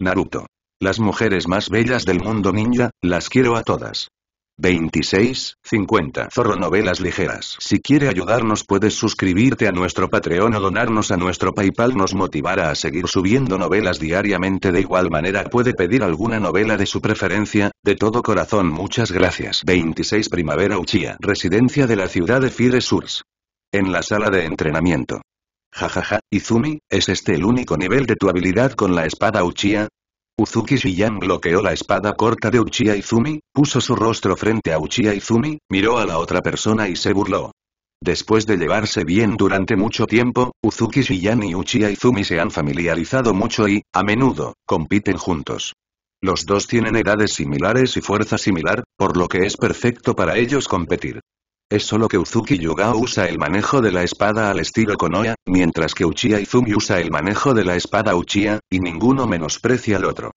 Naruto. Las mujeres más bellas del mundo ninja, las quiero a todas. 26, 50 Zorro Novelas Ligeras Si quiere ayudarnos puedes suscribirte a nuestro Patreon o donarnos a nuestro Paypal nos motivará a seguir subiendo novelas diariamente de igual manera puede pedir alguna novela de su preferencia, de todo corazón muchas gracias 26 Primavera Uchiha Residencia de la ciudad de Fire En la sala de entrenamiento Jajaja, Izumi, ¿es este el único nivel de tu habilidad con la espada Uchiha? Uzuki Shiyan bloqueó la espada corta de Uchiha Izumi, puso su rostro frente a Uchiha Izumi, miró a la otra persona y se burló. Después de llevarse bien durante mucho tiempo, Uzuki Shiyan y Uchiha Izumi se han familiarizado mucho y, a menudo, compiten juntos. Los dos tienen edades similares y fuerza similar, por lo que es perfecto para ellos competir. Es solo que Uzuki Yugao usa el manejo de la espada al estilo Konoha, mientras que Uchiha Izumi usa el manejo de la espada Uchiha, y ninguno menosprecia al otro.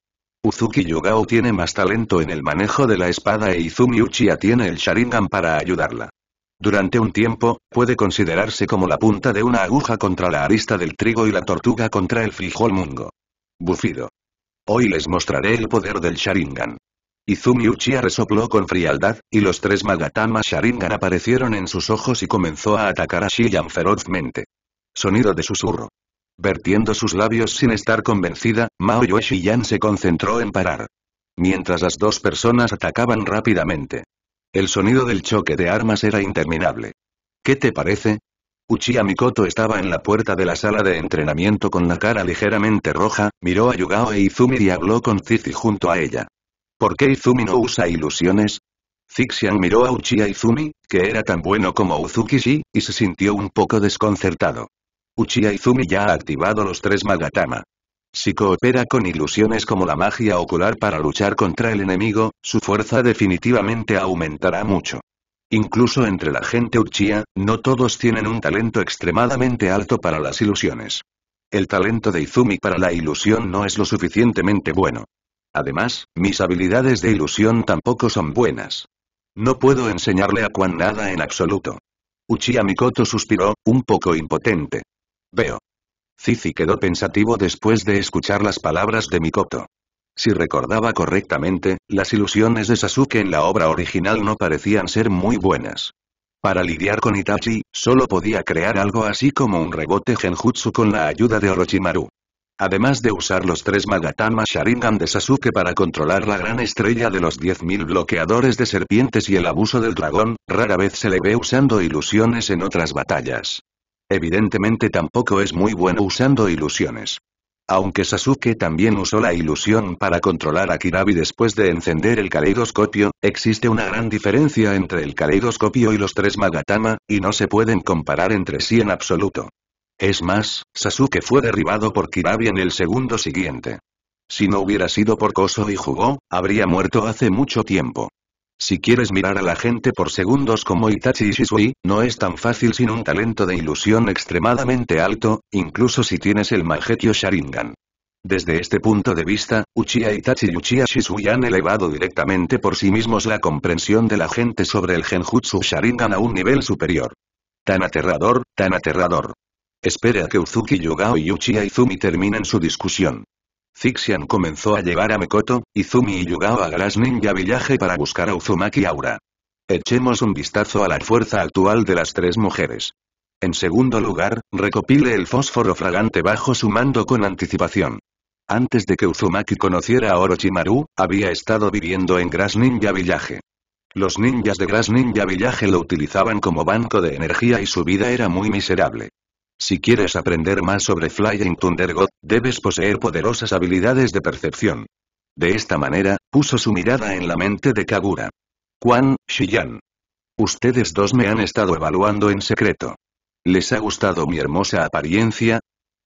Uzuki Yugao tiene más talento en el manejo de la espada e Izumi Uchiha tiene el Sharingan para ayudarla. Durante un tiempo, puede considerarse como la punta de una aguja contra la arista del trigo y la tortuga contra el frijol mungo. Bufido. Hoy les mostraré el poder del Sharingan. Izumi Uchiha resopló con frialdad, y los tres Magatama Sharingan aparecieron en sus ojos y comenzó a atacar a Shiyan ferozmente. Sonido de susurro. Vertiendo sus labios sin estar convencida, Mao Shiyan se concentró en parar. Mientras las dos personas atacaban rápidamente. El sonido del choque de armas era interminable. ¿Qué te parece? Uchiha Mikoto estaba en la puerta de la sala de entrenamiento con la cara ligeramente roja, miró a Yugao e Izumi y habló con Cici junto a ella. ¿Por qué Izumi no usa ilusiones? Zixian miró a Uchiha Izumi, que era tan bueno como Uzukishi, y se sintió un poco desconcertado. Uchiha Izumi ya ha activado los tres Magatama. Si coopera con ilusiones como la magia ocular para luchar contra el enemigo, su fuerza definitivamente aumentará mucho. Incluso entre la gente Uchiha, no todos tienen un talento extremadamente alto para las ilusiones. El talento de Izumi para la ilusión no es lo suficientemente bueno. Además, mis habilidades de ilusión tampoco son buenas. No puedo enseñarle a Quan nada en absoluto. Uchiha Mikoto suspiró, un poco impotente. Veo. Cici quedó pensativo después de escuchar las palabras de Mikoto. Si recordaba correctamente, las ilusiones de Sasuke en la obra original no parecían ser muy buenas. Para lidiar con Itachi, solo podía crear algo así como un rebote genjutsu con la ayuda de Orochimaru. Además de usar los tres Magatama Sharingan de Sasuke para controlar la gran estrella de los 10.000 bloqueadores de serpientes y el abuso del dragón, rara vez se le ve usando ilusiones en otras batallas. Evidentemente tampoco es muy bueno usando ilusiones. Aunque Sasuke también usó la ilusión para controlar a Kirabi después de encender el caleidoscopio, existe una gran diferencia entre el caleidoscopio y los tres Magatama, y no se pueden comparar entre sí en absoluto. Es más, Sasuke fue derribado por Kirabi en el segundo siguiente. Si no hubiera sido por Koso y jugó, habría muerto hace mucho tiempo. Si quieres mirar a la gente por segundos como Itachi y Shisui, no es tan fácil sin un talento de ilusión extremadamente alto, incluso si tienes el Mangekyo Sharingan. Desde este punto de vista, Uchiha Itachi y Uchiha Shisui han elevado directamente por sí mismos la comprensión de la gente sobre el Genjutsu Sharingan a un nivel superior. Tan aterrador, tan aterrador. Espera a que Uzuki Yugao y Uchiha Izumi terminen su discusión. Zixian comenzó a llevar a Mekoto, Izumi y Yugao a Grass Ninja Villaje para buscar a Uzumaki Aura. Echemos un vistazo a la fuerza actual de las tres mujeres. En segundo lugar, recopile el fósforo fragante bajo su mando con anticipación. Antes de que Uzumaki conociera a Orochimaru, había estado viviendo en Grass Ninja Villaje. Los ninjas de Grass Ninja Villaje lo utilizaban como banco de energía y su vida era muy miserable. Si quieres aprender más sobre Flying Thunder God, debes poseer poderosas habilidades de percepción. De esta manera, puso su mirada en la mente de Kagura. Quan, Shiyan. Ustedes dos me han estado evaluando en secreto. ¿Les ha gustado mi hermosa apariencia?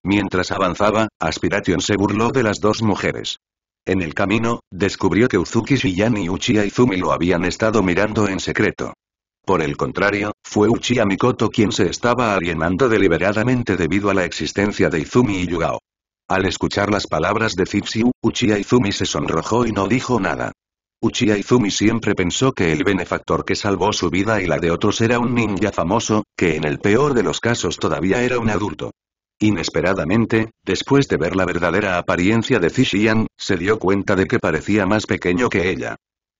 Mientras avanzaba, Aspiration se burló de las dos mujeres. En el camino, descubrió que Uzuki Shiyan y Uchiha Izumi lo habían estado mirando en secreto. Por el contrario, fue Uchiha Mikoto quien se estaba alienando deliberadamente debido a la existencia de Izumi y Yugao. Al escuchar las palabras de Zipsiu, Uchiha Izumi se sonrojó y no dijo nada. Uchiha Izumi siempre pensó que el benefactor que salvó su vida y la de otros era un ninja famoso, que en el peor de los casos todavía era un adulto. Inesperadamente, después de ver la verdadera apariencia de Zishian, se dio cuenta de que parecía más pequeño que ella.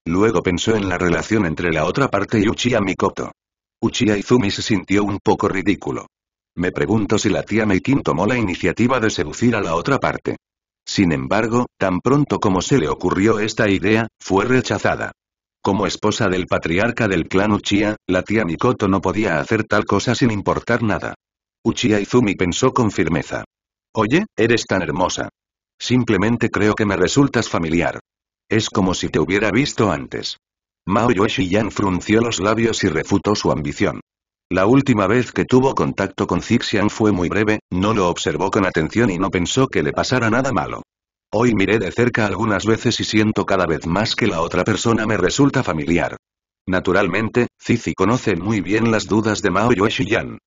Luego pensó en la relación entre la otra parte y Uchiha Mikoto. Uchiha Izumi se sintió un poco ridículo. Me pregunto si la tía Meikin tomó la iniciativa de seducir a la otra parte. Sin embargo, tan pronto como se le ocurrió esta idea, fue rechazada. Como esposa del patriarca del clan Uchiha, la tía Mikoto no podía hacer tal cosa sin importar nada. Uchiha Izumi pensó con firmeza. Oye, eres tan hermosa. Simplemente creo que me resultas familiar. Es como si te hubiera visto antes. Mao Yan frunció los labios y refutó su ambición. La última vez que tuvo contacto con Zixian fue muy breve, no lo observó con atención y no pensó que le pasara nada malo. Hoy miré de cerca algunas veces y siento cada vez más que la otra persona me resulta familiar. Naturalmente, Zixi conoce muy bien las dudas de Mao Yoshi-yan.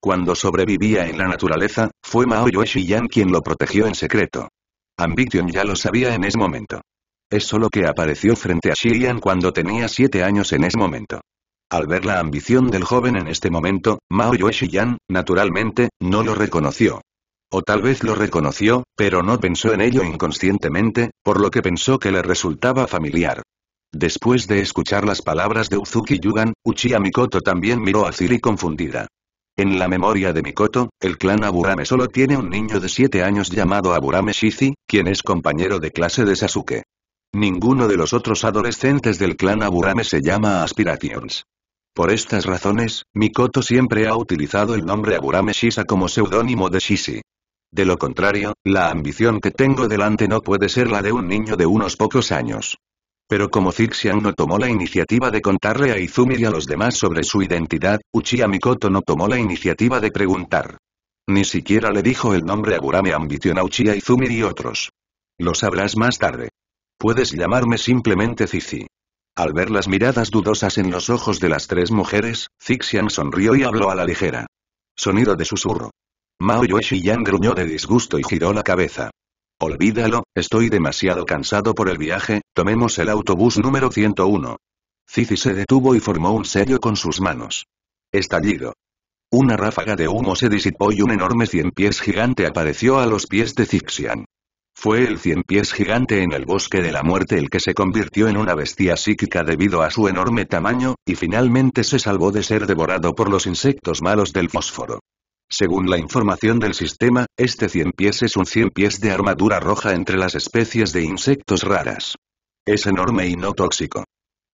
Cuando sobrevivía en la naturaleza, fue Mao Yan quien lo protegió en secreto. Ambition ya lo sabía en ese momento. Es solo que apareció frente a Shiyan cuando tenía siete años en ese momento. Al ver la ambición del joven en este momento, Mao Yue Shiyan, naturalmente, no lo reconoció. O tal vez lo reconoció, pero no pensó en ello inconscientemente, por lo que pensó que le resultaba familiar. Después de escuchar las palabras de Uzuki Yugan, Uchiha Mikoto también miró a Siri confundida. En la memoria de Mikoto, el clan Aburame solo tiene un niño de 7 años llamado Aburame Shizi, quien es compañero de clase de Sasuke. Ninguno de los otros adolescentes del clan Aburame se llama Aspirations. Por estas razones, Mikoto siempre ha utilizado el nombre Aburame Shisa como seudónimo de Shishi. De lo contrario, la ambición que tengo delante no puede ser la de un niño de unos pocos años. Pero como Zixian no tomó la iniciativa de contarle a Izumi y a los demás sobre su identidad, Uchiha Mikoto no tomó la iniciativa de preguntar. Ni siquiera le dijo el nombre Aburame Ambición a Uchiha Izumi y otros. Lo sabrás más tarde. Puedes llamarme simplemente Cici. Al ver las miradas dudosas en los ojos de las tres mujeres, Zixian sonrió y habló a la ligera. Sonido de susurro. Mao Yue gruñó de disgusto y giró la cabeza. Olvídalo, estoy demasiado cansado por el viaje, tomemos el autobús número 101. Cici se detuvo y formó un sello con sus manos. Estallido. Una ráfaga de humo se disipó y un enorme cien pies gigante apareció a los pies de Zixian. Fue el cien pies gigante en el bosque de la muerte el que se convirtió en una bestia psíquica debido a su enorme tamaño, y finalmente se salvó de ser devorado por los insectos malos del fósforo. Según la información del sistema, este cien pies es un cien pies de armadura roja entre las especies de insectos raras. Es enorme y no tóxico.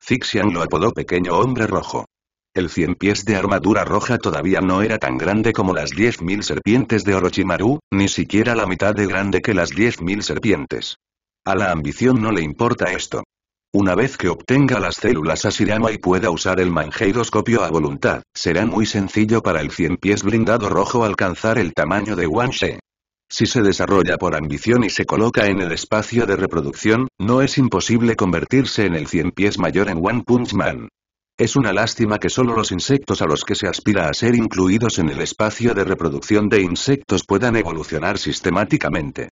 Zixian lo apodó Pequeño Hombre Rojo. El cien pies de armadura roja todavía no era tan grande como las 10.000 serpientes de Orochimaru, ni siquiera la mitad de grande que las 10.000 serpientes. A la ambición no le importa esto. Una vez que obtenga las células Asirama y pueda usar el manjeiroscopio a voluntad, será muy sencillo para el cien pies blindado rojo alcanzar el tamaño de Wanshe. Si se desarrolla por ambición y se coloca en el espacio de reproducción, no es imposible convertirse en el cien pies mayor en One Punch Man. Es una lástima que solo los insectos a los que se aspira a ser incluidos en el espacio de reproducción de insectos puedan evolucionar sistemáticamente.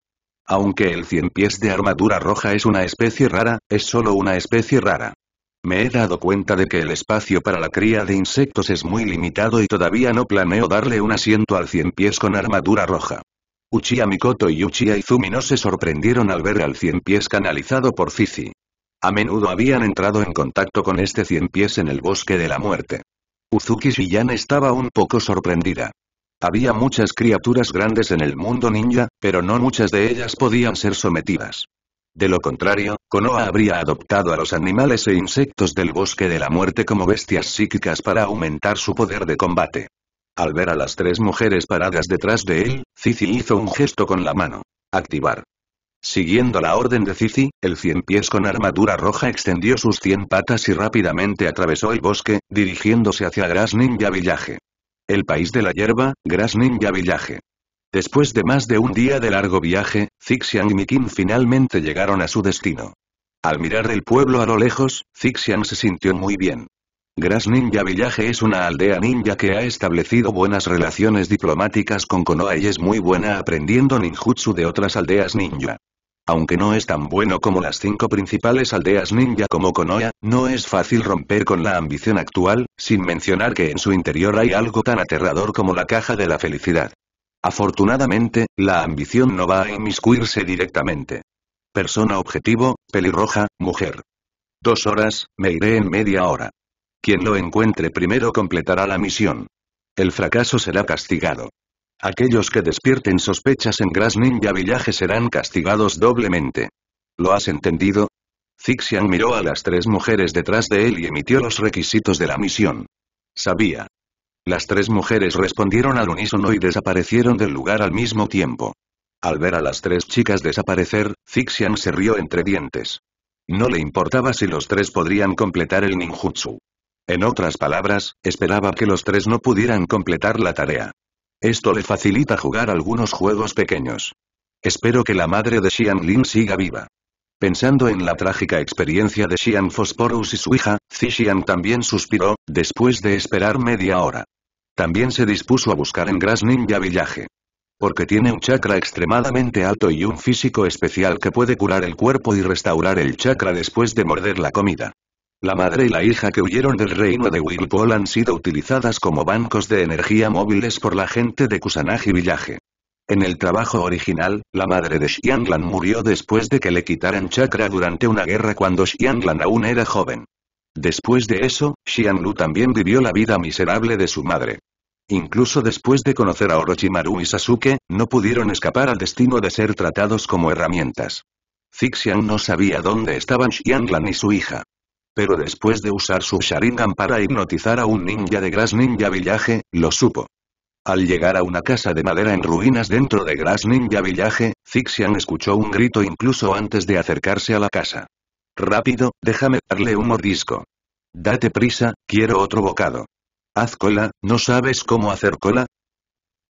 Aunque el 100 pies de armadura roja es una especie rara, es solo una especie rara. Me he dado cuenta de que el espacio para la cría de insectos es muy limitado y todavía no planeo darle un asiento al 100 pies con armadura roja. Uchiha Mikoto y Uchiha Izumi no se sorprendieron al ver al cien pies canalizado por Cici. A menudo habían entrado en contacto con este cien pies en el bosque de la muerte. Uzuki Shiyan estaba un poco sorprendida. Había muchas criaturas grandes en el mundo ninja, pero no muchas de ellas podían ser sometidas. De lo contrario, Konoha habría adoptado a los animales e insectos del bosque de la muerte como bestias psíquicas para aumentar su poder de combate. Al ver a las tres mujeres paradas detrás de él, Cici hizo un gesto con la mano. Activar. Siguiendo la orden de Cici, el cien pies con armadura roja extendió sus cien patas y rápidamente atravesó el bosque, dirigiéndose hacia Gras Ninja Village. El país de la hierba, Gras Ninja Village. Después de más de un día de largo viaje, Zixiang y Mikin finalmente llegaron a su destino. Al mirar el pueblo a lo lejos, Zixiang se sintió muy bien. Gras Ninja Villaje es una aldea ninja que ha establecido buenas relaciones diplomáticas con Konoha y es muy buena aprendiendo ninjutsu de otras aldeas ninja. Aunque no es tan bueno como las cinco principales aldeas ninja como Konoya, no es fácil romper con la ambición actual, sin mencionar que en su interior hay algo tan aterrador como la caja de la felicidad. Afortunadamente, la ambición no va a inmiscuirse directamente. Persona objetivo, pelirroja, mujer. Dos horas, me iré en media hora. Quien lo encuentre primero completará la misión. El fracaso será castigado. Aquellos que despierten sospechas en Grass Ninja Village serán castigados doblemente. ¿Lo has entendido? Zixian miró a las tres mujeres detrás de él y emitió los requisitos de la misión. Sabía. Las tres mujeres respondieron al unísono y desaparecieron del lugar al mismo tiempo. Al ver a las tres chicas desaparecer, Zixian se rió entre dientes. No le importaba si los tres podrían completar el ninjutsu. En otras palabras, esperaba que los tres no pudieran completar la tarea. Esto le facilita jugar algunos juegos pequeños. Espero que la madre de Xian Lin siga viva. Pensando en la trágica experiencia de Xian Phosphorus y su hija, Xian también suspiró, después de esperar media hora. También se dispuso a buscar en Grass Ninja Village. Porque tiene un chakra extremadamente alto y un físico especial que puede curar el cuerpo y restaurar el chakra después de morder la comida. La madre y la hija que huyeron del reino de Whirlpool han sido utilizadas como bancos de energía móviles por la gente de Kusanagi Village. En el trabajo original, la madre de Xianglan murió después de que le quitaran chakra durante una guerra cuando Xianglan aún era joven. Después de eso, Xianlu también vivió la vida miserable de su madre. Incluso después de conocer a Orochimaru y Sasuke, no pudieron escapar al destino de ser tratados como herramientas. Zixiang no sabía dónde estaban Xianglan y su hija. Pero después de usar su Sharingan para hipnotizar a un ninja de Grass Ninja Village, lo supo. Al llegar a una casa de madera en ruinas dentro de Grass Ninja Village, Zixian escuchó un grito incluso antes de acercarse a la casa. Rápido, déjame darle un mordisco. Date prisa, quiero otro bocado. Haz cola, ¿no sabes cómo hacer cola?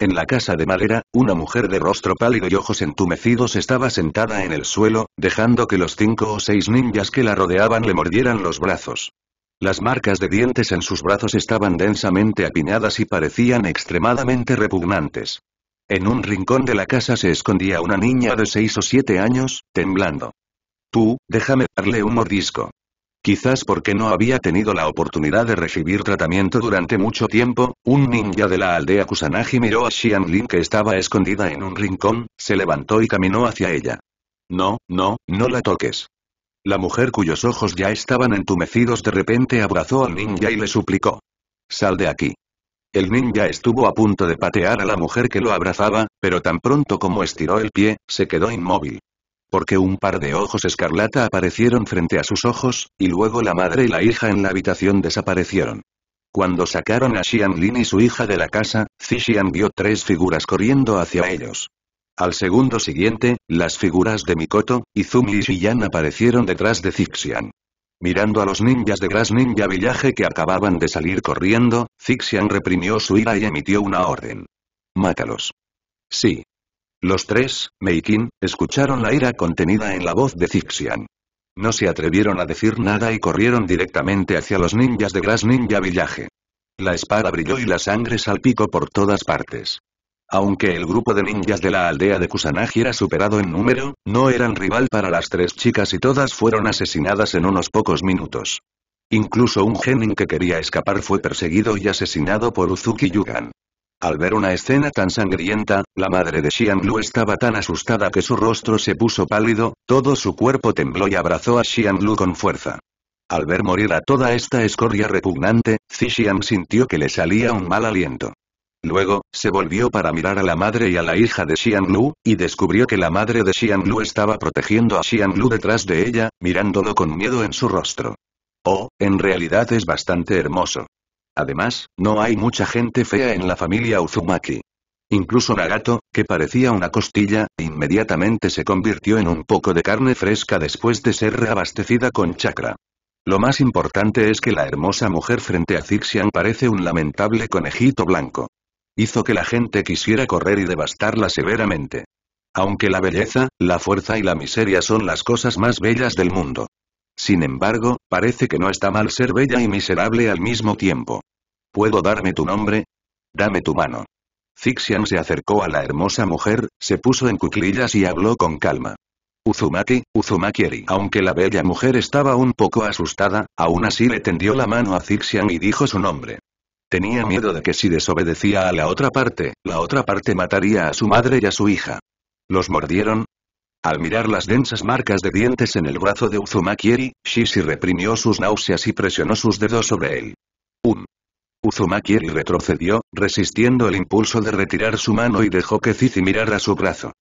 En la casa de madera, una mujer de rostro pálido y ojos entumecidos estaba sentada en el suelo, dejando que los cinco o seis ninjas que la rodeaban le mordieran los brazos. Las marcas de dientes en sus brazos estaban densamente apiñadas y parecían extremadamente repugnantes. En un rincón de la casa se escondía una niña de seis o siete años, temblando. Tú, déjame darle un mordisco. Quizás porque no había tenido la oportunidad de recibir tratamiento durante mucho tiempo, un ninja de la aldea Kusanagi miró a Xianlin que estaba escondida en un rincón, se levantó y caminó hacia ella. No, no, no la toques. La mujer cuyos ojos ya estaban entumecidos de repente abrazó al ninja y le suplicó. Sal de aquí. El ninja estuvo a punto de patear a la mujer que lo abrazaba, pero tan pronto como estiró el pie, se quedó inmóvil porque un par de ojos escarlata aparecieron frente a sus ojos, y luego la madre y la hija en la habitación desaparecieron. Cuando sacaron a Xian Lin y su hija de la casa, Zixian vio tres figuras corriendo hacia ellos. Al segundo siguiente, las figuras de Mikoto, Izumi y Xiyan aparecieron detrás de Zixian. Mirando a los ninjas de Grass Ninja Village que acababan de salir corriendo, Zixian reprimió su ira y emitió una orden. Mátalos. Sí. Los tres, Meikin, escucharon la ira contenida en la voz de Zixian. No se atrevieron a decir nada y corrieron directamente hacia los ninjas de Grass Ninja Village. La espada brilló y la sangre salpicó por todas partes. Aunque el grupo de ninjas de la aldea de Kusanagi era superado en número, no eran rival para las tres chicas y todas fueron asesinadas en unos pocos minutos. Incluso un genin que quería escapar fue perseguido y asesinado por Uzuki Yugan. Al ver una escena tan sangrienta, la madre de Xianglu estaba tan asustada que su rostro se puso pálido, todo su cuerpo tembló y abrazó a Xianglu con fuerza. Al ver morir a toda esta escoria repugnante, Xiang sintió que le salía un mal aliento. Luego, se volvió para mirar a la madre y a la hija de Xianlu, y descubrió que la madre de Xianglu estaba protegiendo a Xianglu detrás de ella, mirándolo con miedo en su rostro. Oh, en realidad es bastante hermoso. Además, no hay mucha gente fea en la familia Uzumaki. Incluso Nagato, que parecía una costilla, inmediatamente se convirtió en un poco de carne fresca después de ser reabastecida con chakra. Lo más importante es que la hermosa mujer frente a Zixian parece un lamentable conejito blanco. Hizo que la gente quisiera correr y devastarla severamente. Aunque la belleza, la fuerza y la miseria son las cosas más bellas del mundo. Sin embargo, parece que no está mal ser bella y miserable al mismo tiempo. ¿Puedo darme tu nombre? Dame tu mano. Zixian se acercó a la hermosa mujer, se puso en cuclillas y habló con calma. Uzumaki, Uzumakieri. Aunque la bella mujer estaba un poco asustada, aún así le tendió la mano a Zixian y dijo su nombre. Tenía miedo de que si desobedecía a la otra parte, la otra parte mataría a su madre y a su hija. Los mordieron, al mirar las densas marcas de dientes en el brazo de Uzumakieri, Shishi reprimió sus náuseas y presionó sus dedos sobre él. Un. Uzumakieri retrocedió, resistiendo el impulso de retirar su mano y dejó que Shishi mirara su brazo.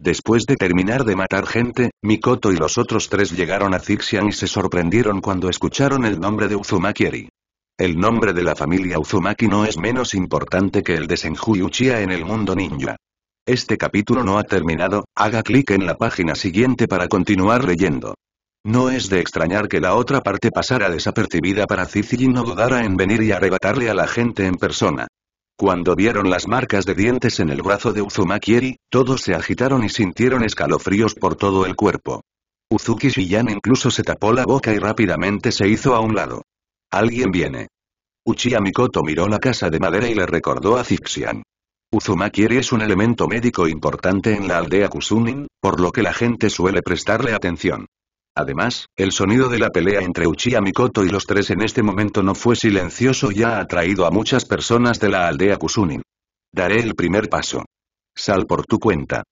Después de terminar de matar gente, Mikoto y los otros tres llegaron a Zixian y se sorprendieron cuando escucharon el nombre de Uzumakieri. El nombre de la familia Uzumaki no es menos importante que el de Senju Uchiha en el mundo ninja. Este capítulo no ha terminado, haga clic en la página siguiente para continuar leyendo. No es de extrañar que la otra parte pasara desapercibida para y no dudara en venir y arrebatarle a la gente en persona. Cuando vieron las marcas de dientes en el brazo de Eri, todos se agitaron y sintieron escalofríos por todo el cuerpo. Uzuki Shiyan incluso se tapó la boca y rápidamente se hizo a un lado. Alguien viene. Uchiha Mikoto miró la casa de madera y le recordó a Zixian uzumaki es un elemento médico importante en la aldea Kusunin, por lo que la gente suele prestarle atención. Además, el sonido de la pelea entre Uchiha Mikoto y los tres en este momento no fue silencioso y ha atraído a muchas personas de la aldea Kusunin. Daré el primer paso. Sal por tu cuenta.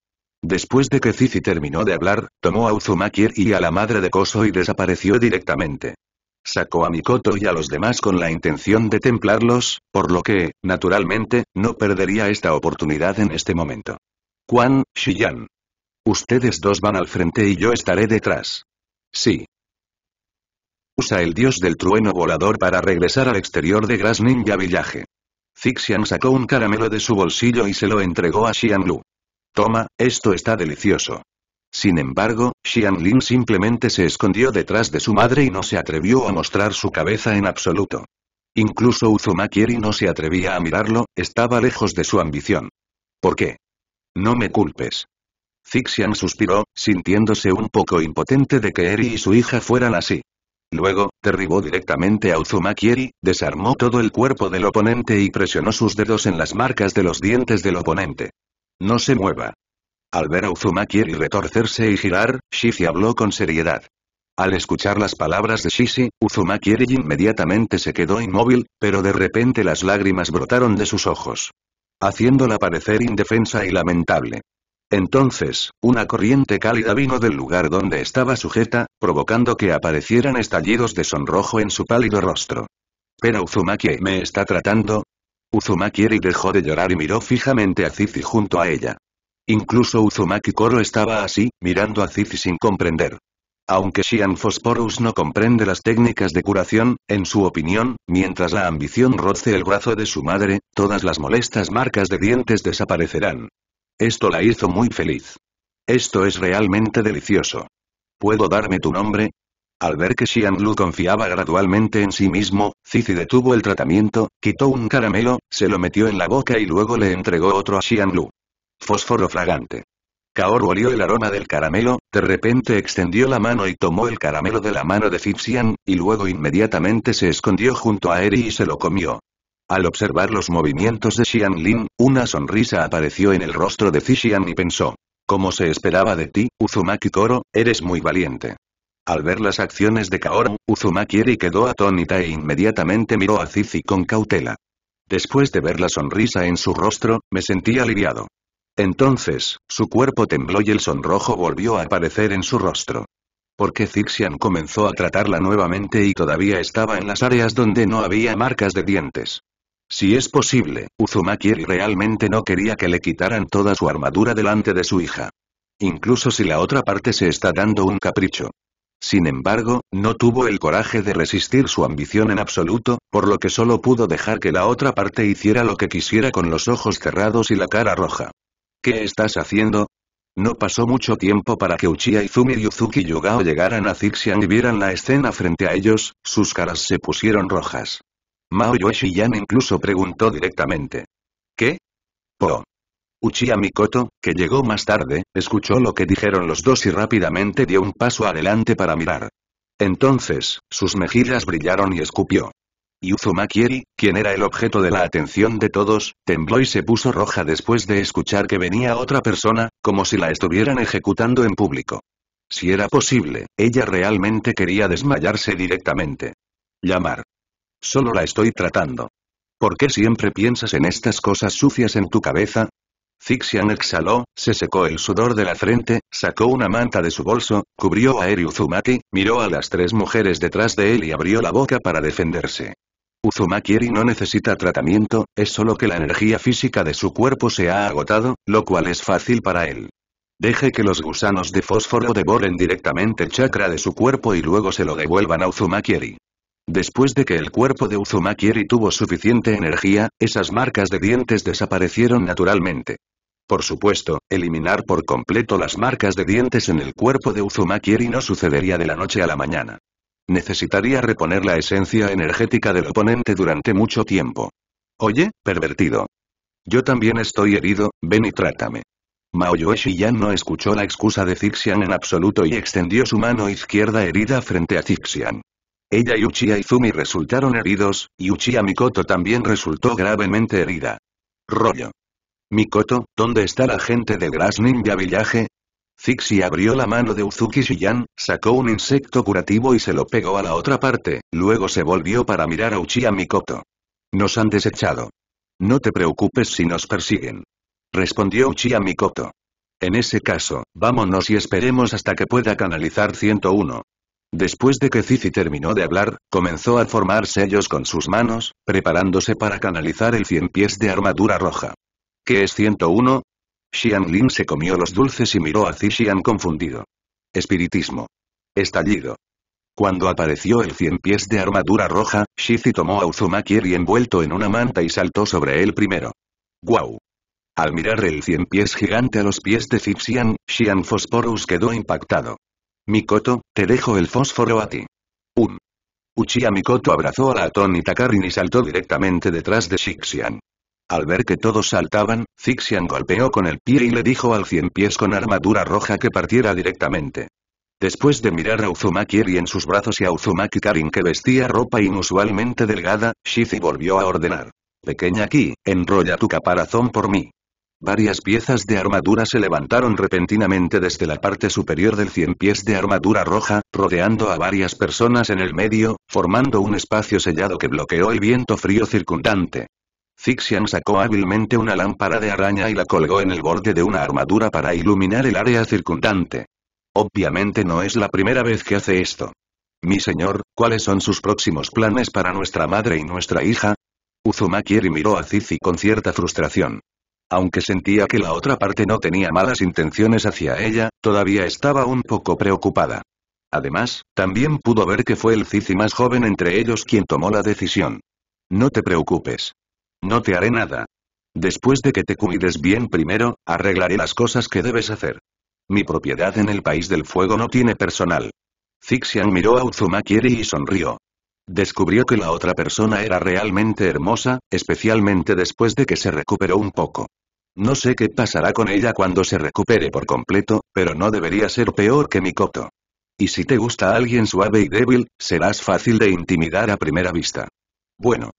Después de que Cici terminó de hablar, tomó a Uzumaki y a la madre de Koso y desapareció directamente sacó a Mikoto y a los demás con la intención de templarlos, por lo que, naturalmente, no perdería esta oportunidad en este momento. Quan, Shiyan. Ustedes dos van al frente y yo estaré detrás. Sí. Usa el dios del trueno volador para regresar al exterior de Grass Ninja Villaje. Zixian sacó un caramelo de su bolsillo y se lo entregó a Xianlu. Toma, esto está delicioso. Sin embargo, Xian Lin simplemente se escondió detrás de su madre y no se atrevió a mostrar su cabeza en absoluto. Incluso Uzumakiri no se atrevía a mirarlo, estaba lejos de su ambición. ¿Por qué? No me culpes. Zixian suspiró, sintiéndose un poco impotente de que Eri y su hija fueran así. Luego, derribó directamente a Uzuma desarmó todo el cuerpo del oponente y presionó sus dedos en las marcas de los dientes del oponente. No se mueva. Al ver a Uzumaki retorcerse y girar, Shishi habló con seriedad. Al escuchar las palabras de Shishi, Uzumaki inmediatamente se quedó inmóvil, pero de repente las lágrimas brotaron de sus ojos. Haciéndola parecer indefensa y lamentable. Entonces, una corriente cálida vino del lugar donde estaba sujeta, provocando que aparecieran estallidos de sonrojo en su pálido rostro. Pero Uzumaki me está tratando. Uzumaki dejó de llorar y miró fijamente a Shishi junto a ella. Incluso Uzumaki Koro estaba así, mirando a Zizi sin comprender. Aunque Xian Phosphorus no comprende las técnicas de curación, en su opinión, mientras la ambición roce el brazo de su madre, todas las molestas marcas de dientes desaparecerán. Esto la hizo muy feliz. Esto es realmente delicioso. ¿Puedo darme tu nombre? Al ver que Xiang Lu confiaba gradualmente en sí mismo, Cici detuvo el tratamiento, quitó un caramelo, se lo metió en la boca y luego le entregó otro a Xian Lu. Fósforo fragante. Kaoru olió el aroma del caramelo, de repente extendió la mano y tomó el caramelo de la mano de Fixian, y luego inmediatamente se escondió junto a Eri y se lo comió. Al observar los movimientos de Xian Lin, una sonrisa apareció en el rostro de Fixian y pensó. Como se esperaba de ti, Uzumaki Koro, eres muy valiente. Al ver las acciones de Kaoru, Uzumaki Eri quedó atónita e inmediatamente miró a Zizi con cautela. Después de ver la sonrisa en su rostro, me sentí aliviado. Entonces, su cuerpo tembló y el sonrojo volvió a aparecer en su rostro. Porque Zixian comenzó a tratarla nuevamente y todavía estaba en las áreas donde no había marcas de dientes. Si es posible, Uzumaki realmente no quería que le quitaran toda su armadura delante de su hija. Incluso si la otra parte se está dando un capricho. Sin embargo, no tuvo el coraje de resistir su ambición en absoluto, por lo que solo pudo dejar que la otra parte hiciera lo que quisiera con los ojos cerrados y la cara roja. ¿Qué estás haciendo? No pasó mucho tiempo para que Uchiha Izumi y Yuzuki Yugao llegaran a Zixian y vieran la escena frente a ellos, sus caras se pusieron rojas. Mao Yoshiyan incluso preguntó directamente. ¿Qué? Po. Uchiha Mikoto, que llegó más tarde, escuchó lo que dijeron los dos y rápidamente dio un paso adelante para mirar. Entonces, sus mejillas brillaron y escupió. Yuzuma quien era el objeto de la atención de todos, tembló y se puso roja después de escuchar que venía otra persona, como si la estuvieran ejecutando en público. Si era posible, ella realmente quería desmayarse directamente. Llamar. Solo la estoy tratando. ¿Por qué siempre piensas en estas cosas sucias en tu cabeza? Zixian exhaló, se secó el sudor de la frente, sacó una manta de su bolso, cubrió a Eri miró a las tres mujeres detrás de él y abrió la boca para defenderse. Uzumaki no necesita tratamiento, es solo que la energía física de su cuerpo se ha agotado, lo cual es fácil para él. Deje que los gusanos de fósforo devoren directamente el chakra de su cuerpo y luego se lo devuelvan a Uzumakieri. Después de que el cuerpo de Uzumaki tuvo suficiente energía, esas marcas de dientes desaparecieron naturalmente. Por supuesto, eliminar por completo las marcas de dientes en el cuerpo de Uzumaki no sucedería de la noche a la mañana. Necesitaría reponer la esencia energética del oponente durante mucho tiempo. Oye, pervertido. Yo también estoy herido, ven y trátame. Mao ya no escuchó la excusa de Zixian en absoluto y extendió su mano izquierda herida frente a Zixian. Ella y Uchiha Izumi resultaron heridos, y Uchiha Mikoto también resultó gravemente herida. Rollo. Mikoto, ¿dónde está la gente de Grass Ninja villaje Zixi abrió la mano de Uzuki Shiyan, sacó un insecto curativo y se lo pegó a la otra parte, luego se volvió para mirar a Uchiha Mikoto. Nos han desechado. No te preocupes si nos persiguen. Respondió Uchiha Mikoto. En ese caso, vámonos y esperemos hasta que pueda canalizar 101. Después de que Zizi terminó de hablar, comenzó a formar sellos con sus manos, preparándose para canalizar el cien pies de armadura roja. ¿Qué es 101? Xian Lin se comió los dulces y miró a Xixian confundido. Espiritismo. Estallido. Cuando apareció el cien pies de armadura roja, Shizi tomó a Uzumaki y envuelto en una manta y saltó sobre él primero. ¡Guau! Al mirar el cien pies gigante a los pies de Zixian, Xian Phosphorus quedó impactado. Mikoto, te dejo el fósforo a ti. Un. Uchiha Mikoto abrazó a la y Takarin y saltó directamente detrás de Xixian. Al ver que todos saltaban, Zixian golpeó con el pie y le dijo al cien pies con armadura roja que partiera directamente. Después de mirar a Uzumaki en sus brazos y a Uzumaki Karin que vestía ropa inusualmente delgada, Shizi volvió a ordenar. Pequeña aquí, enrolla tu caparazón por mí. Varias piezas de armadura se levantaron repentinamente desde la parte superior del cien pies de armadura roja, rodeando a varias personas en el medio, formando un espacio sellado que bloqueó el viento frío circundante. Zixian sacó hábilmente una lámpara de araña y la colgó en el borde de una armadura para iluminar el área circundante. Obviamente no es la primera vez que hace esto. Mi señor, ¿cuáles son sus próximos planes para nuestra madre y nuestra hija? Uzumaki miró a Zizi con cierta frustración. Aunque sentía que la otra parte no tenía malas intenciones hacia ella, todavía estaba un poco preocupada. Además, también pudo ver que fue el Zizi más joven entre ellos quien tomó la decisión. No te preocupes. No te haré nada. Después de que te cuides bien primero, arreglaré las cosas que debes hacer. Mi propiedad en el País del Fuego no tiene personal. Zixian miró a Uzumakiri y sonrió. Descubrió que la otra persona era realmente hermosa, especialmente después de que se recuperó un poco. No sé qué pasará con ella cuando se recupere por completo, pero no debería ser peor que mi Mikoto. Y si te gusta alguien suave y débil, serás fácil de intimidar a primera vista. Bueno,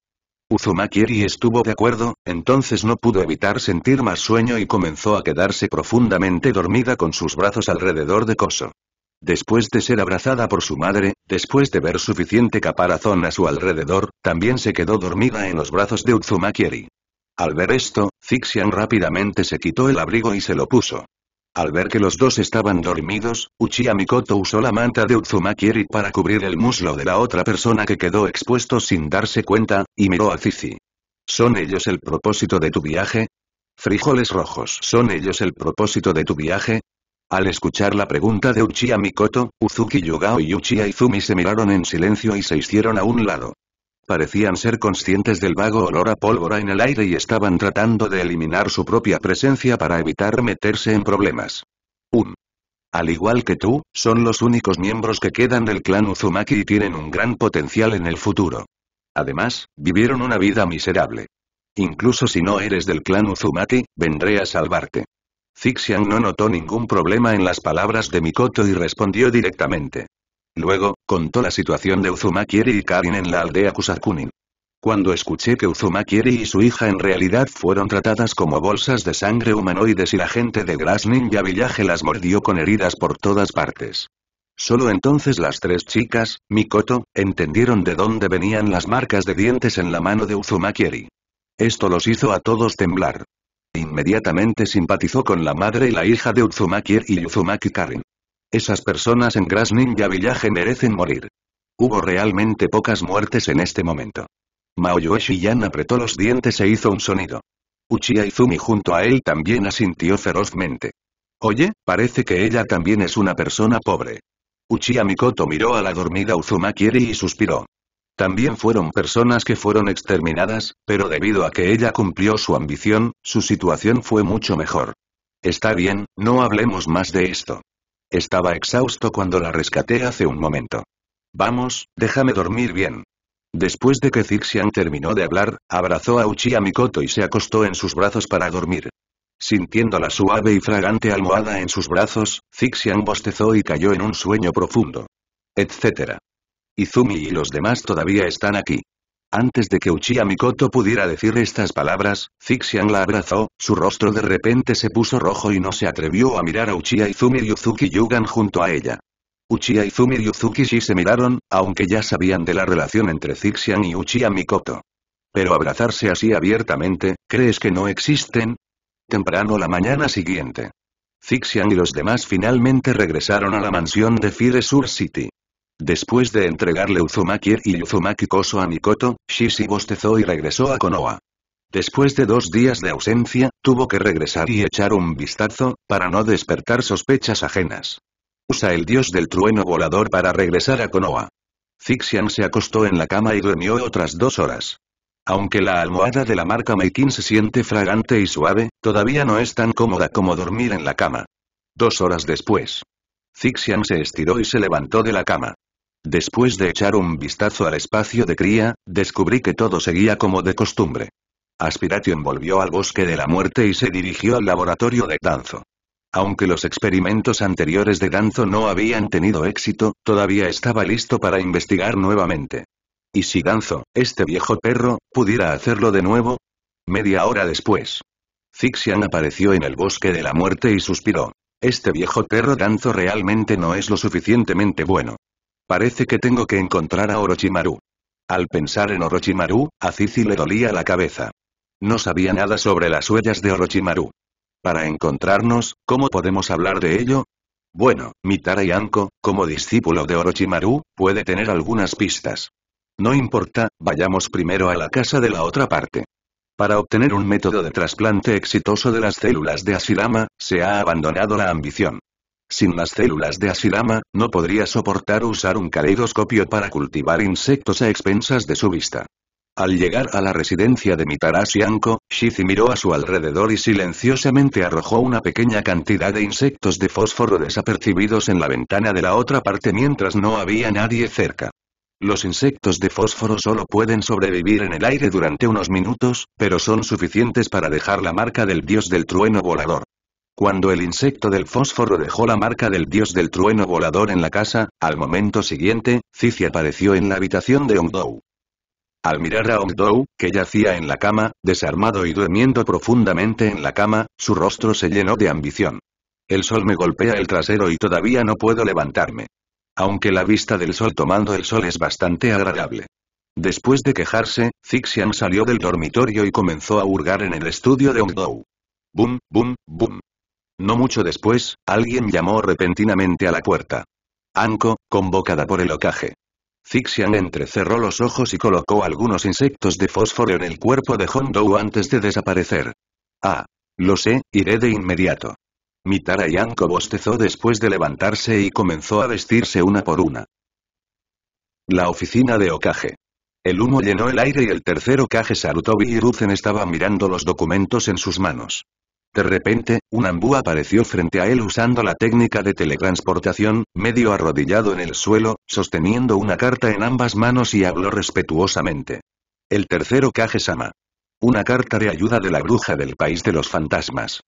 Uzumakiri estuvo de acuerdo, entonces no pudo evitar sentir más sueño y comenzó a quedarse profundamente dormida con sus brazos alrededor de Koso. Después de ser abrazada por su madre, después de ver suficiente caparazón a su alrededor, también se quedó dormida en los brazos de Uzuma Al ver esto, Zixian rápidamente se quitó el abrigo y se lo puso. Al ver que los dos estaban dormidos, Uchiha Mikoto usó la manta de Utsumakiri para cubrir el muslo de la otra persona que quedó expuesto sin darse cuenta, y miró a Cici. ¿Son ellos el propósito de tu viaje? Frijoles rojos. ¿Son ellos el propósito de tu viaje? Al escuchar la pregunta de Uchiha Mikoto, Uzuki Yugao y Uchiha Izumi se miraron en silencio y se hicieron a un lado parecían ser conscientes del vago olor a pólvora en el aire y estaban tratando de eliminar su propia presencia para evitar meterse en problemas. Un. Al igual que tú, son los únicos miembros que quedan del clan Uzumaki y tienen un gran potencial en el futuro. Además, vivieron una vida miserable. Incluso si no eres del clan Uzumaki, vendré a salvarte. Zixiang no notó ningún problema en las palabras de Mikoto y respondió directamente. Luego, contó la situación de Uzumaki y Karin en la aldea Kusakunin. Cuando escuché que Uzumaki y su hija en realidad fueron tratadas como bolsas de sangre humanoides y la gente de Grass Ninja Village las mordió con heridas por todas partes. Solo entonces las tres chicas, Mikoto, entendieron de dónde venían las marcas de dientes en la mano de Uzumaki Esto los hizo a todos temblar. Inmediatamente simpatizó con la madre y la hija de Uzumaki y Uzumaki Karin. Esas personas en Grass Ninja Village merecen morir. Hubo realmente pocas muertes en este momento. Maoyue Shiyan apretó los dientes e hizo un sonido. Uchiha Izumi junto a él también asintió ferozmente. Oye, parece que ella también es una persona pobre. Uchiha Mikoto miró a la dormida Uzuma y suspiró. También fueron personas que fueron exterminadas, pero debido a que ella cumplió su ambición, su situación fue mucho mejor. Está bien, no hablemos más de esto. Estaba exhausto cuando la rescaté hace un momento. Vamos, déjame dormir bien. Después de que Zixian terminó de hablar, abrazó a a Mikoto y se acostó en sus brazos para dormir. Sintiendo la suave y fragante almohada en sus brazos, Zixian bostezó y cayó en un sueño profundo. Etcétera. Izumi y los demás todavía están aquí. Antes de que Uchiha Mikoto pudiera decir estas palabras, Zixian la abrazó, su rostro de repente se puso rojo y no se atrevió a mirar a Uchiha Izumi y Yuzuki Yugan junto a ella. Uchiha Izumi y Yuzuki se miraron, aunque ya sabían de la relación entre Zixian y Uchiha Mikoto. Pero abrazarse así abiertamente, ¿crees que no existen? Temprano la mañana siguiente. Zixian y los demás finalmente regresaron a la mansión de Fire Sur City. Después de entregarle Uzumaki y Uzumaki Koso a Mikoto, Shishi bostezó y regresó a Konoha. Después de dos días de ausencia, tuvo que regresar y echar un vistazo, para no despertar sospechas ajenas. Usa el dios del trueno volador para regresar a Konoha. Zixian se acostó en la cama y durmió otras dos horas. Aunque la almohada de la marca Meikin se siente fragante y suave, todavía no es tan cómoda como dormir en la cama. Dos horas después. Zixian se estiró y se levantó de la cama. Después de echar un vistazo al espacio de cría, descubrí que todo seguía como de costumbre. Aspiration volvió al bosque de la muerte y se dirigió al laboratorio de Danzo. Aunque los experimentos anteriores de Danzo no habían tenido éxito, todavía estaba listo para investigar nuevamente. ¿Y si Danzo, este viejo perro, pudiera hacerlo de nuevo? Media hora después. Zixian apareció en el bosque de la muerte y suspiró. Este viejo perro Danzo realmente no es lo suficientemente bueno. Parece que tengo que encontrar a Orochimaru. Al pensar en Orochimaru, a Cici le dolía la cabeza. No sabía nada sobre las huellas de Orochimaru. Para encontrarnos, ¿cómo podemos hablar de ello? Bueno, Mitara y como discípulo de Orochimaru, puede tener algunas pistas. No importa, vayamos primero a la casa de la otra parte. Para obtener un método de trasplante exitoso de las células de Asirama, se ha abandonado la ambición. Sin las células de Asirama, no podría soportar usar un caleidoscopio para cultivar insectos a expensas de su vista. Al llegar a la residencia de Mitarashi Anko, Shizi miró a su alrededor y silenciosamente arrojó una pequeña cantidad de insectos de fósforo desapercibidos en la ventana de la otra parte mientras no había nadie cerca. Los insectos de fósforo solo pueden sobrevivir en el aire durante unos minutos, pero son suficientes para dejar la marca del dios del trueno volador. Cuando el insecto del fósforo dejó la marca del dios del trueno volador en la casa, al momento siguiente, Cici apareció en la habitación de Ongdou. Al mirar a Ongdou, que yacía en la cama, desarmado y durmiendo profundamente en la cama, su rostro se llenó de ambición. El sol me golpea el trasero y todavía no puedo levantarme. Aunque la vista del sol tomando el sol es bastante agradable. Después de quejarse, Cixian salió del dormitorio y comenzó a hurgar en el estudio de Ongdou. Bum, bum, bum. No mucho después, alguien llamó repentinamente a la puerta. Anko, convocada por el ocaje. Zixian entrecerró los ojos y colocó algunos insectos de fósforo en el cuerpo de Hondo antes de desaparecer. Ah. Lo sé, iré de inmediato. Mitara y Anko bostezó después de levantarse y comenzó a vestirse una por una. La oficina de Okage. El humo llenó el aire y el tercer ocaje salutó y Ruzen estaba mirando los documentos en sus manos. De repente, un ambú apareció frente a él usando la técnica de teletransportación, medio arrodillado en el suelo, sosteniendo una carta en ambas manos y habló respetuosamente. El tercero Kage-sama. Una carta de ayuda de la bruja del país de los fantasmas.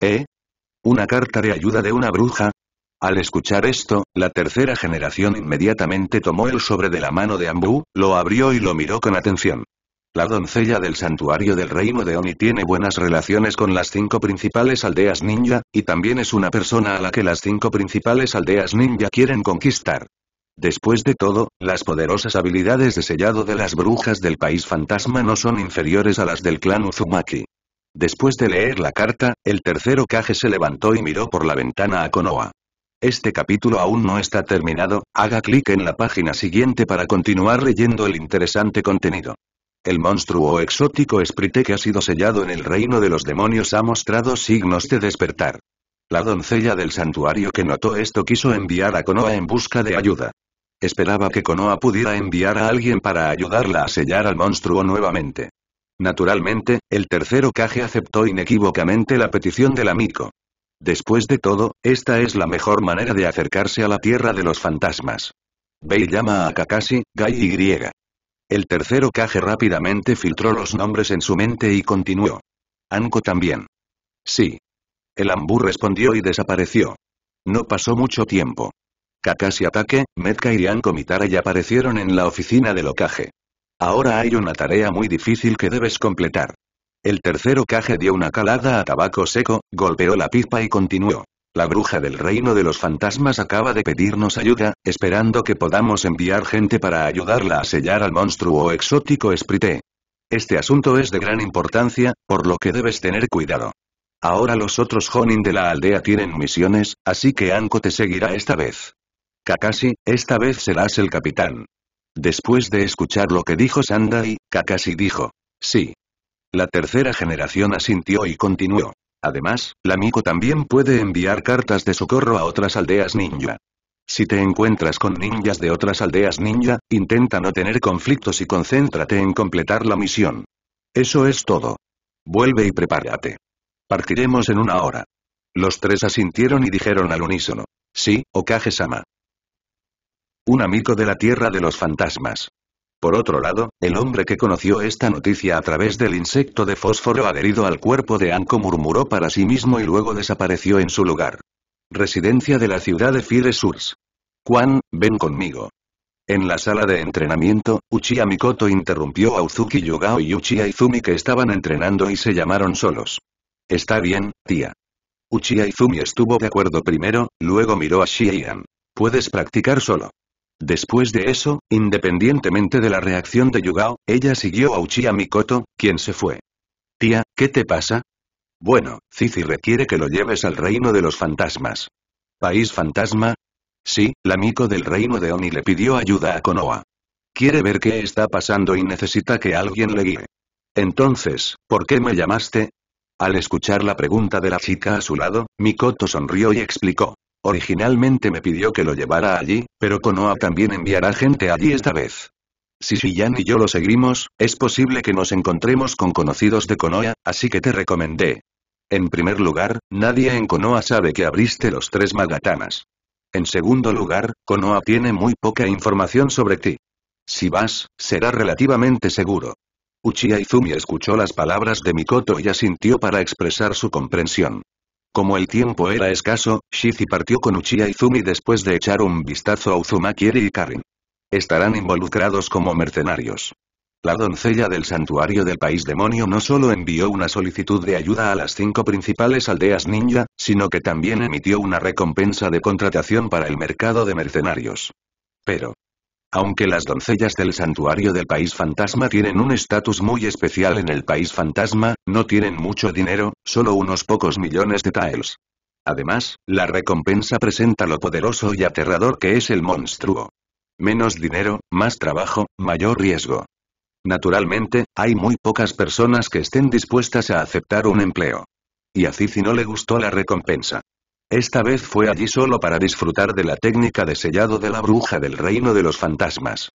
¿Eh? ¿Una carta de ayuda de una bruja? Al escuchar esto, la tercera generación inmediatamente tomó el sobre de la mano de Ambú, lo abrió y lo miró con atención. La doncella del santuario del reino de Oni tiene buenas relaciones con las cinco principales aldeas ninja, y también es una persona a la que las cinco principales aldeas ninja quieren conquistar. Después de todo, las poderosas habilidades de sellado de las brujas del país fantasma no son inferiores a las del clan Uzumaki. Después de leer la carta, el tercero Kage se levantó y miró por la ventana a Konoha. Este capítulo aún no está terminado, haga clic en la página siguiente para continuar leyendo el interesante contenido. El monstruo exótico Sprite que ha sido sellado en el reino de los demonios ha mostrado signos de despertar. La doncella del santuario que notó esto quiso enviar a Konoha en busca de ayuda. Esperaba que Konoha pudiera enviar a alguien para ayudarla a sellar al monstruo nuevamente. Naturalmente, el tercero Kage aceptó inequívocamente la petición del amigo. Después de todo, esta es la mejor manera de acercarse a la tierra de los fantasmas. Ve llama a Kakashi, Gai y Griega. El tercero Kage rápidamente filtró los nombres en su mente y continuó. Anko también. Sí. El ambú respondió y desapareció. No pasó mucho tiempo. Kakashi Ataque, Metka y Anko Mitara ya aparecieron en la oficina del ocaje. Ahora hay una tarea muy difícil que debes completar. El tercero Kage dio una calada a tabaco seco, golpeó la pipa y continuó. La bruja del reino de los fantasmas acaba de pedirnos ayuda, esperando que podamos enviar gente para ayudarla a sellar al monstruo exótico Sprite. Este asunto es de gran importancia, por lo que debes tener cuidado. Ahora los otros Jonin de la aldea tienen misiones, así que Anko te seguirá esta vez. Kakashi, esta vez serás el capitán. Después de escuchar lo que dijo Sandai, Kakashi dijo. Sí. La tercera generación asintió y continuó. Además, la Miko también puede enviar cartas de socorro a otras aldeas ninja. Si te encuentras con ninjas de otras aldeas ninja, intenta no tener conflictos y concéntrate en completar la misión. Eso es todo. Vuelve y prepárate. Partiremos en una hora. Los tres asintieron y dijeron al unísono. Sí, Okage-sama. Un amigo de la tierra de los fantasmas. Por otro lado, el hombre que conoció esta noticia a través del insecto de fósforo adherido al cuerpo de Anko murmuró para sí mismo y luego desapareció en su lugar. Residencia de la ciudad de Firesurs. Juan, ven conmigo. En la sala de entrenamiento, Uchiha Mikoto interrumpió a Uzuki Yugao y Uchiha Izumi que estaban entrenando y se llamaron solos. Está bien, tía. Uchiha Izumi estuvo de acuerdo primero, luego miró a Shieyan. Puedes practicar solo. Después de eso, independientemente de la reacción de Yugao, ella siguió a a Mikoto, quien se fue. Tía, ¿qué te pasa? Bueno, Cici requiere que lo lleves al reino de los fantasmas. ¿País fantasma? Sí, la Miko del reino de Oni le pidió ayuda a Konoha. Quiere ver qué está pasando y necesita que alguien le guíe. Entonces, ¿por qué me llamaste? Al escuchar la pregunta de la chica a su lado, Mikoto sonrió y explicó. Originalmente me pidió que lo llevara allí, pero Konoha también enviará gente allí esta vez. Si Shiyan y yo lo seguimos, es posible que nos encontremos con conocidos de Konoha, así que te recomendé. En primer lugar, nadie en Konoha sabe que abriste los tres magatamas. En segundo lugar, Konoha tiene muy poca información sobre ti. Si vas, será relativamente seguro. Uchiha Izumi escuchó las palabras de Mikoto y asintió para expresar su comprensión. Como el tiempo era escaso, Shizi partió con Uchiha Zumi después de echar un vistazo a Uzumaki y Karin. Estarán involucrados como mercenarios. La doncella del santuario del país demonio no solo envió una solicitud de ayuda a las cinco principales aldeas ninja, sino que también emitió una recompensa de contratación para el mercado de mercenarios. Pero, aunque las doncellas del santuario del país fantasma tienen un estatus muy especial en el país fantasma, no tienen mucho dinero, solo unos pocos millones de tiles. Además, la recompensa presenta lo poderoso y aterrador que es el monstruo. Menos dinero, más trabajo, mayor riesgo. Naturalmente, hay muy pocas personas que estén dispuestas a aceptar un empleo. Y a Cici no le gustó la recompensa. Esta vez fue allí solo para disfrutar de la técnica de sellado de la bruja del reino de los fantasmas.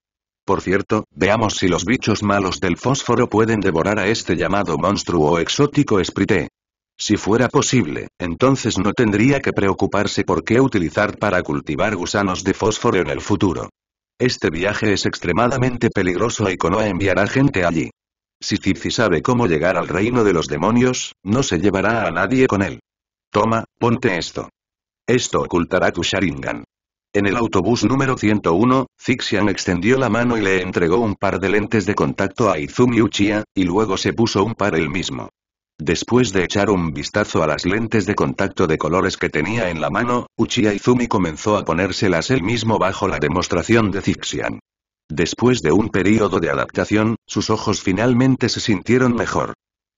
Por cierto, veamos si los bichos malos del fósforo pueden devorar a este llamado monstruo o exótico esprité. Si fuera posible, entonces no tendría que preocuparse por qué utilizar para cultivar gusanos de fósforo en el futuro. Este viaje es extremadamente peligroso y Konoha enviará gente allí. Si Circe sabe cómo llegar al reino de los demonios, no se llevará a nadie con él. Toma, ponte esto. Esto ocultará tu Sharingan. En el autobús número 101, Zixian extendió la mano y le entregó un par de lentes de contacto a Izumi Uchiha, y luego se puso un par él mismo. Después de echar un vistazo a las lentes de contacto de colores que tenía en la mano, Uchiha Izumi comenzó a ponérselas él mismo bajo la demostración de Zixian. Después de un período de adaptación, sus ojos finalmente se sintieron mejor.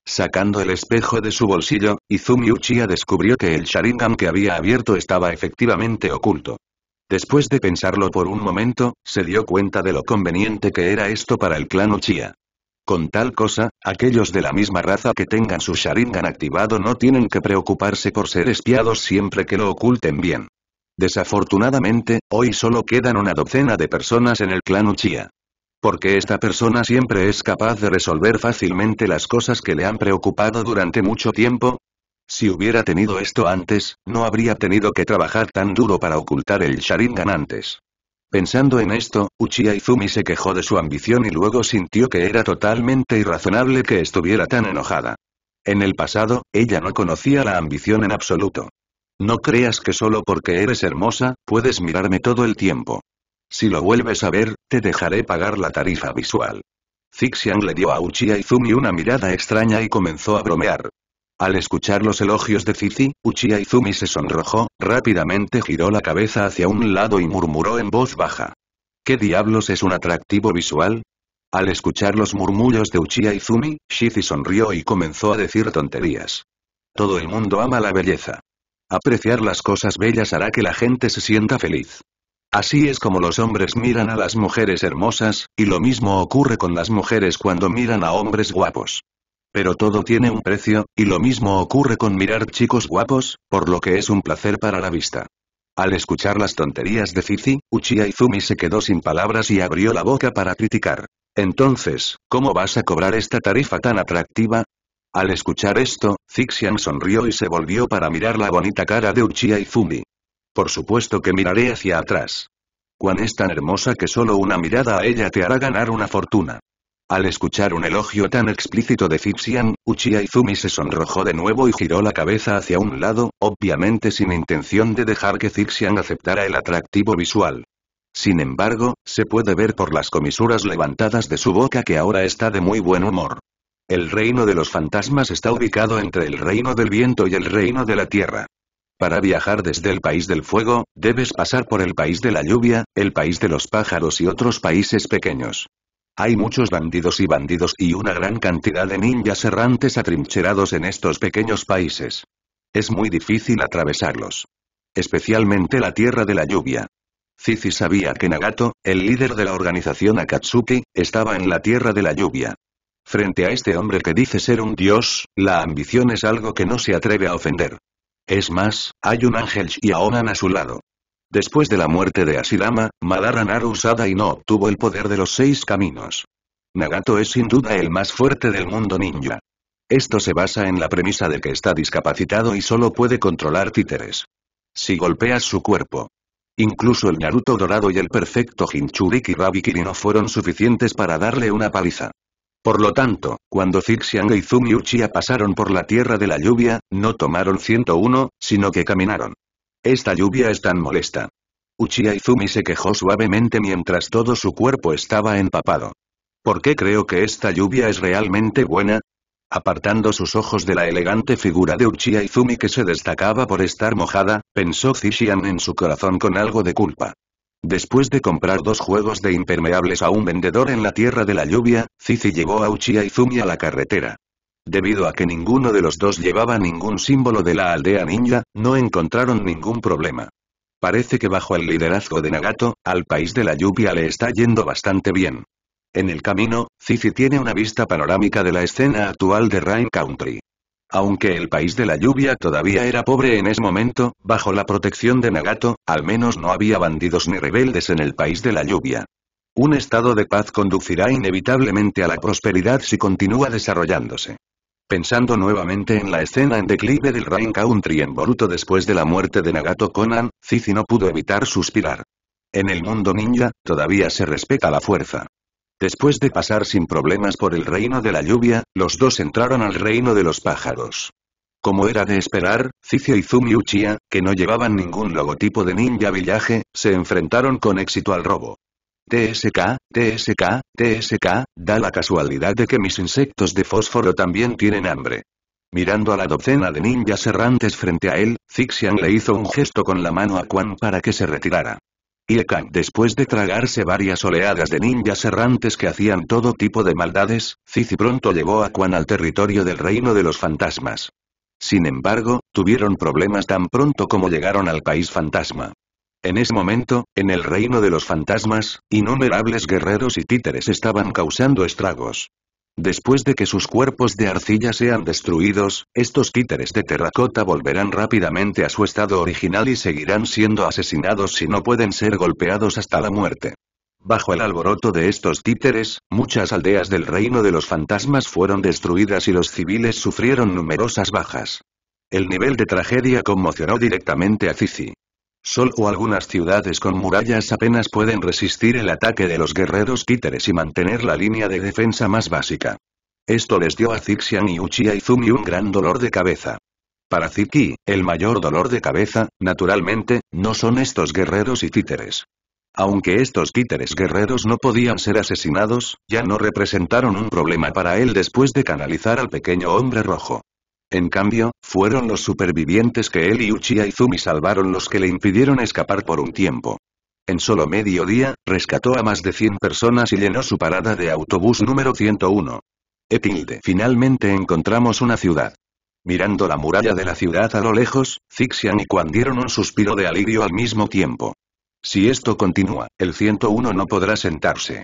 Sacando el espejo de su bolsillo, Izumi Uchiha descubrió que el Sharingan que había abierto estaba efectivamente oculto. Después de pensarlo por un momento, se dio cuenta de lo conveniente que era esto para el clan Uchiha. Con tal cosa, aquellos de la misma raza que tengan su Sharingan activado no tienen que preocuparse por ser espiados siempre que lo oculten bien. Desafortunadamente, hoy solo quedan una docena de personas en el clan Uchiha porque esta persona siempre es capaz de resolver fácilmente las cosas que le han preocupado durante mucho tiempo. Si hubiera tenido esto antes, no habría tenido que trabajar tan duro para ocultar el Sharingan antes. Pensando en esto, Uchiha Izumi se quejó de su ambición y luego sintió que era totalmente irrazonable que estuviera tan enojada. En el pasado, ella no conocía la ambición en absoluto. No creas que solo porque eres hermosa, puedes mirarme todo el tiempo. Si lo vuelves a ver, te dejaré pagar la tarifa visual. Zixiang le dio a Uchiha Izumi una mirada extraña y comenzó a bromear. Al escuchar los elogios de Zizi, Uchiha Izumi se sonrojó, rápidamente giró la cabeza hacia un lado y murmuró en voz baja. ¿Qué diablos es un atractivo visual? Al escuchar los murmullos de Uchiha Izumi, Shizi sonrió y comenzó a decir tonterías. Todo el mundo ama la belleza. Apreciar las cosas bellas hará que la gente se sienta feliz. Así es como los hombres miran a las mujeres hermosas, y lo mismo ocurre con las mujeres cuando miran a hombres guapos. Pero todo tiene un precio, y lo mismo ocurre con mirar chicos guapos, por lo que es un placer para la vista. Al escuchar las tonterías de Fifi, Uchiha Izumi se quedó sin palabras y abrió la boca para criticar. Entonces, ¿cómo vas a cobrar esta tarifa tan atractiva? Al escuchar esto, Zixian sonrió y se volvió para mirar la bonita cara de Uchiha Izumi. Por supuesto que miraré hacia atrás. ¡Cuán es tan hermosa que solo una mirada a ella te hará ganar una fortuna. Al escuchar un elogio tan explícito de Zixiang, Uchiha Izumi se sonrojó de nuevo y giró la cabeza hacia un lado, obviamente sin intención de dejar que Zixiang aceptara el atractivo visual. Sin embargo, se puede ver por las comisuras levantadas de su boca que ahora está de muy buen humor. El reino de los fantasmas está ubicado entre el reino del viento y el reino de la tierra. Para viajar desde el País del Fuego, debes pasar por el País de la Lluvia, el País de los Pájaros y otros países pequeños. Hay muchos bandidos y bandidos y una gran cantidad de ninjas errantes atrincherados en estos pequeños países. Es muy difícil atravesarlos. Especialmente la Tierra de la Lluvia. Cici sabía que Nagato, el líder de la organización Akatsuki, estaba en la Tierra de la Lluvia. Frente a este hombre que dice ser un dios, la ambición es algo que no se atreve a ofender. Es más, hay un ángel Xiaonan a su lado. Después de la muerte de Asirama, Madara Naru usada y no obtuvo el poder de los seis caminos. Nagato es sin duda el más fuerte del mundo ninja. Esto se basa en la premisa de que está discapacitado y solo puede controlar títeres. Si golpeas su cuerpo. Incluso el Naruto dorado y el perfecto Jinchuriki Rabikiri no fueron suficientes para darle una paliza. Por lo tanto, cuando Zixiang y Zumi Uchiha pasaron por la Tierra de la Lluvia, no tomaron 101, sino que caminaron. Esta lluvia es tan molesta. Uchiha Izumi se quejó suavemente mientras todo su cuerpo estaba empapado. ¿Por qué creo que esta lluvia es realmente buena? Apartando sus ojos de la elegante figura de Uchiha Izumi que se destacaba por estar mojada, pensó Zixiang en su corazón con algo de culpa. Después de comprar dos juegos de impermeables a un vendedor en la Tierra de la Lluvia, Cici llevó a Uchiha y Zumi a la carretera. Debido a que ninguno de los dos llevaba ningún símbolo de la aldea ninja, no encontraron ningún problema. Parece que bajo el liderazgo de Nagato, al país de la lluvia le está yendo bastante bien. En el camino, Cici tiene una vista panorámica de la escena actual de Rain Country. Aunque el país de la lluvia todavía era pobre en ese momento, bajo la protección de Nagato, al menos no había bandidos ni rebeldes en el país de la lluvia. Un estado de paz conducirá inevitablemente a la prosperidad si continúa desarrollándose. Pensando nuevamente en la escena en declive del Rain Country en Boruto después de la muerte de Nagato Conan, Cici no pudo evitar suspirar. En el mundo ninja, todavía se respeta la fuerza. Después de pasar sin problemas por el reino de la lluvia, los dos entraron al reino de los pájaros. Como era de esperar, Cicio y Zumi que no llevaban ningún logotipo de Ninja villaje, se enfrentaron con éxito al robo. TSK, TSK, TSK, da la casualidad de que mis insectos de fósforo también tienen hambre. Mirando a la docena de ninjas errantes frente a él, Zixian le hizo un gesto con la mano a Quan para que se retirara después de tragarse varias oleadas de ninjas errantes que hacían todo tipo de maldades, Cici pronto llevó a Quan al territorio del reino de los fantasmas. Sin embargo, tuvieron problemas tan pronto como llegaron al país fantasma. En ese momento, en el reino de los fantasmas, innumerables guerreros y títeres estaban causando estragos. Después de que sus cuerpos de arcilla sean destruidos, estos títeres de terracota volverán rápidamente a su estado original y seguirán siendo asesinados si no pueden ser golpeados hasta la muerte. Bajo el alboroto de estos títeres, muchas aldeas del reino de los fantasmas fueron destruidas y los civiles sufrieron numerosas bajas. El nivel de tragedia conmocionó directamente a Cici. Sol o algunas ciudades con murallas apenas pueden resistir el ataque de los guerreros títeres y mantener la línea de defensa más básica. Esto les dio a Zixian y Uchiha Izumi un gran dolor de cabeza. Para Ziki, el mayor dolor de cabeza, naturalmente, no son estos guerreros y títeres. Aunque estos títeres guerreros no podían ser asesinados, ya no representaron un problema para él después de canalizar al pequeño hombre rojo. En cambio, fueron los supervivientes que él y Uchiha Izumi salvaron los que le impidieron escapar por un tiempo. En solo medio día, rescató a más de 100 personas y llenó su parada de autobús número 101. Epilde. Finalmente encontramos una ciudad. Mirando la muralla de la ciudad a lo lejos, Zixian y Quan dieron un suspiro de alivio al mismo tiempo. Si esto continúa, el 101 no podrá sentarse.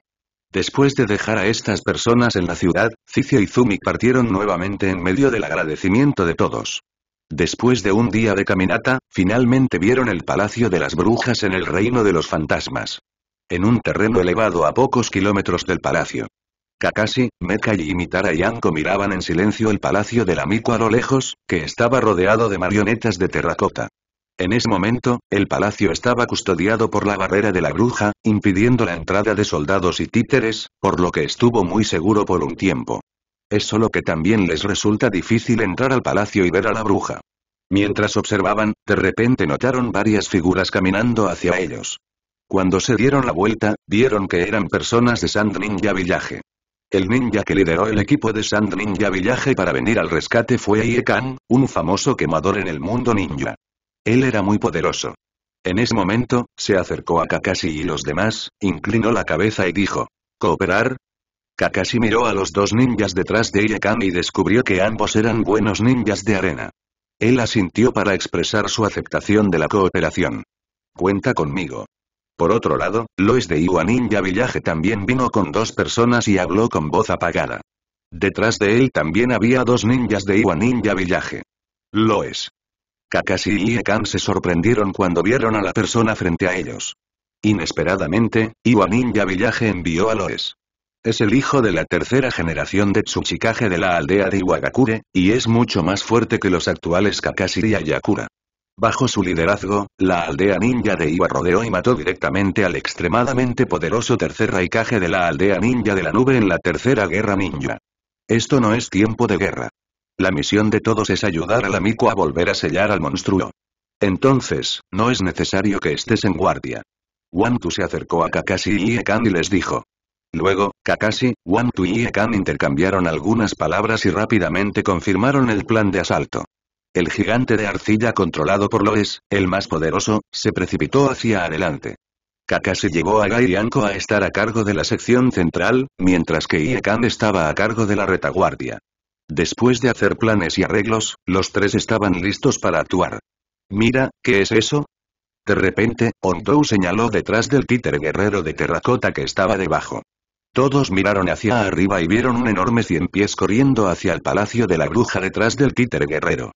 Después de dejar a estas personas en la ciudad, Cicia y Zumi partieron nuevamente en medio del agradecimiento de todos. Después de un día de caminata, finalmente vieron el Palacio de las Brujas en el Reino de los Fantasmas. En un terreno elevado a pocos kilómetros del palacio. Kakashi, Mekai y Mitara Yanko miraban en silencio el Palacio de la Miku a lo lejos, que estaba rodeado de marionetas de terracota. En ese momento, el palacio estaba custodiado por la barrera de la bruja, impidiendo la entrada de soldados y títeres, por lo que estuvo muy seguro por un tiempo. Es solo que también les resulta difícil entrar al palacio y ver a la bruja. Mientras observaban, de repente notaron varias figuras caminando hacia ellos. Cuando se dieron la vuelta, vieron que eran personas de Sand Ninja Village. El ninja que lideró el equipo de Sand Ninja Village para venir al rescate fue Iekan, un famoso quemador en el mundo ninja. Él era muy poderoso. En ese momento, se acercó a Kakashi y los demás, inclinó la cabeza y dijo, ¿Cooperar? Kakashi miró a los dos ninjas detrás de Iekami y descubrió que ambos eran buenos ninjas de arena. Él asintió para expresar su aceptación de la cooperación. Cuenta conmigo. Por otro lado, Lois de Iwa Ninja Villaje también vino con dos personas y habló con voz apagada. Detrás de él también había dos ninjas de Iwa Ninja Village. Lois. Kakashi y Iekan se sorprendieron cuando vieron a la persona frente a ellos. Inesperadamente, Iwa Ninja Villaje envió a Loes. Es el hijo de la tercera generación de Tsuchikage de la aldea de Iwagakure, y es mucho más fuerte que los actuales Kakashi y Ayakura. Bajo su liderazgo, la aldea ninja de Iwa rodeó y mató directamente al extremadamente poderoso tercer Raikage de la aldea ninja de la nube en la tercera guerra ninja. Esto no es tiempo de guerra. La misión de todos es ayudar al amico a volver a sellar al monstruo. Entonces, no es necesario que estés en guardia. Wantu se acercó a Kakashi y Iekan y les dijo. Luego, Kakashi, Wantu y Iekan intercambiaron algunas palabras y rápidamente confirmaron el plan de asalto. El gigante de arcilla controlado por Loes, el más poderoso, se precipitó hacia adelante. Kakashi llevó a Gai a estar a cargo de la sección central, mientras que Iekan estaba a cargo de la retaguardia. Después de hacer planes y arreglos, los tres estaban listos para actuar. Mira, ¿qué es eso? De repente, Ondou señaló detrás del títer guerrero de terracota que estaba debajo. Todos miraron hacia arriba y vieron un enorme cien pies corriendo hacia el palacio de la bruja detrás del títer guerrero.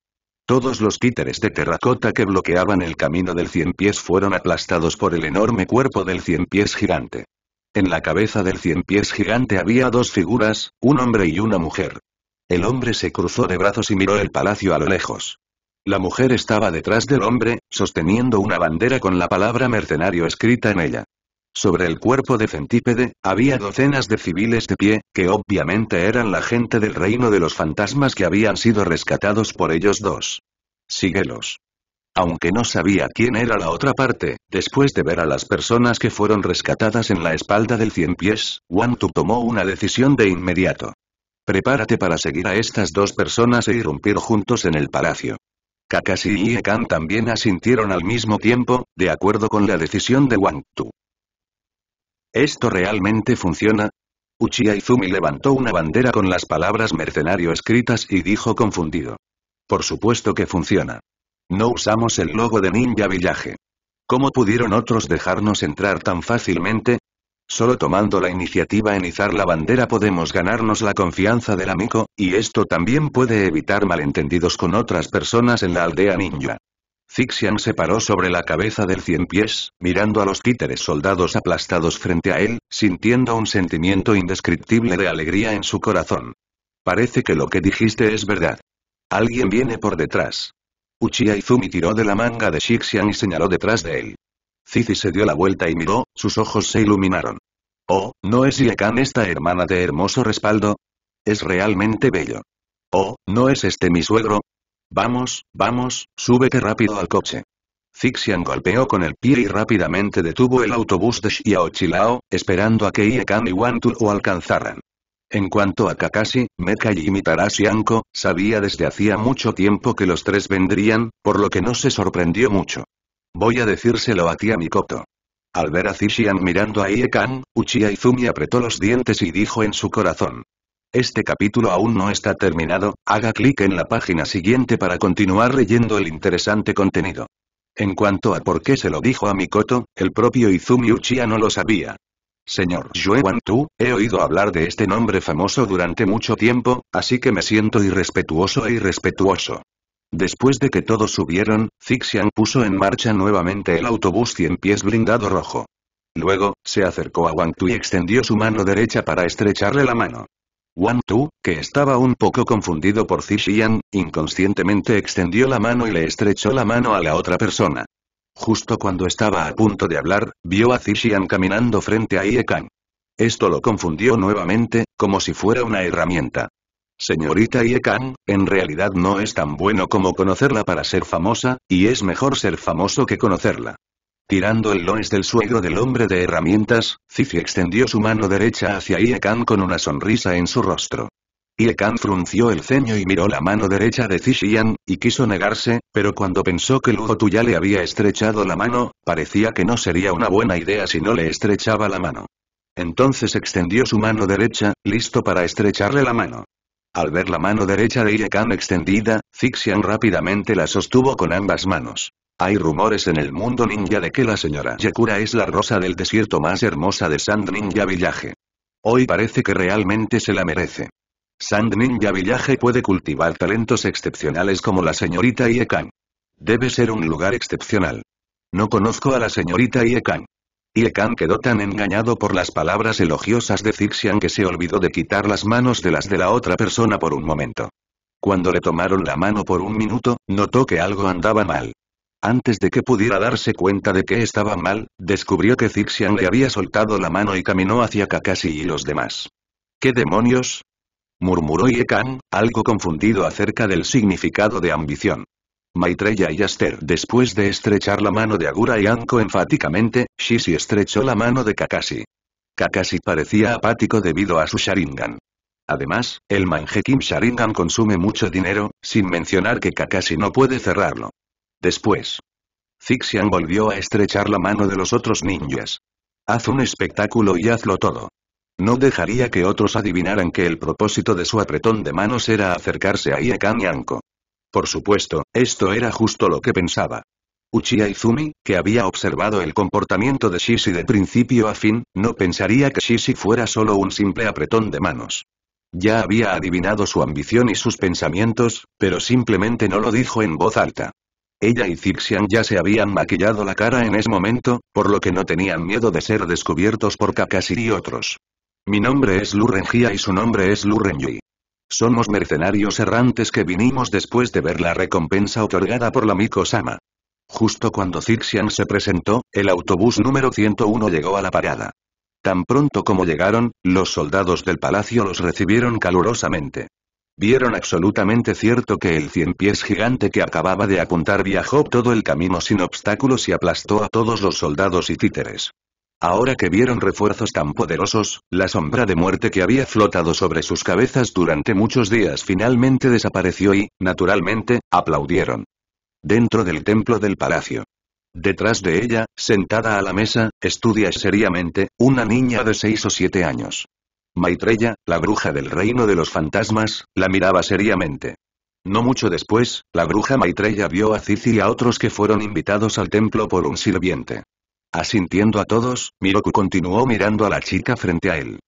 Todos los títeres de terracota que bloqueaban el camino del cien pies fueron aplastados por el enorme cuerpo del cien pies gigante. En la cabeza del cien pies gigante había dos figuras, un hombre y una mujer. El hombre se cruzó de brazos y miró el palacio a lo lejos. La mujer estaba detrás del hombre, sosteniendo una bandera con la palabra mercenario escrita en ella. Sobre el cuerpo de Centípede, había docenas de civiles de pie, que obviamente eran la gente del reino de los fantasmas que habían sido rescatados por ellos dos. Síguelos. Aunque no sabía quién era la otra parte, después de ver a las personas que fueron rescatadas en la espalda del cien pies, Wantu tomó una decisión de inmediato. Prepárate para seguir a estas dos personas e irrumpir juntos en el palacio. Kakashi y Ekan también asintieron al mismo tiempo, de acuerdo con la decisión de Wang Tu. ¿Esto realmente funciona? Uchiha Izumi levantó una bandera con las palabras mercenario escritas y dijo confundido. Por supuesto que funciona. No usamos el logo de Ninja Villaje ¿Cómo pudieron otros dejarnos entrar tan fácilmente? Solo tomando la iniciativa en izar la bandera podemos ganarnos la confianza del amigo, y esto también puede evitar malentendidos con otras personas en la aldea ninja. Zixian se paró sobre la cabeza del cien pies, mirando a los títeres soldados aplastados frente a él, sintiendo un sentimiento indescriptible de alegría en su corazón. Parece que lo que dijiste es verdad. Alguien viene por detrás. Uchiha Izumi tiró de la manga de Shixian y señaló detrás de él. Cici se dio la vuelta y miró, sus ojos se iluminaron. Oh, ¿no es Iekan esta hermana de hermoso respaldo? Es realmente bello. Oh, ¿no es este mi suegro? Vamos, vamos, súbete rápido al coche. Zixian golpeó con el pie y rápidamente detuvo el autobús de Xiaochilao, esperando a que Iekan y Wantu lo alcanzaran. En cuanto a Kakashi, Mekai y Mitarashi Anko, sabía desde hacía mucho tiempo que los tres vendrían, por lo que no se sorprendió mucho. Voy a decírselo a a Mikoto. Al ver a Zishian mirando a Iekan, Uchiha Izumi apretó los dientes y dijo en su corazón. Este capítulo aún no está terminado, haga clic en la página siguiente para continuar leyendo el interesante contenido. En cuanto a por qué se lo dijo a Mikoto, el propio Izumi Uchiha no lo sabía. Señor Yue Wantu, he oído hablar de este nombre famoso durante mucho tiempo, así que me siento irrespetuoso e irrespetuoso. Después de que todos subieron, Zixian puso en marcha nuevamente el autobús cien pies blindado rojo. Luego, se acercó a Wang Tu y extendió su mano derecha para estrecharle la mano. Wang Tu, que estaba un poco confundido por Zixian, inconscientemente extendió la mano y le estrechó la mano a la otra persona. Justo cuando estaba a punto de hablar, vio a Zixian caminando frente a Ye Kang. Esto lo confundió nuevamente, como si fuera una herramienta. Señorita Yekan, en realidad no es tan bueno como conocerla para ser famosa, y es mejor ser famoso que conocerla. Tirando el lois del suegro del hombre de herramientas, Cici extendió su mano derecha hacia Yekan con una sonrisa en su rostro. Yekan frunció el ceño y miró la mano derecha de Xixian, y quiso negarse, pero cuando pensó que tú ya le había estrechado la mano, parecía que no sería una buena idea si no le estrechaba la mano. Entonces extendió su mano derecha, listo para estrecharle la mano. Al ver la mano derecha de Iekan extendida, Zixian rápidamente la sostuvo con ambas manos. Hay rumores en el mundo ninja de que la señora Yekura es la rosa del desierto más hermosa de Sand Ninja Village. Hoy parece que realmente se la merece. Sand Ninja Village puede cultivar talentos excepcionales como la señorita Iekan. Debe ser un lugar excepcional. No conozco a la señorita Iekan. Y quedó tan engañado por las palabras elogiosas de Zixian que se olvidó de quitar las manos de las de la otra persona por un momento. Cuando le tomaron la mano por un minuto, notó que algo andaba mal. Antes de que pudiera darse cuenta de que estaba mal, descubrió que Zixian le había soltado la mano y caminó hacia Kakashi y los demás. ¿Qué demonios? murmuró Yekan, algo confundido acerca del significado de ambición. Maitreya y Aster. Después de estrechar la mano de Agura y Anko enfáticamente, Shishi estrechó la mano de Kakashi. Kakashi parecía apático debido a su Sharingan. Además, el manjekim Sharingan consume mucho dinero, sin mencionar que Kakashi no puede cerrarlo. Después. Zixian volvió a estrechar la mano de los otros ninjas. Haz un espectáculo y hazlo todo. No dejaría que otros adivinaran que el propósito de su apretón de manos era acercarse a Iekan y Anko. Por supuesto, esto era justo lo que pensaba. Uchiha Izumi, que había observado el comportamiento de Shishi de principio a fin, no pensaría que Shishi fuera solo un simple apretón de manos. Ya había adivinado su ambición y sus pensamientos, pero simplemente no lo dijo en voz alta. Ella y Zixian ya se habían maquillado la cara en ese momento, por lo que no tenían miedo de ser descubiertos por Kakashi y otros. Mi nombre es Lurengia y su nombre es Lurenji. Somos mercenarios errantes que vinimos después de ver la recompensa otorgada por la Miko-sama. Justo cuando Zixian se presentó, el autobús número 101 llegó a la parada. Tan pronto como llegaron, los soldados del palacio los recibieron calurosamente. Vieron absolutamente cierto que el cien pies gigante que acababa de apuntar viajó todo el camino sin obstáculos y aplastó a todos los soldados y títeres. Ahora que vieron refuerzos tan poderosos, la sombra de muerte que había flotado sobre sus cabezas durante muchos días finalmente desapareció y, naturalmente, aplaudieron. Dentro del templo del palacio. Detrás de ella, sentada a la mesa, estudia seriamente, una niña de seis o siete años. Maitreya, la bruja del reino de los fantasmas, la miraba seriamente. No mucho después, la bruja Maitreya vio a Cici y a otros que fueron invitados al templo por un sirviente. Asintiendo a todos, Miroku continuó mirando a la chica frente a él.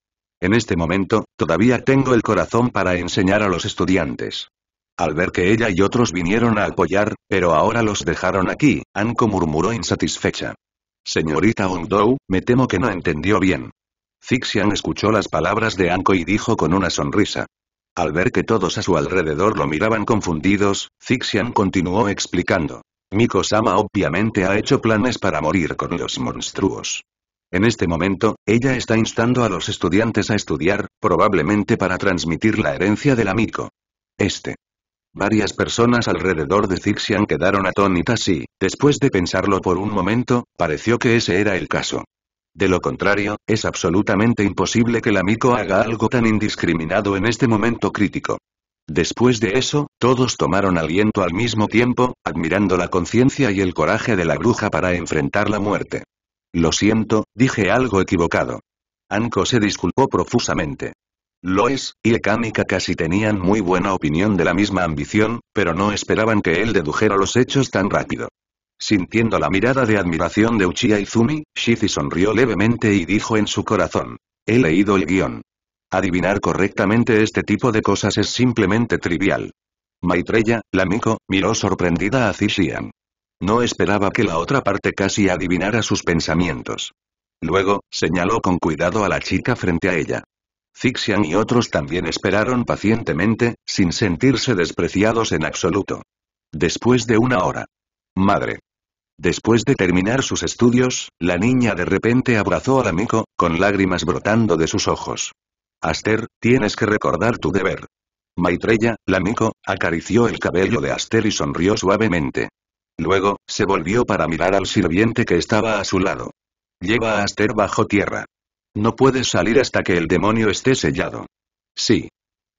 En este momento, todavía tengo el corazón para enseñar a los estudiantes. Al ver que ella y otros vinieron a apoyar, pero ahora los dejaron aquí, Anko murmuró insatisfecha. Señorita Ongdou, me temo que no entendió bien. fixian escuchó las palabras de Anko y dijo con una sonrisa. Al ver que todos a su alrededor lo miraban confundidos, fixian continuó explicando. Miko-sama obviamente ha hecho planes para morir con los monstruos. En este momento, ella está instando a los estudiantes a estudiar, probablemente para transmitir la herencia del la Este. Varias personas alrededor de Zixian quedaron atónitas y, después de pensarlo por un momento, pareció que ese era el caso. De lo contrario, es absolutamente imposible que la Miko haga algo tan indiscriminado en este momento crítico. Después de eso, todos tomaron aliento al mismo tiempo, admirando la conciencia y el coraje de la bruja para enfrentar la muerte. Lo siento, dije algo equivocado. Anko se disculpó profusamente. Lois y Ekamika casi tenían muy buena opinión de la misma ambición, pero no esperaban que él dedujera los hechos tan rápido. Sintiendo la mirada de admiración de Uchiha Izumi, Shizi sonrió levemente y dijo en su corazón. He leído el guión. Adivinar correctamente este tipo de cosas es simplemente trivial. Maitreya, la Miko, miró sorprendida a Zixian. No esperaba que la otra parte casi adivinara sus pensamientos. Luego, señaló con cuidado a la chica frente a ella. Zixian y otros también esperaron pacientemente, sin sentirse despreciados en absoluto. Después de una hora. Madre. Después de terminar sus estudios, la niña de repente abrazó la amigo, con lágrimas brotando de sus ojos. Aster, tienes que recordar tu deber. Maitreya, la mico, acarició el cabello de Aster y sonrió suavemente. Luego, se volvió para mirar al sirviente que estaba a su lado. Lleva a Aster bajo tierra. No puedes salir hasta que el demonio esté sellado. Sí.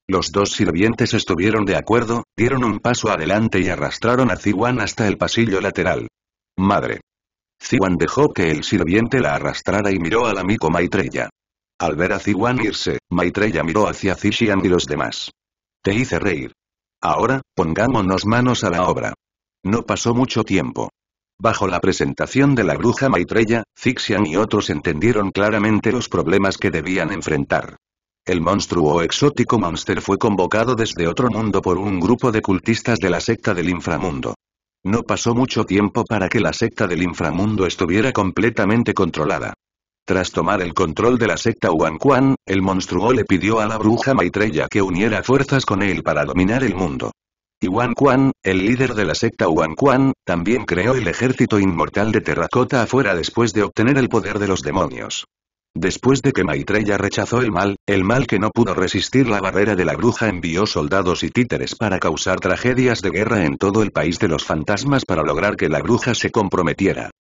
Los dos sirvientes estuvieron de acuerdo, dieron un paso adelante y arrastraron a Ziwan hasta el pasillo lateral. Madre. Ziwan dejó que el sirviente la arrastrara y miró a la Maitreya. Al ver a Ziwan irse, Maitreya miró hacia Zixian y los demás. Te hice reír. Ahora, pongámonos manos a la obra. No pasó mucho tiempo. Bajo la presentación de la bruja Maitreya, Zixian y otros entendieron claramente los problemas que debían enfrentar. El monstruo exótico Monster fue convocado desde otro mundo por un grupo de cultistas de la secta del inframundo. No pasó mucho tiempo para que la secta del inframundo estuviera completamente controlada. Tras tomar el control de la secta Wan el monstruo le pidió a la bruja Maitreya que uniera fuerzas con él para dominar el mundo. Y Wan el líder de la secta Wan también creó el ejército inmortal de terracota afuera después de obtener el poder de los demonios. Después de que Maitreya rechazó el mal, el mal que no pudo resistir la barrera de la bruja envió soldados y títeres para causar tragedias de guerra en todo el país de los fantasmas para lograr que la bruja se comprometiera.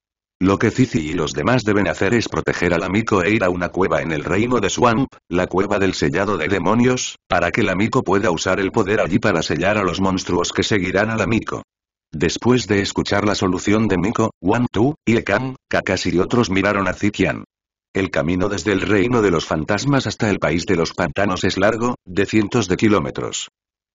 Lo que Cici y los demás deben hacer es proteger a amico e ir a una cueva en el reino de Swamp, la cueva del sellado de demonios, para que el amico pueda usar el poder allí para sellar a los monstruos que seguirán al amico Después de escuchar la solución de Miko, Wantu, Tu, Kakashi y otros miraron a Zikian. El camino desde el reino de los fantasmas hasta el país de los pantanos es largo, de cientos de kilómetros.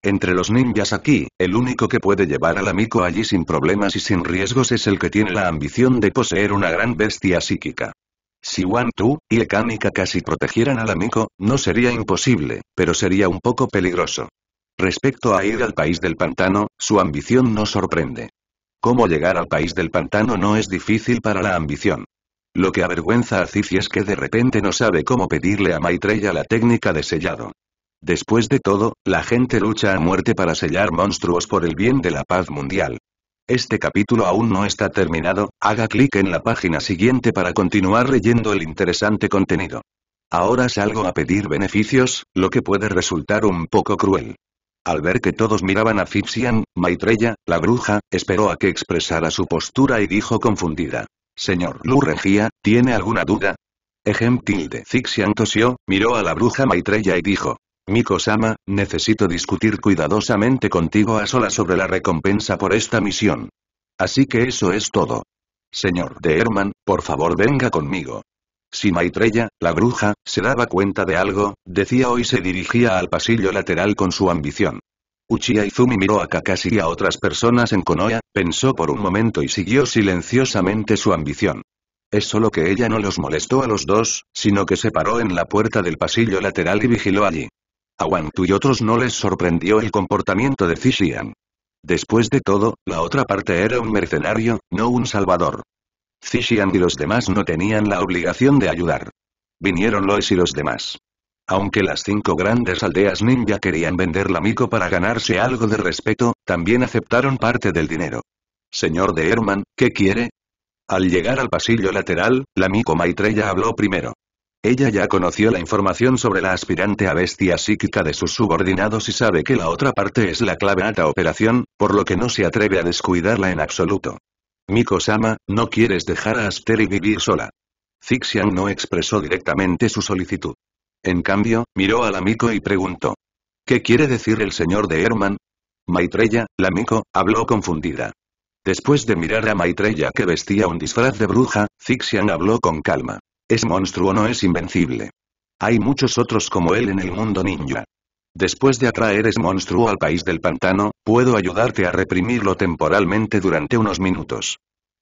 Entre los ninjas aquí, el único que puede llevar al amico allí sin problemas y sin riesgos es el que tiene la ambición de poseer una gran bestia psíquica. Si Wan Tu y Ekamika casi protegieran al amico, no sería imposible, pero sería un poco peligroso. Respecto a ir al país del pantano, su ambición no sorprende. Cómo llegar al país del pantano no es difícil para la ambición. Lo que avergüenza a Cici es que de repente no sabe cómo pedirle a Maitreya la técnica de sellado. Después de todo, la gente lucha a muerte para sellar monstruos por el bien de la paz mundial. Este capítulo aún no está terminado, haga clic en la página siguiente para continuar leyendo el interesante contenido. Ahora salgo a pedir beneficios, lo que puede resultar un poco cruel. Al ver que todos miraban a Fipsian, Maitreya, la bruja, esperó a que expresara su postura y dijo confundida. Señor Regia, ¿tiene alguna duda? Ejem de Fixian tosió, miró a la bruja Maitreya y dijo. Miko-sama, necesito discutir cuidadosamente contigo a sola sobre la recompensa por esta misión. Así que eso es todo. Señor de Herman, por favor venga conmigo. Si Maitreya, la bruja, se daba cuenta de algo, decía hoy se dirigía al pasillo lateral con su ambición. Uchiha Izumi miró a Kakashi y a otras personas en Konoha, pensó por un momento y siguió silenciosamente su ambición. Es solo que ella no los molestó a los dos, sino que se paró en la puerta del pasillo lateral y vigiló allí. A wang y otros no les sorprendió el comportamiento de Zixiang. Después de todo, la otra parte era un mercenario, no un salvador. Zixiang y los demás no tenían la obligación de ayudar. Vinieron Lois y los demás. Aunque las cinco grandes aldeas ninja querían vender la miko para ganarse algo de respeto, también aceptaron parte del dinero. Señor de Herman, ¿qué quiere? Al llegar al pasillo lateral, la miko Maitreya habló primero. Ella ya conoció la información sobre la aspirante a bestia psíquica de sus subordinados y sabe que la otra parte es la clave a la operación, por lo que no se atreve a descuidarla en absoluto. Miko-sama, no quieres dejar a Asteri vivir sola. Zixiang no expresó directamente su solicitud. En cambio, miró a la Miko y preguntó. ¿Qué quiere decir el señor de Herman? Maitreya, la Miko, habló confundida. Después de mirar a Maitreya que vestía un disfraz de bruja, Zixiang habló con calma. Ese monstruo no es invencible. Hay muchos otros como él en el mundo ninja. Después de atraer ese monstruo al país del pantano, puedo ayudarte a reprimirlo temporalmente durante unos minutos.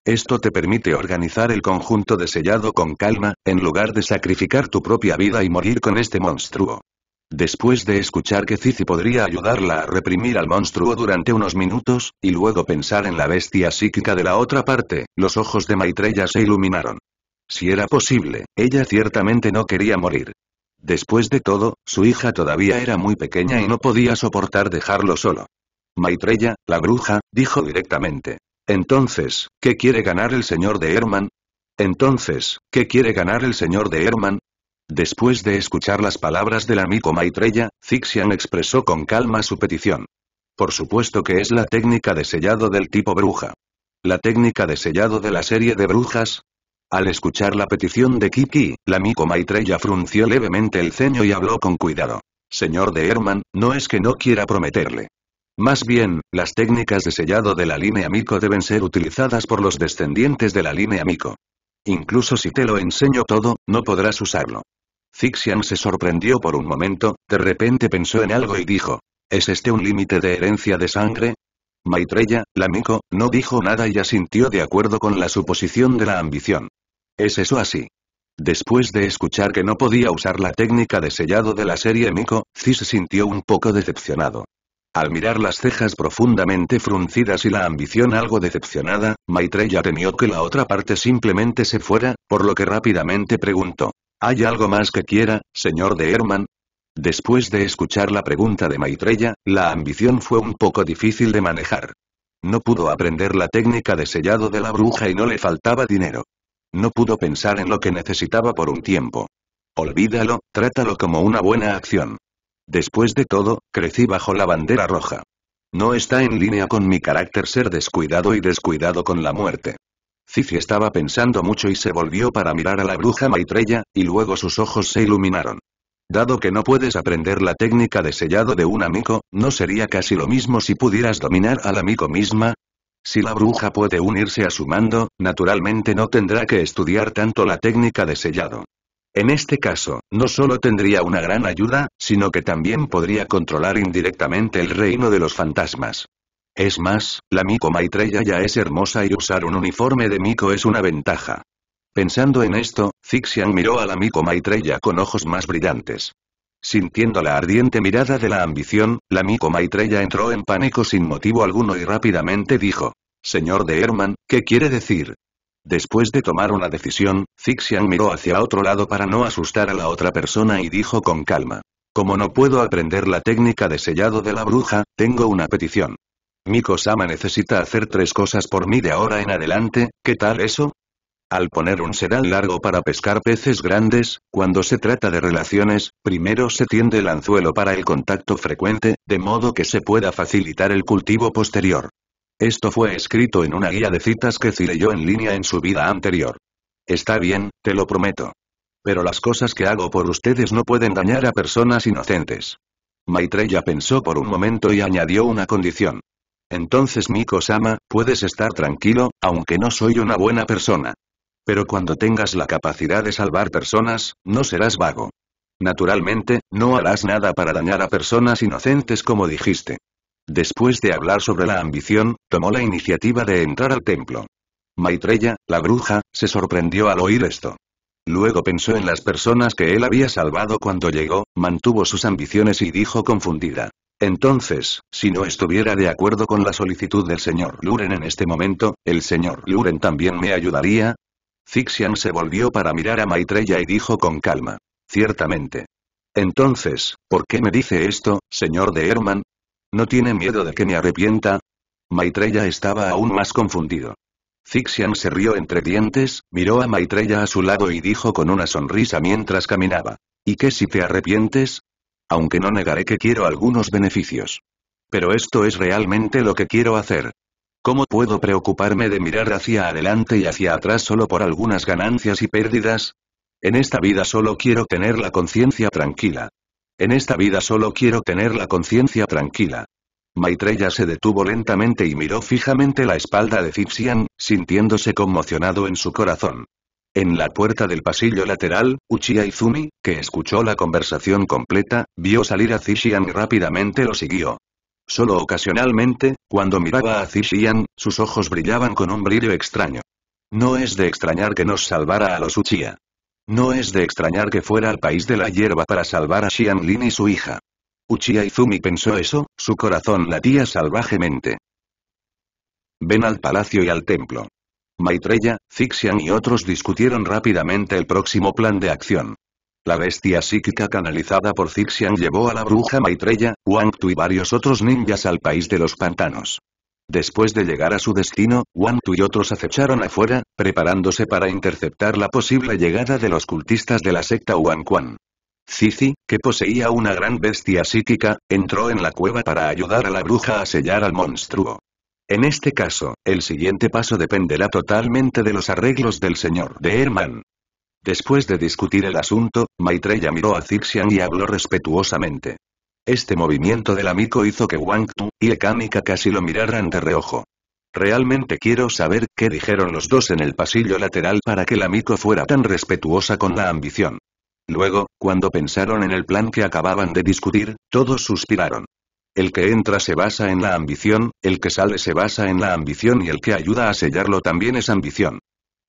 Esto te permite organizar el conjunto de sellado con calma, en lugar de sacrificar tu propia vida y morir con este monstruo. Después de escuchar que Cici podría ayudarla a reprimir al monstruo durante unos minutos, y luego pensar en la bestia psíquica de la otra parte, los ojos de Maitreya se iluminaron. Si era posible, ella ciertamente no quería morir. Después de todo, su hija todavía era muy pequeña y no podía soportar dejarlo solo. Maitreya, la bruja, dijo directamente. Entonces, ¿qué quiere ganar el señor de Herman? Entonces, ¿qué quiere ganar el señor de Herman? Después de escuchar las palabras del amigo Maitreya, Zixian expresó con calma su petición. Por supuesto que es la técnica de sellado del tipo bruja. La técnica de sellado de la serie de brujas, al escuchar la petición de Kiki, la Miko Maitreya frunció levemente el ceño y habló con cuidado. Señor de Herman, no es que no quiera prometerle. Más bien, las técnicas de sellado de la línea Miko deben ser utilizadas por los descendientes de la línea Miko. Incluso si te lo enseño todo, no podrás usarlo. Zixian se sorprendió por un momento, de repente pensó en algo y dijo, ¿es este un límite de herencia de sangre? Maitreya, la Miko, no dijo nada y asintió de acuerdo con la suposición de la ambición. ¿Es eso así? Después de escuchar que no podía usar la técnica de sellado de la serie Miko, Cis se sintió un poco decepcionado. Al mirar las cejas profundamente fruncidas y la ambición algo decepcionada, Maitreya temió que la otra parte simplemente se fuera, por lo que rápidamente preguntó. ¿Hay algo más que quiera, señor de Herman? Después de escuchar la pregunta de Maitreya, la ambición fue un poco difícil de manejar. No pudo aprender la técnica de sellado de la bruja y no le faltaba dinero. No pudo pensar en lo que necesitaba por un tiempo. Olvídalo, trátalo como una buena acción. Después de todo, crecí bajo la bandera roja. No está en línea con mi carácter ser descuidado y descuidado con la muerte. Cici estaba pensando mucho y se volvió para mirar a la bruja Maitreya, y luego sus ojos se iluminaron. Dado que no puedes aprender la técnica de sellado de un amigo, ¿no sería casi lo mismo si pudieras dominar al amigo misma? Si la bruja puede unirse a su mando, naturalmente no tendrá que estudiar tanto la técnica de sellado. En este caso, no solo tendría una gran ayuda, sino que también podría controlar indirectamente el reino de los fantasmas. Es más, la Miko Maitreya ya es hermosa y usar un uniforme de Miko es una ventaja. Pensando en esto, Zixian miró a la Miko Maitreya con ojos más brillantes. Sintiendo la ardiente mirada de la ambición, la Miko Maitreya entró en pánico sin motivo alguno y rápidamente dijo. Señor de Herman, ¿qué quiere decir? Después de tomar una decisión, Zixian miró hacia otro lado para no asustar a la otra persona y dijo con calma. Como no puedo aprender la técnica de sellado de la bruja, tengo una petición. Miko-sama necesita hacer tres cosas por mí de ahora en adelante, ¿qué tal eso? al poner un sedal largo para pescar peces grandes, cuando se trata de relaciones, primero se tiende el anzuelo para el contacto frecuente, de modo que se pueda facilitar el cultivo posterior. Esto fue escrito en una guía de citas que cireyó en línea en su vida anterior. Está bien, te lo prometo. Pero las cosas que hago por ustedes no pueden dañar a personas inocentes. Maitreya pensó por un momento y añadió una condición. Entonces Miko-sama, puedes estar tranquilo, aunque no soy una buena persona. Pero cuando tengas la capacidad de salvar personas, no serás vago. Naturalmente, no harás nada para dañar a personas inocentes como dijiste. Después de hablar sobre la ambición, tomó la iniciativa de entrar al templo. Maitreya, la bruja, se sorprendió al oír esto. Luego pensó en las personas que él había salvado cuando llegó, mantuvo sus ambiciones y dijo confundida. Entonces, si no estuviera de acuerdo con la solicitud del señor Luren en este momento, ¿el señor Luren también me ayudaría? Zixian se volvió para mirar a Maitreya y dijo con calma. Ciertamente. Entonces, ¿por qué me dice esto, señor de Herman? ¿No tiene miedo de que me arrepienta? Maitreya estaba aún más confundido. Zixian se rió entre dientes, miró a Maitreya a su lado y dijo con una sonrisa mientras caminaba. ¿Y qué si te arrepientes? Aunque no negaré que quiero algunos beneficios. Pero esto es realmente lo que quiero hacer. ¿Cómo puedo preocuparme de mirar hacia adelante y hacia atrás solo por algunas ganancias y pérdidas? En esta vida solo quiero tener la conciencia tranquila. En esta vida solo quiero tener la conciencia tranquila. Maitreya se detuvo lentamente y miró fijamente la espalda de Zixiang, sintiéndose conmocionado en su corazón. En la puerta del pasillo lateral, Uchiha Izumi, que escuchó la conversación completa, vio salir a Zixiang y rápidamente lo siguió. Solo ocasionalmente, cuando miraba a Zishian, sus ojos brillaban con un brillo extraño. No es de extrañar que nos salvara a los Uchiha. No es de extrañar que fuera al país de la hierba para salvar a Xian Lin y su hija. Uchiha Izumi pensó eso, su corazón latía salvajemente. Ven al palacio y al templo. Maitreya, Zixian y otros discutieron rápidamente el próximo plan de acción. La bestia psíquica canalizada por Zixian llevó a la bruja Maitreya, Wang Tu y varios otros ninjas al país de los pantanos. Después de llegar a su destino, Wang Tu y otros acecharon afuera, preparándose para interceptar la posible llegada de los cultistas de la secta Wang Quan. Cici, que poseía una gran bestia psíquica, entró en la cueva para ayudar a la bruja a sellar al monstruo. En este caso, el siguiente paso dependerá totalmente de los arreglos del señor de Herman. Después de discutir el asunto, Maitreya miró a Zixian y habló respetuosamente. Este movimiento del amico hizo que Wang Tu y Ekamika casi lo miraran de reojo. Realmente quiero saber qué dijeron los dos en el pasillo lateral para que el amico fuera tan respetuosa con la ambición. Luego, cuando pensaron en el plan que acababan de discutir, todos suspiraron. El que entra se basa en la ambición, el que sale se basa en la ambición y el que ayuda a sellarlo también es ambición.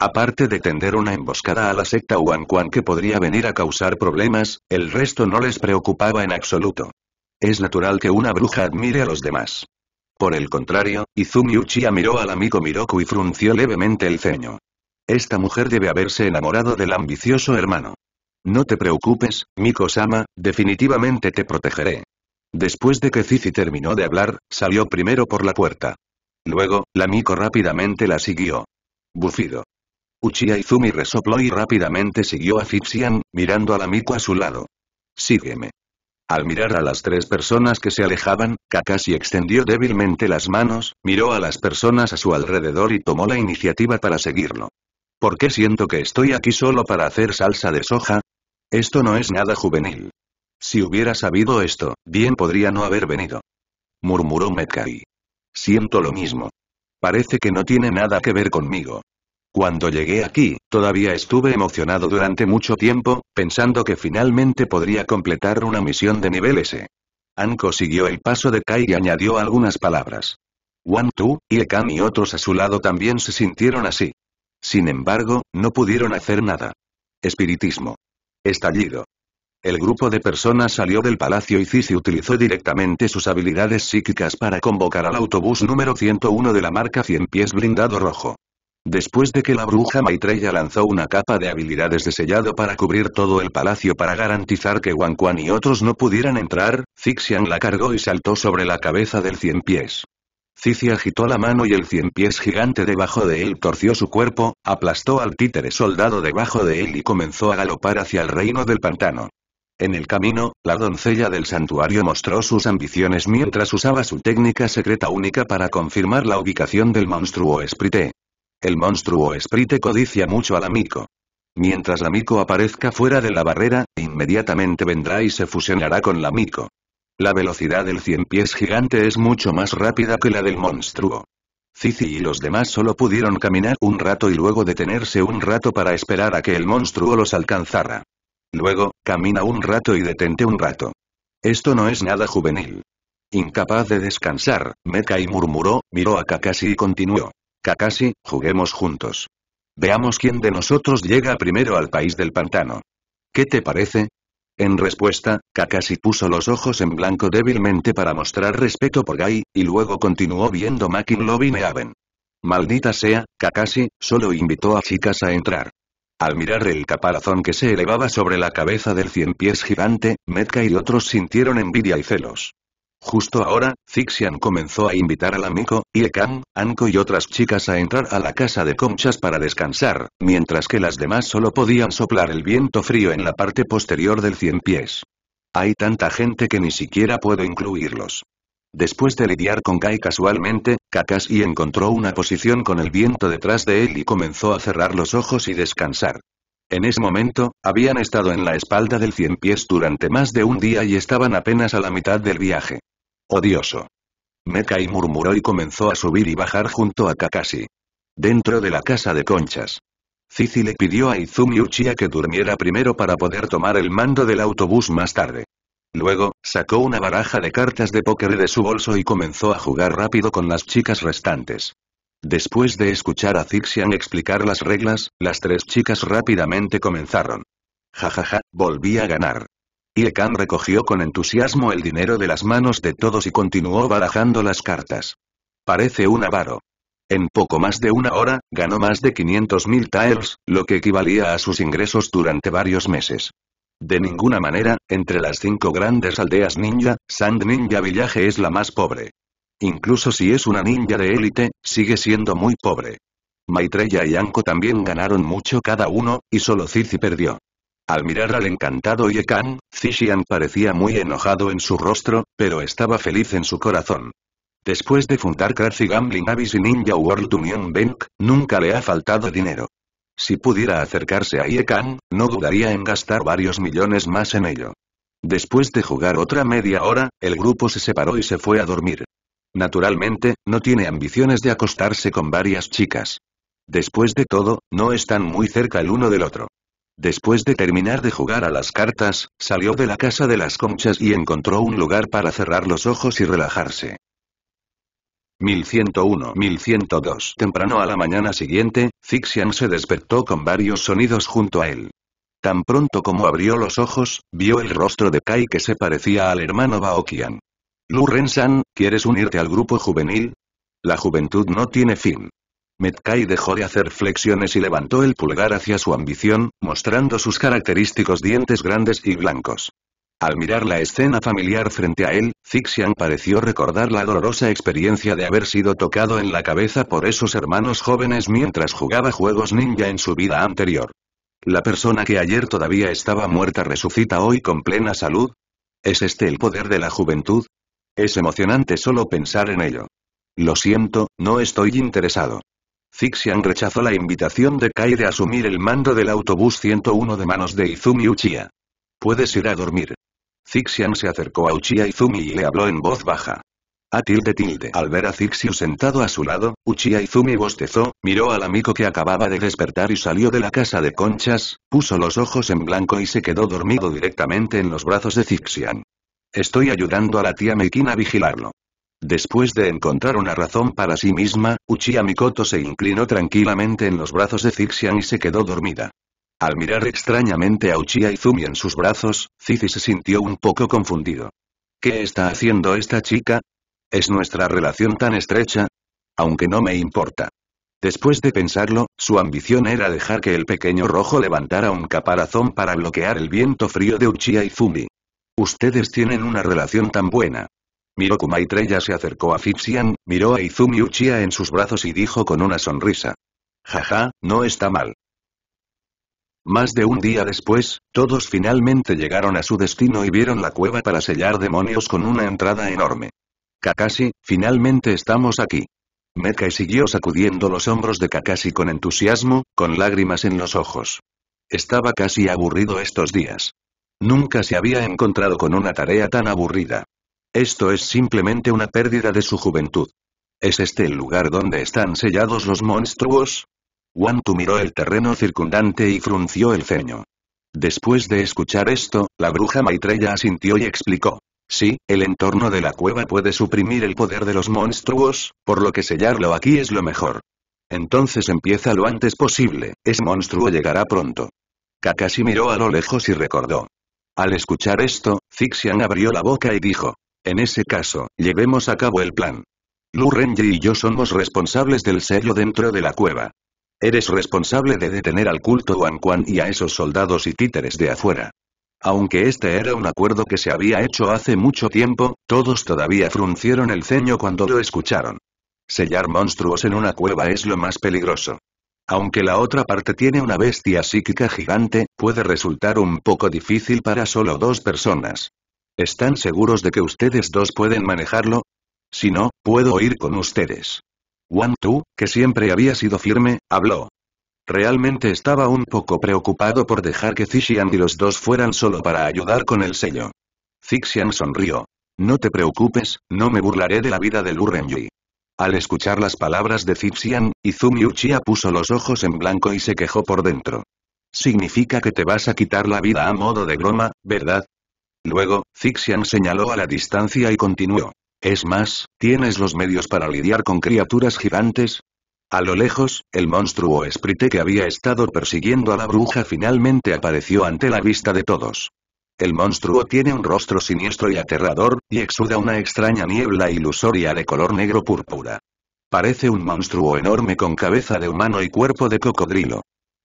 Aparte de tender una emboscada a la secta Wan que podría venir a causar problemas, el resto no les preocupaba en absoluto. Es natural que una bruja admire a los demás. Por el contrario, Izumi Uchiha miró al amigo Miroku y frunció levemente el ceño. Esta mujer debe haberse enamorado del ambicioso hermano. No te preocupes, Miko-sama, definitivamente te protegeré. Después de que Cici terminó de hablar, salió primero por la puerta. Luego, la Miko rápidamente la siguió. Bufido. Uchiha Izumi resopló y rápidamente siguió a Fixian, mirando a la a su lado. Sígueme. Al mirar a las tres personas que se alejaban, Kakashi extendió débilmente las manos, miró a las personas a su alrededor y tomó la iniciativa para seguirlo. ¿Por qué siento que estoy aquí solo para hacer salsa de soja? Esto no es nada juvenil. Si hubiera sabido esto, bien podría no haber venido. Murmuró Mekai. Siento lo mismo. Parece que no tiene nada que ver conmigo. Cuando llegué aquí, todavía estuve emocionado durante mucho tiempo, pensando que finalmente podría completar una misión de nivel S. Anko siguió el paso de Kai y añadió algunas palabras. Wan Tu, Iekan y otros a su lado también se sintieron así. Sin embargo, no pudieron hacer nada. Espiritismo. Estallido. El grupo de personas salió del palacio y Cici utilizó directamente sus habilidades psíquicas para convocar al autobús número 101 de la marca 100 Pies blindado rojo. Después de que la bruja Maitreya lanzó una capa de habilidades de sellado para cubrir todo el palacio para garantizar que Wang Quan y otros no pudieran entrar, Zixian la cargó y saltó sobre la cabeza del cien pies. Cici agitó la mano y el cien pies gigante debajo de él torció su cuerpo, aplastó al títere soldado debajo de él y comenzó a galopar hacia el reino del pantano. En el camino, la doncella del santuario mostró sus ambiciones mientras usaba su técnica secreta única para confirmar la ubicación del monstruo esprite. El monstruo esprite codicia mucho a la Miko. Mientras la Miko aparezca fuera de la barrera, inmediatamente vendrá y se fusionará con la Miko. La velocidad del cien pies gigante es mucho más rápida que la del monstruo. Cici y los demás solo pudieron caminar un rato y luego detenerse un rato para esperar a que el monstruo los alcanzara. Luego, camina un rato y detente un rato. Esto no es nada juvenil. Incapaz de descansar, Mekai murmuró, miró a Kakashi y continuó. Kakashi, juguemos juntos. Veamos quién de nosotros llega primero al país del pantano. ¿Qué te parece? En respuesta, Kakashi puso los ojos en blanco débilmente para mostrar respeto por Gai, y luego continuó viendo Makin y Meaven. Maldita sea, Kakashi, solo invitó a chicas a entrar. Al mirar el caparazón que se elevaba sobre la cabeza del cien pies gigante, Metka y otros sintieron envidia y celos. Justo ahora, Zixian comenzó a invitar a amigo, Iekan, Anko y otras chicas a entrar a la casa de conchas para descansar, mientras que las demás solo podían soplar el viento frío en la parte posterior del cien pies. Hay tanta gente que ni siquiera puedo incluirlos. Después de lidiar con Kai casualmente, Kakashi encontró una posición con el viento detrás de él y comenzó a cerrar los ojos y descansar. En ese momento, habían estado en la espalda del cien pies durante más de un día y estaban apenas a la mitad del viaje. Odioso. Mekai murmuró y comenzó a subir y bajar junto a Kakashi. Dentro de la casa de conchas. Cici le pidió a Izumi Uchiha que durmiera primero para poder tomar el mando del autobús más tarde. Luego, sacó una baraja de cartas de póker de su bolso y comenzó a jugar rápido con las chicas restantes. Después de escuchar a Zixian explicar las reglas, las tres chicas rápidamente comenzaron. Jajaja, volví a ganar. Iekan recogió con entusiasmo el dinero de las manos de todos y continuó barajando las cartas. Parece un avaro. En poco más de una hora, ganó más de 500.000 taels, lo que equivalía a sus ingresos durante varios meses. De ninguna manera, entre las cinco grandes aldeas ninja, Sand Ninja Village es la más pobre. Incluso si es una ninja de élite, sigue siendo muy pobre. Maitreya y Anko también ganaron mucho cada uno, y solo Cici perdió. Al mirar al encantado Yekan, Zishian parecía muy enojado en su rostro, pero estaba feliz en su corazón. Después de fundar Crazy Gambling Abyss y Ninja World Union Bank, nunca le ha faltado dinero. Si pudiera acercarse a Yekan, no dudaría en gastar varios millones más en ello. Después de jugar otra media hora, el grupo se separó y se fue a dormir. Naturalmente, no tiene ambiciones de acostarse con varias chicas. Después de todo, no están muy cerca el uno del otro. Después de terminar de jugar a las cartas, salió de la casa de las conchas y encontró un lugar para cerrar los ojos y relajarse. 1101 1102 Temprano a la mañana siguiente, Zixian se despertó con varios sonidos junto a él. Tan pronto como abrió los ojos, vio el rostro de Kai que se parecía al hermano Baokian. Lu san ¿quieres unirte al grupo juvenil? La juventud no tiene fin. Metkai dejó de hacer flexiones y levantó el pulgar hacia su ambición, mostrando sus característicos dientes grandes y blancos. Al mirar la escena familiar frente a él, Zixian pareció recordar la dolorosa experiencia de haber sido tocado en la cabeza por esos hermanos jóvenes mientras jugaba juegos ninja en su vida anterior. La persona que ayer todavía estaba muerta resucita hoy con plena salud. ¿Es este el poder de la juventud? Es emocionante solo pensar en ello. Lo siento, no estoy interesado. Zixian rechazó la invitación de Kai de asumir el mando del autobús 101 de manos de Izumi Uchiha. Puedes ir a dormir. Zixian se acercó a Uchiha Izumi y le habló en voz baja. A tilde tilde. Al ver a Zixiu sentado a su lado, Uchiha Izumi bostezó, miró al amigo que acababa de despertar y salió de la casa de conchas, puso los ojos en blanco y se quedó dormido directamente en los brazos de Zixian. Estoy ayudando a la tía Mekina a vigilarlo. Después de encontrar una razón para sí misma, Uchiha Mikoto se inclinó tranquilamente en los brazos de Zixian y se quedó dormida. Al mirar extrañamente a Uchiha Izumi en sus brazos, Zizi se sintió un poco confundido. ¿Qué está haciendo esta chica? ¿Es nuestra relación tan estrecha? Aunque no me importa. Después de pensarlo, su ambición era dejar que el pequeño rojo levantara un caparazón para bloquear el viento frío de Uchiha Izumi. Ustedes tienen una relación tan buena. Miroku Maitreya se acercó a Fixian, miró a Izumi Uchiha en sus brazos y dijo con una sonrisa. Jaja, no está mal. Más de un día después, todos finalmente llegaron a su destino y vieron la cueva para sellar demonios con una entrada enorme. Kakashi, finalmente estamos aquí. Mekai siguió sacudiendo los hombros de Kakashi con entusiasmo, con lágrimas en los ojos. Estaba casi aburrido estos días. Nunca se había encontrado con una tarea tan aburrida. Esto es simplemente una pérdida de su juventud. ¿Es este el lugar donde están sellados los monstruos? Wantu miró el terreno circundante y frunció el ceño. Después de escuchar esto, la bruja Maitreya asintió y explicó. Sí, el entorno de la cueva puede suprimir el poder de los monstruos, por lo que sellarlo aquí es lo mejor. Entonces empieza lo antes posible, ese monstruo llegará pronto. Kakashi miró a lo lejos y recordó. Al escuchar esto, Zixian abrió la boca y dijo, en ese caso, llevemos a cabo el plan. Lu Renji y yo somos responsables del sello dentro de la cueva. Eres responsable de detener al culto Wan Quan y a esos soldados y títeres de afuera. Aunque este era un acuerdo que se había hecho hace mucho tiempo, todos todavía fruncieron el ceño cuando lo escucharon. Sellar monstruos en una cueva es lo más peligroso. Aunque la otra parte tiene una bestia psíquica gigante, puede resultar un poco difícil para solo dos personas. ¿Están seguros de que ustedes dos pueden manejarlo? Si no, puedo ir con ustedes. Wang Tu, que siempre había sido firme, habló. Realmente estaba un poco preocupado por dejar que Zixian y los dos fueran solo para ayudar con el sello. Zixian sonrió. No te preocupes, no me burlaré de la vida de Lu Renyi. Al escuchar las palabras de Zixian, Izumi Uchiha puso los ojos en blanco y se quejó por dentro. Significa que te vas a quitar la vida a modo de broma, ¿verdad? Luego, Zixian señaló a la distancia y continuó. Es más, ¿tienes los medios para lidiar con criaturas gigantes? A lo lejos, el monstruo esprite que había estado persiguiendo a la bruja finalmente apareció ante la vista de todos. El monstruo tiene un rostro siniestro y aterrador, y exuda una extraña niebla ilusoria de color negro púrpura. Parece un monstruo enorme con cabeza de humano y cuerpo de cocodrilo.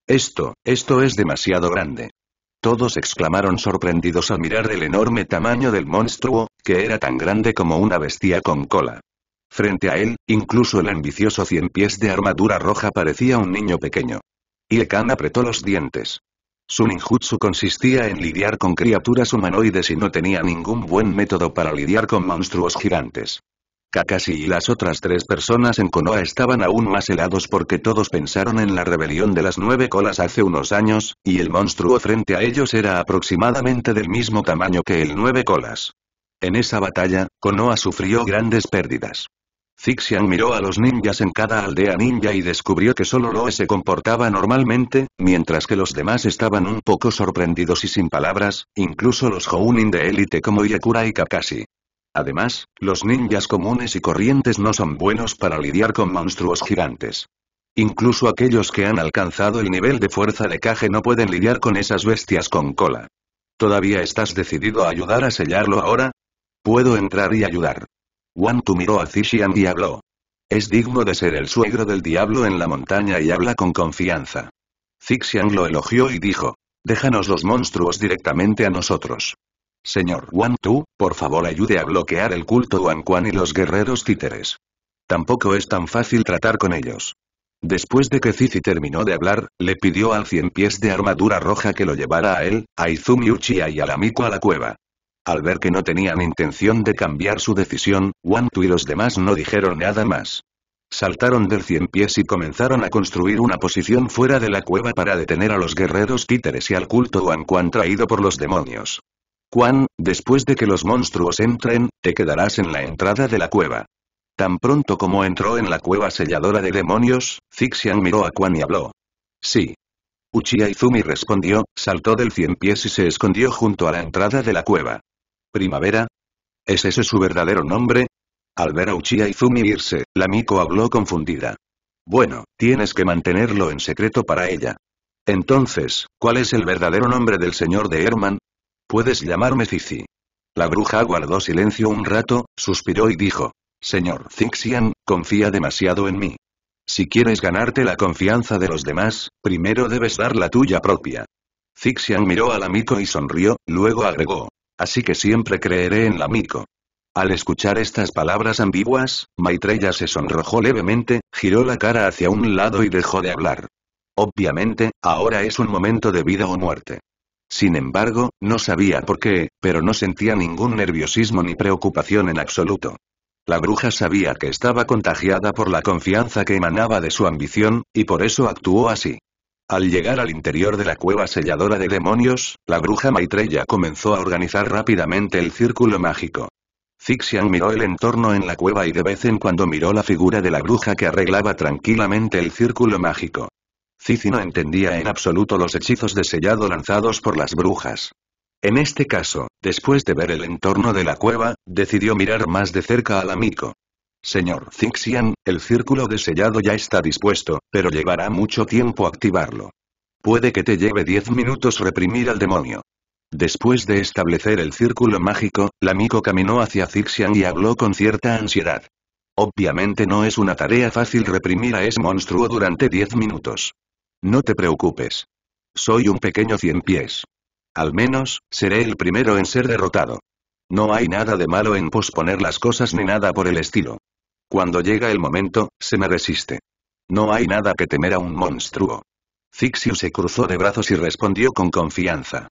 Esto, esto es demasiado grande. Todos exclamaron sorprendidos al mirar el enorme tamaño del monstruo, que era tan grande como una bestia con cola. Frente a él, incluso el ambicioso cien pies de armadura roja parecía un niño pequeño. Iekan apretó los dientes. Su ninjutsu consistía en lidiar con criaturas humanoides y no tenía ningún buen método para lidiar con monstruos gigantes. Kakashi y las otras tres personas en Konoha estaban aún más helados porque todos pensaron en la rebelión de las nueve colas hace unos años, y el monstruo frente a ellos era aproximadamente del mismo tamaño que el nueve colas. En esa batalla, Konoha sufrió grandes pérdidas. Zixian miró a los ninjas en cada aldea ninja y descubrió que solo Loe se comportaba normalmente, mientras que los demás estaban un poco sorprendidos y sin palabras, incluso los Hounin de élite como Yakura y Kakashi. Además, los ninjas comunes y corrientes no son buenos para lidiar con monstruos gigantes. Incluso aquellos que han alcanzado el nivel de fuerza de caje no pueden lidiar con esas bestias con cola. ¿Todavía estás decidido a ayudar a sellarlo ahora? Puedo entrar y ayudar. Wantu miró a Zixiang y habló. Es digno de ser el suegro del diablo en la montaña y habla con confianza. Zixian lo elogió y dijo. Déjanos los monstruos directamente a nosotros. Señor Wan Tu, por favor ayude a bloquear el culto Wan Quan y los guerreros títeres. Tampoco es tan fácil tratar con ellos. Después de que Cici terminó de hablar, le pidió al cien pies de armadura roja que lo llevara a él, a Izumi Uchiha y a Lamiko a la cueva. Al ver que no tenían intención de cambiar su decisión, Wan Tu y los demás no dijeron nada más. Saltaron del cien pies y comenzaron a construir una posición fuera de la cueva para detener a los guerreros títeres y al culto Quan traído por los demonios. Juan, después de que los monstruos entren, te quedarás en la entrada de la cueva. Tan pronto como entró en la cueva selladora de demonios, Zixian miró a Quan y habló. Sí. Uchiha Izumi respondió, saltó del cien pies y se escondió junto a la entrada de la cueva. ¿Primavera? ¿Es ese su verdadero nombre? Al ver a Uchiha Izumi irse, la Miko habló confundida. Bueno, tienes que mantenerlo en secreto para ella. Entonces, ¿cuál es el verdadero nombre del señor de Herman? Puedes llamarme Cici. La bruja guardó silencio un rato, suspiró y dijo. Señor Zixian, confía demasiado en mí. Si quieres ganarte la confianza de los demás, primero debes dar la tuya propia. Zixian miró al amico y sonrió, luego agregó. Así que siempre creeré en la amico Al escuchar estas palabras ambiguas, Maitreya se sonrojó levemente, giró la cara hacia un lado y dejó de hablar. Obviamente, ahora es un momento de vida o muerte. Sin embargo, no sabía por qué, pero no sentía ningún nerviosismo ni preocupación en absoluto. La bruja sabía que estaba contagiada por la confianza que emanaba de su ambición, y por eso actuó así. Al llegar al interior de la cueva selladora de demonios, la bruja Maitreya comenzó a organizar rápidamente el círculo mágico. Zixian miró el entorno en la cueva y de vez en cuando miró la figura de la bruja que arreglaba tranquilamente el círculo mágico. Cici no entendía en absoluto los hechizos de sellado lanzados por las brujas. En este caso, después de ver el entorno de la cueva, decidió mirar más de cerca al amigo. Señor Zixian, el círculo de sellado ya está dispuesto, pero llevará mucho tiempo activarlo. Puede que te lleve diez minutos reprimir al demonio. Después de establecer el círculo mágico, Lamico caminó hacia Zixian y habló con cierta ansiedad. Obviamente no es una tarea fácil reprimir a ese monstruo durante diez minutos. No te preocupes. Soy un pequeño cien pies. Al menos, seré el primero en ser derrotado. No hay nada de malo en posponer las cosas ni nada por el estilo. Cuando llega el momento, se me resiste. No hay nada que temer a un monstruo. Zixio se cruzó de brazos y respondió con confianza.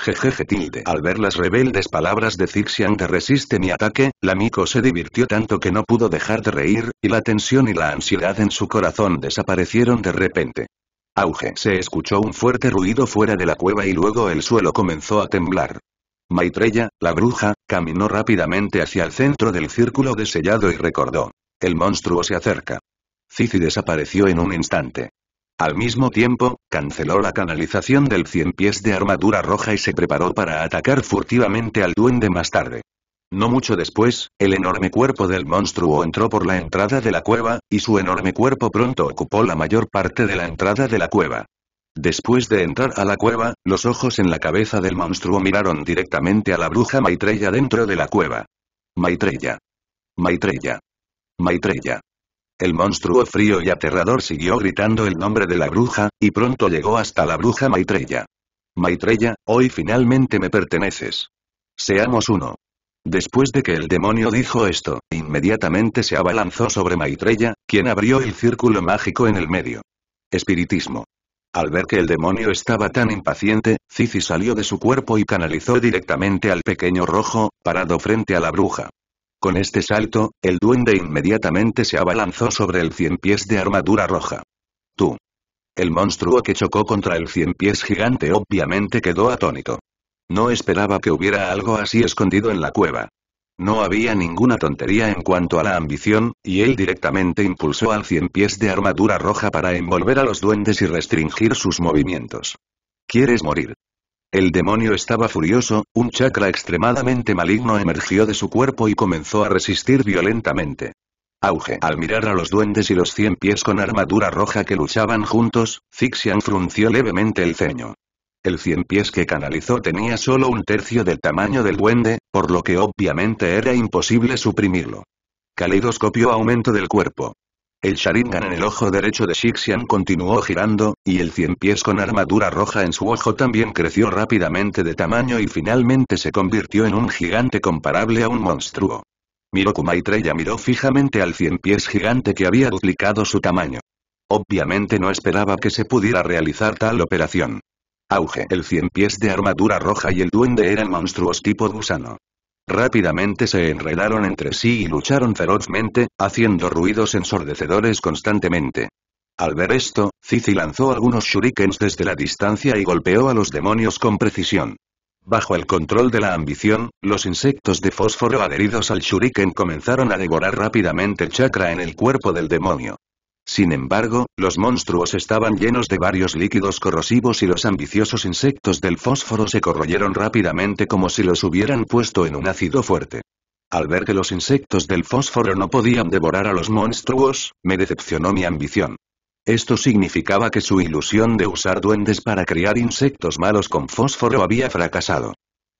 Jejeje tilde. Al ver las rebeldes palabras de Zixian que resiste mi ataque, la se divirtió tanto que no pudo dejar de reír, y la tensión y la ansiedad en su corazón desaparecieron de repente. Auge. Se escuchó un fuerte ruido fuera de la cueva y luego el suelo comenzó a temblar. Maitreya, la bruja, caminó rápidamente hacia el centro del círculo desellado y recordó. El monstruo se acerca. Cici desapareció en un instante. Al mismo tiempo, canceló la canalización del cien pies de armadura roja y se preparó para atacar furtivamente al duende más tarde. No mucho después, el enorme cuerpo del monstruo entró por la entrada de la cueva, y su enorme cuerpo pronto ocupó la mayor parte de la entrada de la cueva. Después de entrar a la cueva, los ojos en la cabeza del monstruo miraron directamente a la bruja Maitreya dentro de la cueva. Maitreya. Maitreya. Maitreya. El monstruo frío y aterrador siguió gritando el nombre de la bruja, y pronto llegó hasta la bruja Maitreya. Maitreya, hoy finalmente me perteneces. Seamos uno. Después de que el demonio dijo esto, inmediatamente se abalanzó sobre Maitreya, quien abrió el círculo mágico en el medio. Espiritismo. Al ver que el demonio estaba tan impaciente, Cici salió de su cuerpo y canalizó directamente al pequeño rojo, parado frente a la bruja. Con este salto, el duende inmediatamente se abalanzó sobre el cien pies de armadura roja. Tú. El monstruo que chocó contra el cien pies gigante obviamente quedó atónito. No esperaba que hubiera algo así escondido en la cueva. No había ninguna tontería en cuanto a la ambición, y él directamente impulsó al cien pies de armadura roja para envolver a los duendes y restringir sus movimientos. ¿Quieres morir? El demonio estaba furioso, un chakra extremadamente maligno emergió de su cuerpo y comenzó a resistir violentamente. Auge. Al mirar a los duendes y los cien pies con armadura roja que luchaban juntos, Zixiang frunció levemente el ceño. El cien pies que canalizó tenía solo un tercio del tamaño del duende, por lo que obviamente era imposible suprimirlo. Caleidoscopio aumento del cuerpo. El Sharingan en el ojo derecho de Shixian continuó girando, y el cien pies con armadura roja en su ojo también creció rápidamente de tamaño y finalmente se convirtió en un gigante comparable a un monstruo. Miroku Maitreya miró fijamente al cien pies gigante que había duplicado su tamaño. Obviamente no esperaba que se pudiera realizar tal operación. Auge. El cien pies de armadura roja y el duende eran monstruos tipo gusano. Rápidamente se enredaron entre sí y lucharon ferozmente, haciendo ruidos ensordecedores constantemente. Al ver esto, Cici lanzó algunos shurikens desde la distancia y golpeó a los demonios con precisión. Bajo el control de la ambición, los insectos de fósforo adheridos al shuriken comenzaron a devorar rápidamente el chakra en el cuerpo del demonio. Sin embargo, los monstruos estaban llenos de varios líquidos corrosivos y los ambiciosos insectos del fósforo se corroyeron rápidamente como si los hubieran puesto en un ácido fuerte. Al ver que los insectos del fósforo no podían devorar a los monstruos, me decepcionó mi ambición. Esto significaba que su ilusión de usar duendes para criar insectos malos con fósforo había fracasado.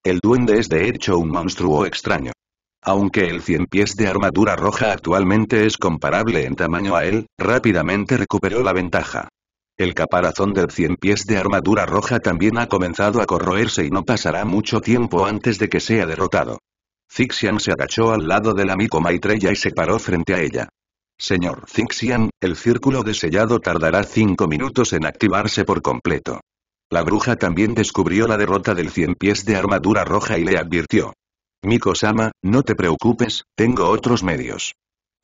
El duende es de hecho un monstruo extraño. Aunque el cien pies de armadura roja actualmente es comparable en tamaño a él, rápidamente recuperó la ventaja. El caparazón del cien pies de armadura roja también ha comenzado a corroerse y no pasará mucho tiempo antes de que sea derrotado. Zixian se agachó al lado de la mico Maitreya y se paró frente a ella. Señor Zixian, el círculo de sellado tardará cinco minutos en activarse por completo. La bruja también descubrió la derrota del cien pies de armadura roja y le advirtió. Miko-sama, no te preocupes, tengo otros medios.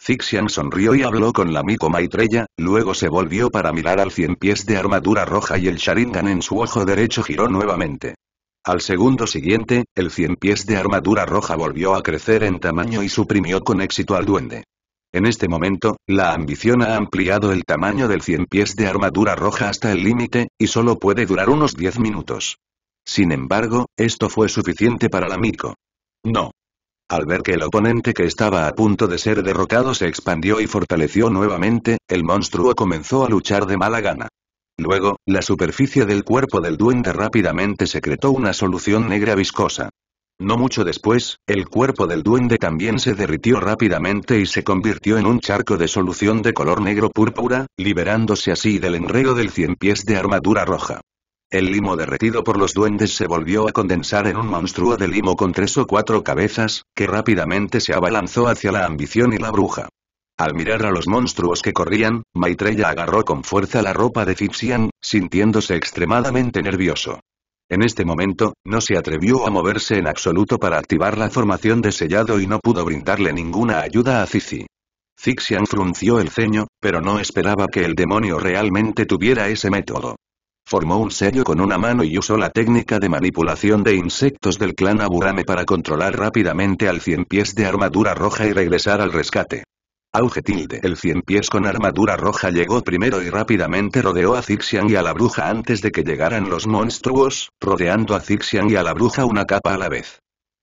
Zixian sonrió y habló con la Miko Maitreya, luego se volvió para mirar al cien pies de armadura roja y el Sharingan en su ojo derecho giró nuevamente. Al segundo siguiente, el cien pies de armadura roja volvió a crecer en tamaño y suprimió con éxito al duende. En este momento, la ambición ha ampliado el tamaño del cien pies de armadura roja hasta el límite, y solo puede durar unos 10 minutos. Sin embargo, esto fue suficiente para la Miko. No. Al ver que el oponente que estaba a punto de ser derrotado se expandió y fortaleció nuevamente, el monstruo comenzó a luchar de mala gana. Luego, la superficie del cuerpo del duende rápidamente secretó una solución negra viscosa. No mucho después, el cuerpo del duende también se derritió rápidamente y se convirtió en un charco de solución de color negro púrpura, liberándose así del enredo del cien pies de armadura roja. El limo derretido por los duendes se volvió a condensar en un monstruo de limo con tres o cuatro cabezas, que rápidamente se abalanzó hacia la ambición y la bruja. Al mirar a los monstruos que corrían, Maitreya agarró con fuerza la ropa de Fixian, sintiéndose extremadamente nervioso. En este momento, no se atrevió a moverse en absoluto para activar la formación de sellado y no pudo brindarle ninguna ayuda a Cici. Fixian frunció el ceño, pero no esperaba que el demonio realmente tuviera ese método. Formó un sello con una mano y usó la técnica de manipulación de insectos del clan Aburame para controlar rápidamente al cien pies de armadura roja y regresar al rescate. Augetilde El cien pies con armadura roja llegó primero y rápidamente rodeó a Zixian y a la bruja antes de que llegaran los monstruos, rodeando a Zixian y a la bruja una capa a la vez.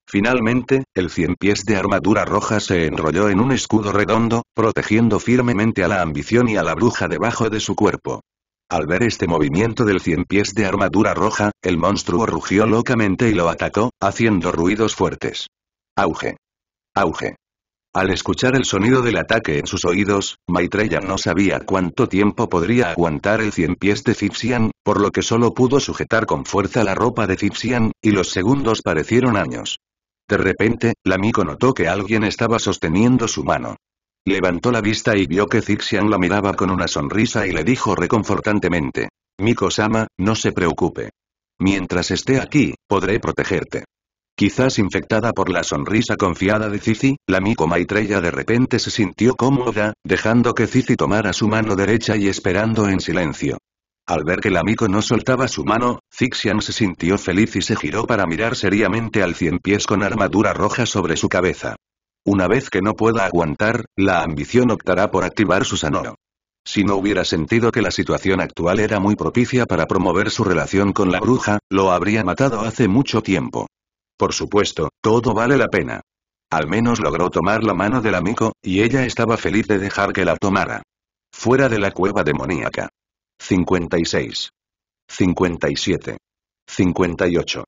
Finalmente, el cien pies de armadura roja se enrolló en un escudo redondo, protegiendo firmemente a la ambición y a la bruja debajo de su cuerpo. Al ver este movimiento del cien pies de armadura roja, el monstruo rugió locamente y lo atacó, haciendo ruidos fuertes. Auge. Auge. Al escuchar el sonido del ataque en sus oídos, Maitreya no sabía cuánto tiempo podría aguantar el cien pies de Zipsian, por lo que solo pudo sujetar con fuerza la ropa de Cipsian y los segundos parecieron años. De repente, la notó que alguien estaba sosteniendo su mano. Levantó la vista y vio que Zixian la miraba con una sonrisa y le dijo reconfortantemente. Miko-sama, no se preocupe. Mientras esté aquí, podré protegerte. Quizás infectada por la sonrisa confiada de Zizi, la Miko Maitreya de repente se sintió cómoda, dejando que Zizi tomara su mano derecha y esperando en silencio. Al ver que la Miko no soltaba su mano, Zixian se sintió feliz y se giró para mirar seriamente al cien pies con armadura roja sobre su cabeza. Una vez que no pueda aguantar, la ambición optará por activar su sanoro. Si no hubiera sentido que la situación actual era muy propicia para promover su relación con la bruja, lo habría matado hace mucho tiempo. Por supuesto, todo vale la pena. Al menos logró tomar la mano del amigo, y ella estaba feliz de dejar que la tomara. Fuera de la cueva demoníaca. 56. 57. 58.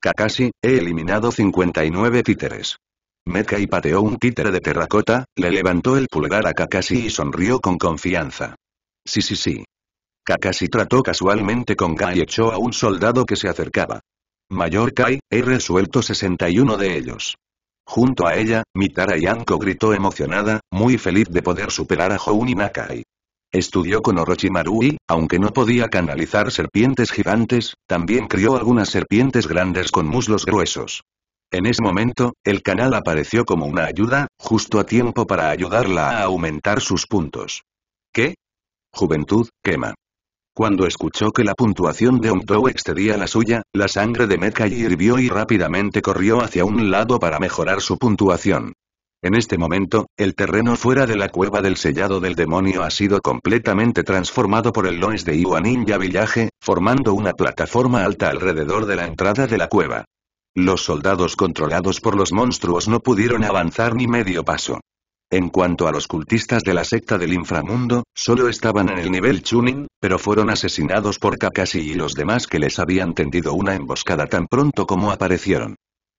Kakashi, he eliminado 59 títeres. Mekai pateó un títere de terracota, le levantó el pulgar a Kakashi y sonrió con confianza. Sí sí sí. Kakashi trató casualmente con Kai y echó a un soldado que se acercaba. Mayor Kai, he resuelto 61 de ellos. Junto a ella, Mitara Yanko gritó emocionada, muy feliz de poder superar a Houni Nakai. Estudió con Orochimaru y, aunque no podía canalizar serpientes gigantes, también crió algunas serpientes grandes con muslos gruesos. En ese momento, el canal apareció como una ayuda, justo a tiempo para ayudarla a aumentar sus puntos. ¿Qué? Juventud, quema. Cuando escuchó que la puntuación de Ontou excedía la suya, la sangre de Mekai hirvió y rápidamente corrió hacia un lado para mejorar su puntuación. En este momento, el terreno fuera de la cueva del sellado del demonio ha sido completamente transformado por el Lois de Iwa Ninja Villaje, formando una plataforma alta alrededor de la entrada de la cueva. Los soldados controlados por los monstruos no pudieron avanzar ni medio paso. En cuanto a los cultistas de la secta del inframundo, solo estaban en el nivel Chunin, pero fueron asesinados por Kakashi y los demás que les habían tendido una emboscada tan pronto como aparecieron.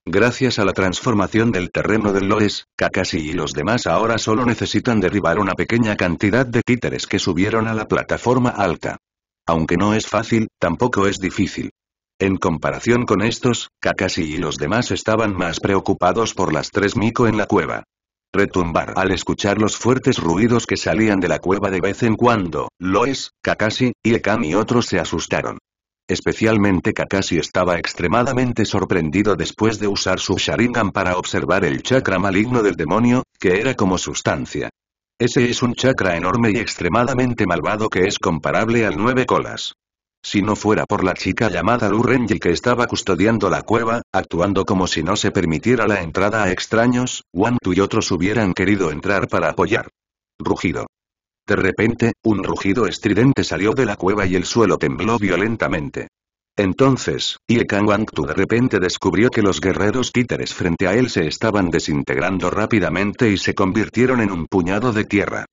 Gracias a la transformación del terreno del Loes, Kakashi y los demás ahora solo necesitan derribar una pequeña cantidad de títeres que subieron a la plataforma alta. Aunque no es fácil, tampoco es difícil. En comparación con estos, Kakashi y los demás estaban más preocupados por las tres Miko en la cueva. Retumbar al escuchar los fuertes ruidos que salían de la cueva de vez en cuando, Lois, Kakashi, Iekam y otros se asustaron. Especialmente Kakashi estaba extremadamente sorprendido después de usar su Sharingan para observar el chakra maligno del demonio, que era como sustancia. Ese es un chakra enorme y extremadamente malvado que es comparable al nueve colas. Si no fuera por la chica llamada Lu Renji que estaba custodiando la cueva, actuando como si no se permitiera la entrada a extraños, Wang Tu y otros hubieran querido entrar para apoyar. Rugido. De repente, un rugido estridente salió de la cueva y el suelo tembló violentamente. Entonces, Wang Tu de repente descubrió que los guerreros títeres frente a él se estaban desintegrando rápidamente y se convirtieron en un puñado de tierra.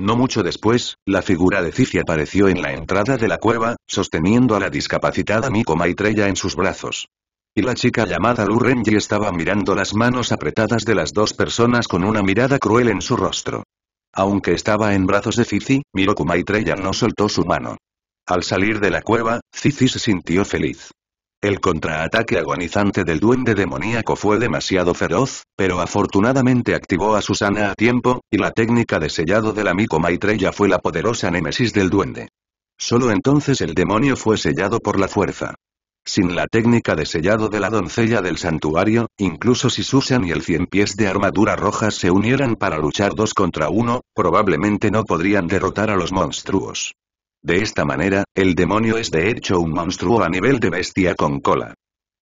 No mucho después, la figura de Cici apareció en la entrada de la cueva, sosteniendo a la discapacitada Miko Maitreya en sus brazos. Y la chica llamada Lu Renji estaba mirando las manos apretadas de las dos personas con una mirada cruel en su rostro. Aunque estaba en brazos de Cici, Miroku Maitreya no soltó su mano. Al salir de la cueva, Cici se sintió feliz. El contraataque agonizante del duende demoníaco fue demasiado feroz, pero afortunadamente activó a Susana a tiempo, y la técnica de sellado del la Maitreya fue la poderosa némesis del duende. Solo entonces el demonio fue sellado por la fuerza. Sin la técnica de sellado de la doncella del santuario, incluso si Susan y el cien pies de armadura roja se unieran para luchar dos contra uno, probablemente no podrían derrotar a los monstruos. De esta manera, el demonio es de hecho un monstruo a nivel de bestia con cola.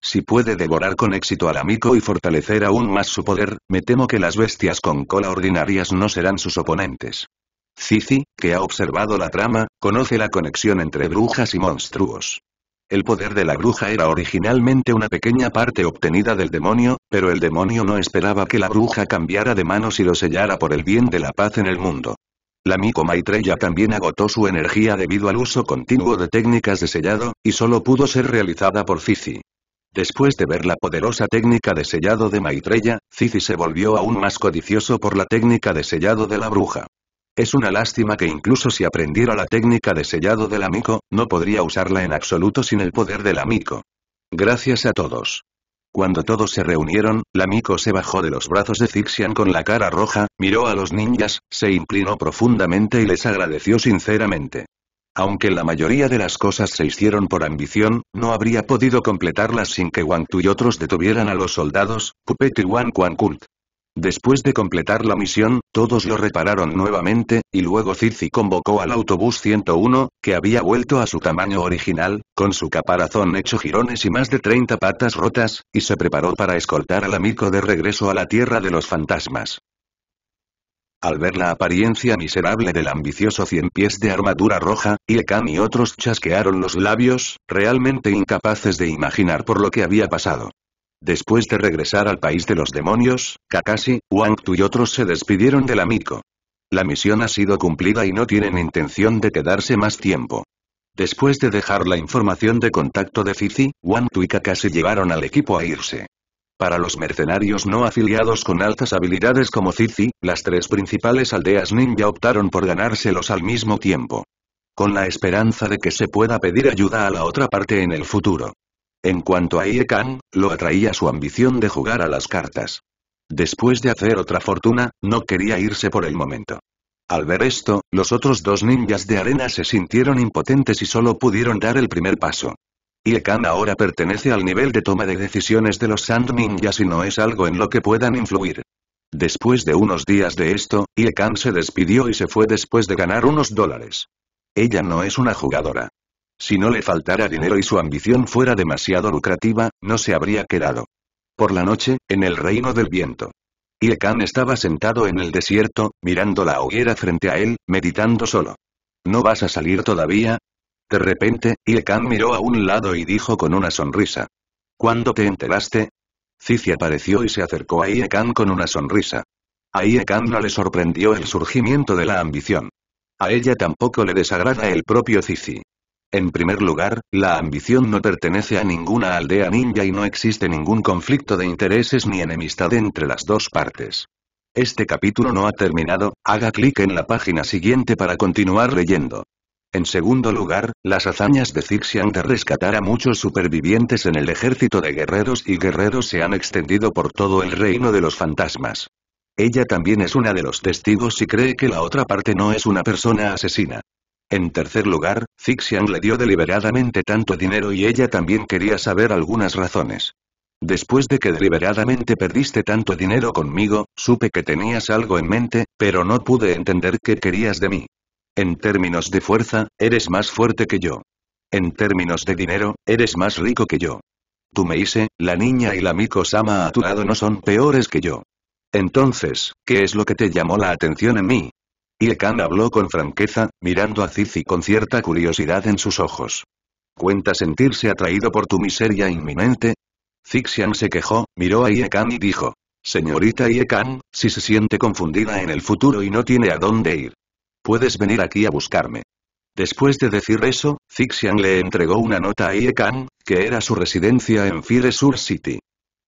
Si puede devorar con éxito al amico y fortalecer aún más su poder, me temo que las bestias con cola ordinarias no serán sus oponentes. Cici, que ha observado la trama, conoce la conexión entre brujas y monstruos. El poder de la bruja era originalmente una pequeña parte obtenida del demonio, pero el demonio no esperaba que la bruja cambiara de manos y lo sellara por el bien de la paz en el mundo. La Miko Maitreya también agotó su energía debido al uso continuo de técnicas de sellado, y solo pudo ser realizada por Cici. Después de ver la poderosa técnica de sellado de Maitreya, Cici se volvió aún más codicioso por la técnica de sellado de la bruja. Es una lástima que incluso si aprendiera la técnica de sellado del amigo, no podría usarla en absoluto sin el poder del amigo. Gracias a todos. Cuando todos se reunieron, la Miko se bajó de los brazos de Zixian con la cara roja, miró a los ninjas, se inclinó profundamente y les agradeció sinceramente. Aunque la mayoría de las cosas se hicieron por ambición, no habría podido completarlas sin que Wang Tu y otros detuvieran a los soldados, Pupet y Wang Quan Kult. Después de completar la misión, todos lo repararon nuevamente, y luego Cici convocó al autobús 101, que había vuelto a su tamaño original, con su caparazón hecho jirones y más de 30 patas rotas, y se preparó para escoltar al Amico de regreso a la Tierra de los Fantasmas. Al ver la apariencia miserable del ambicioso cien pies de armadura roja, Iekam y otros chasquearon los labios, realmente incapaces de imaginar por lo que había pasado. Después de regresar al país de los demonios, Kakashi, Wang y otros se despidieron del la La misión ha sido cumplida y no tienen intención de quedarse más tiempo. Después de dejar la información de contacto de Fifi, Wang y Kakashi llevaron al equipo a irse. Para los mercenarios no afiliados con altas habilidades como Fifi, las tres principales aldeas ninja optaron por ganárselos al mismo tiempo. Con la esperanza de que se pueda pedir ayuda a la otra parte en el futuro. En cuanto a Iekan, lo atraía su ambición de jugar a las cartas. Después de hacer otra fortuna, no quería irse por el momento. Al ver esto, los otros dos ninjas de arena se sintieron impotentes y solo pudieron dar el primer paso. Iekan ahora pertenece al nivel de toma de decisiones de los Sand Ninjas y no es algo en lo que puedan influir. Después de unos días de esto, Iekan se despidió y se fue después de ganar unos dólares. Ella no es una jugadora. Si no le faltara dinero y su ambición fuera demasiado lucrativa, no se habría quedado. Por la noche, en el reino del viento. Iekan estaba sentado en el desierto, mirando la hoguera frente a él, meditando solo. ¿No vas a salir todavía? De repente, Iekan miró a un lado y dijo con una sonrisa. ¿Cuándo te enteraste? Cici apareció y se acercó a Iekan con una sonrisa. A Iekan no le sorprendió el surgimiento de la ambición. A ella tampoco le desagrada el propio Cici. En primer lugar, la ambición no pertenece a ninguna aldea ninja y no existe ningún conflicto de intereses ni enemistad entre las dos partes. Este capítulo no ha terminado, haga clic en la página siguiente para continuar leyendo. En segundo lugar, las hazañas de Zixian de rescatar a muchos supervivientes en el ejército de guerreros y guerreros se han extendido por todo el reino de los fantasmas. Ella también es una de los testigos y cree que la otra parte no es una persona asesina. En tercer lugar, Fixian le dio deliberadamente tanto dinero y ella también quería saber algunas razones. Después de que deliberadamente perdiste tanto dinero conmigo, supe que tenías algo en mente, pero no pude entender qué querías de mí. En términos de fuerza, eres más fuerte que yo. En términos de dinero, eres más rico que yo. Tú me hice, la niña y la Miko-sama a tu lado no son peores que yo. Entonces, ¿qué es lo que te llamó la atención en mí? Iekan habló con franqueza, mirando a Zizi con cierta curiosidad en sus ojos. ¿Cuenta sentirse atraído por tu miseria inminente? Zixiang se quejó, miró a Iekan y dijo. Señorita Iekan, si se siente confundida en el futuro y no tiene a dónde ir. Puedes venir aquí a buscarme. Después de decir eso, Zixiang le entregó una nota a Iekan, que era su residencia en Fire City.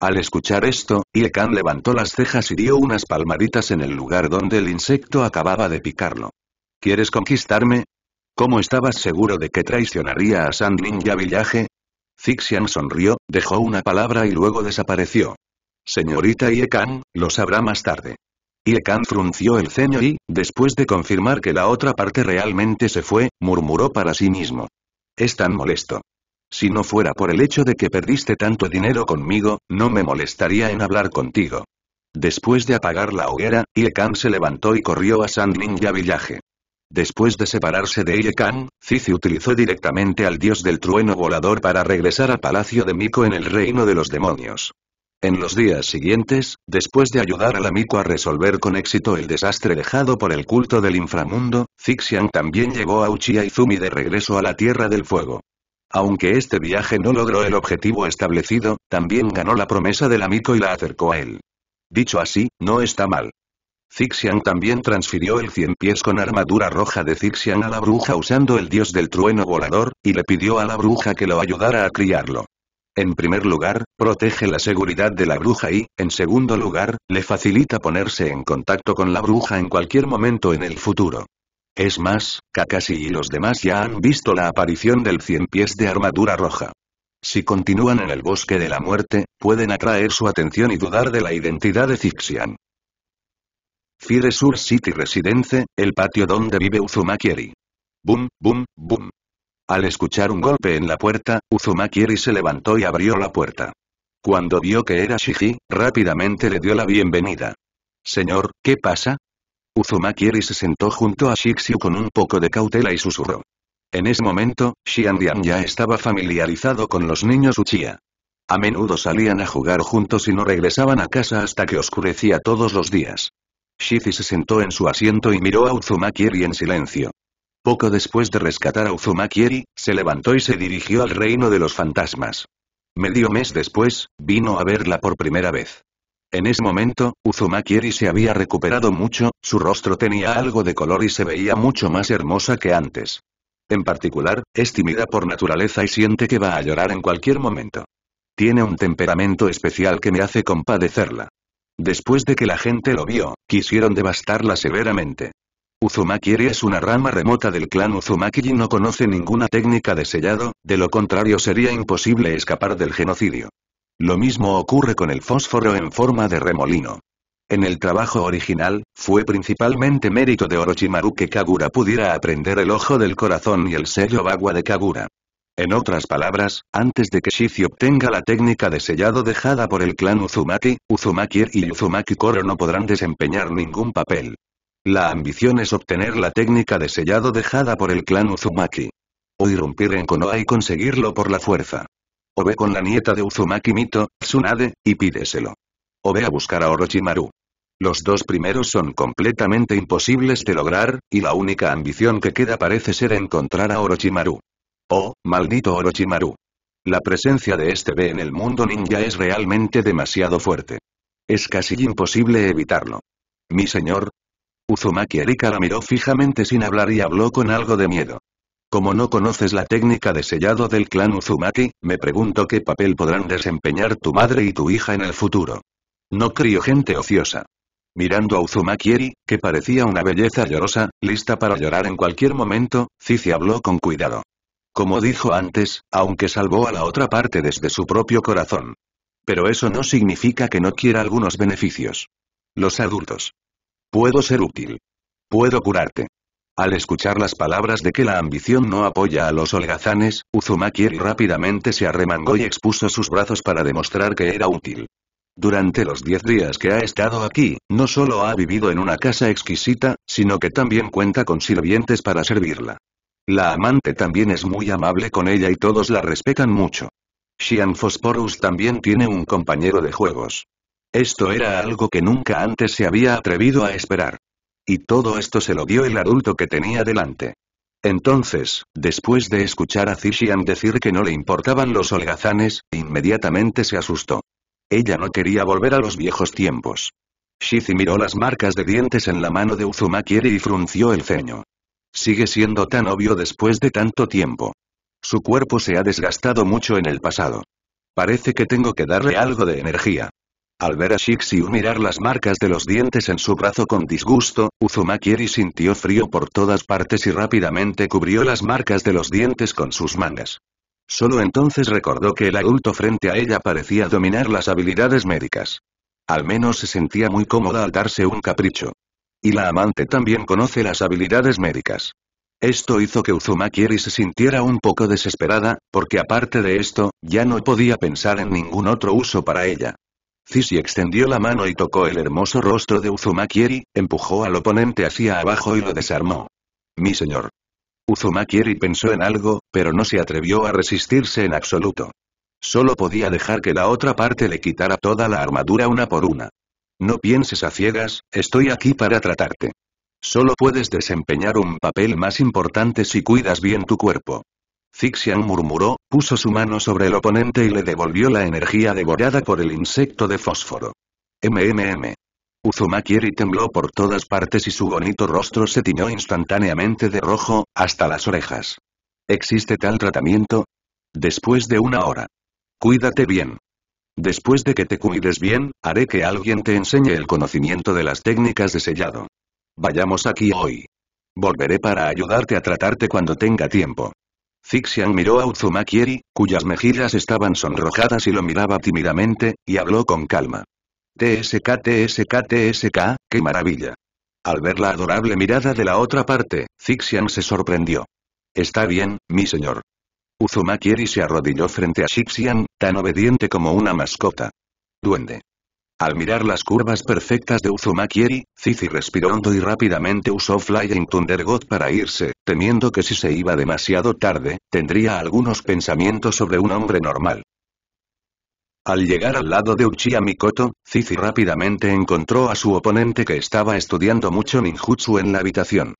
Al escuchar esto, Iekan levantó las cejas y dio unas palmaditas en el lugar donde el insecto acababa de picarlo. ¿Quieres conquistarme? ¿Cómo estabas seguro de que traicionaría a y a Villaje? Zixian sonrió, dejó una palabra y luego desapareció. Señorita Iekan, lo sabrá más tarde. Iekan frunció el ceño y, después de confirmar que la otra parte realmente se fue, murmuró para sí mismo. Es tan molesto. Si no fuera por el hecho de que perdiste tanto dinero conmigo, no me molestaría en hablar contigo. Después de apagar la hoguera, Iekan se levantó y corrió a San Ninja Villaje. Después de separarse de Iekan, Cici utilizó directamente al dios del trueno volador para regresar al palacio de Miko en el reino de los demonios. En los días siguientes, después de ayudar a la Miko a resolver con éxito el desastre dejado por el culto del inframundo, Zixiang también llevó a Uchiha Zumi de regreso a la Tierra del Fuego. Aunque este viaje no logró el objetivo establecido, también ganó la promesa del amigo y la acercó a él. Dicho así, no está mal. Zixiang también transfirió el cien pies con armadura roja de Zixiang a la bruja usando el dios del trueno volador, y le pidió a la bruja que lo ayudara a criarlo. En primer lugar, protege la seguridad de la bruja y, en segundo lugar, le facilita ponerse en contacto con la bruja en cualquier momento en el futuro. Es más, Kakashi y los demás ya han visto la aparición del cien pies de armadura roja. Si continúan en el bosque de la muerte, pueden atraer su atención y dudar de la identidad de Zixian. Fire Sur City Residence, el patio donde vive Uzumakieri. Boom, boom, boom. Al escuchar un golpe en la puerta, Uzumakieri se levantó y abrió la puerta. Cuando vio que era Shiji, rápidamente le dio la bienvenida. Señor, ¿qué pasa? Uzumaki se sentó junto a Shixiu con un poco de cautela y susurró. En ese momento, Xiandian ya estaba familiarizado con los niños Uchiha. A menudo salían a jugar juntos y no regresaban a casa hasta que oscurecía todos los días. Shizi se sentó en su asiento y miró a Uzumaki en silencio. Poco después de rescatar a Uzumaki se levantó y se dirigió al reino de los fantasmas. Medio mes después, vino a verla por primera vez. En ese momento, Uzumaki Eri se había recuperado mucho, su rostro tenía algo de color y se veía mucho más hermosa que antes. En particular, es tímida por naturaleza y siente que va a llorar en cualquier momento. Tiene un temperamento especial que me hace compadecerla. Después de que la gente lo vio, quisieron devastarla severamente. Uzumaki es una rama remota del clan Uzumaki y no conoce ninguna técnica de sellado, de lo contrario sería imposible escapar del genocidio. Lo mismo ocurre con el fósforo en forma de remolino. En el trabajo original, fue principalmente mérito de Orochimaru que Kagura pudiera aprender el ojo del corazón y el sello Bagua de Kagura. En otras palabras, antes de que Shizi obtenga la técnica de sellado dejada por el clan Uzumaki, Uzumaki y Uzumaki Koro no podrán desempeñar ningún papel. La ambición es obtener la técnica de sellado dejada por el clan Uzumaki. O irrumpir en Konoha y conseguirlo por la fuerza. O ve con la nieta de Uzumaki Mito, Tsunade, y pídeselo. O ve a buscar a Orochimaru. Los dos primeros son completamente imposibles de lograr, y la única ambición que queda parece ser encontrar a Orochimaru. Oh, maldito Orochimaru. La presencia de este B en el mundo ninja es realmente demasiado fuerte. Es casi imposible evitarlo. Mi señor. Uzumaki Erika la miró fijamente sin hablar y habló con algo de miedo. Como no conoces la técnica de sellado del clan Uzumaki, me pregunto qué papel podrán desempeñar tu madre y tu hija en el futuro. No crío gente ociosa. Mirando a Uzumaki Eri, que parecía una belleza llorosa, lista para llorar en cualquier momento, Cici habló con cuidado. Como dijo antes, aunque salvó a la otra parte desde su propio corazón. Pero eso no significa que no quiera algunos beneficios. Los adultos. Puedo ser útil. Puedo curarte. Al escuchar las palabras de que la ambición no apoya a los holgazanes, Uzumaki rápidamente se arremangó y expuso sus brazos para demostrar que era útil. Durante los diez días que ha estado aquí, no solo ha vivido en una casa exquisita, sino que también cuenta con sirvientes para servirla. La amante también es muy amable con ella y todos la respetan mucho. Shian también tiene un compañero de juegos. Esto era algo que nunca antes se había atrevido a esperar. Y todo esto se lo dio el adulto que tenía delante. Entonces, después de escuchar a Zishian decir que no le importaban los holgazanes, inmediatamente se asustó. Ella no quería volver a los viejos tiempos. Shizi miró las marcas de dientes en la mano de Uzumaki y frunció el ceño. Sigue siendo tan obvio después de tanto tiempo. Su cuerpo se ha desgastado mucho en el pasado. Parece que tengo que darle algo de energía. Al ver a Shixiu mirar las marcas de los dientes en su brazo con disgusto, Uzumaki sintió frío por todas partes y rápidamente cubrió las marcas de los dientes con sus mangas. Solo entonces recordó que el adulto frente a ella parecía dominar las habilidades médicas. Al menos se sentía muy cómoda al darse un capricho. Y la amante también conoce las habilidades médicas. Esto hizo que Uzumaki se sintiera un poco desesperada, porque aparte de esto, ya no podía pensar en ningún otro uso para ella. Cici extendió la mano y tocó el hermoso rostro de Uzumakieri, empujó al oponente hacia abajo y lo desarmó. Mi señor. Uzumakieri pensó en algo, pero no se atrevió a resistirse en absoluto. Solo podía dejar que la otra parte le quitara toda la armadura una por una. No pienses a ciegas, estoy aquí para tratarte. Solo puedes desempeñar un papel más importante si cuidas bien tu cuerpo. Zixiang murmuró, puso su mano sobre el oponente y le devolvió la energía devorada por el insecto de fósforo. MMM. Uzumaki tembló por todas partes y su bonito rostro se tiñó instantáneamente de rojo, hasta las orejas. ¿Existe tal tratamiento? Después de una hora. Cuídate bien. Después de que te cuides bien, haré que alguien te enseñe el conocimiento de las técnicas de sellado. Vayamos aquí hoy. Volveré para ayudarte a tratarte cuando tenga tiempo. Zixian miró a Uzumakieri, cuyas mejillas estaban sonrojadas y lo miraba tímidamente, y habló con calma. TSK TSK TSK, qué maravilla. Al ver la adorable mirada de la otra parte, Zixian se sorprendió. Está bien, mi señor. Uzumakieri se arrodilló frente a Zixian, tan obediente como una mascota. Duende. Al mirar las curvas perfectas de Uzumakiri, Cici respiró hondo y rápidamente usó Flying Thunder God para irse, temiendo que si se iba demasiado tarde, tendría algunos pensamientos sobre un hombre normal. Al llegar al lado de Uchiha Mikoto, Cici rápidamente encontró a su oponente que estaba estudiando mucho ninjutsu en la habitación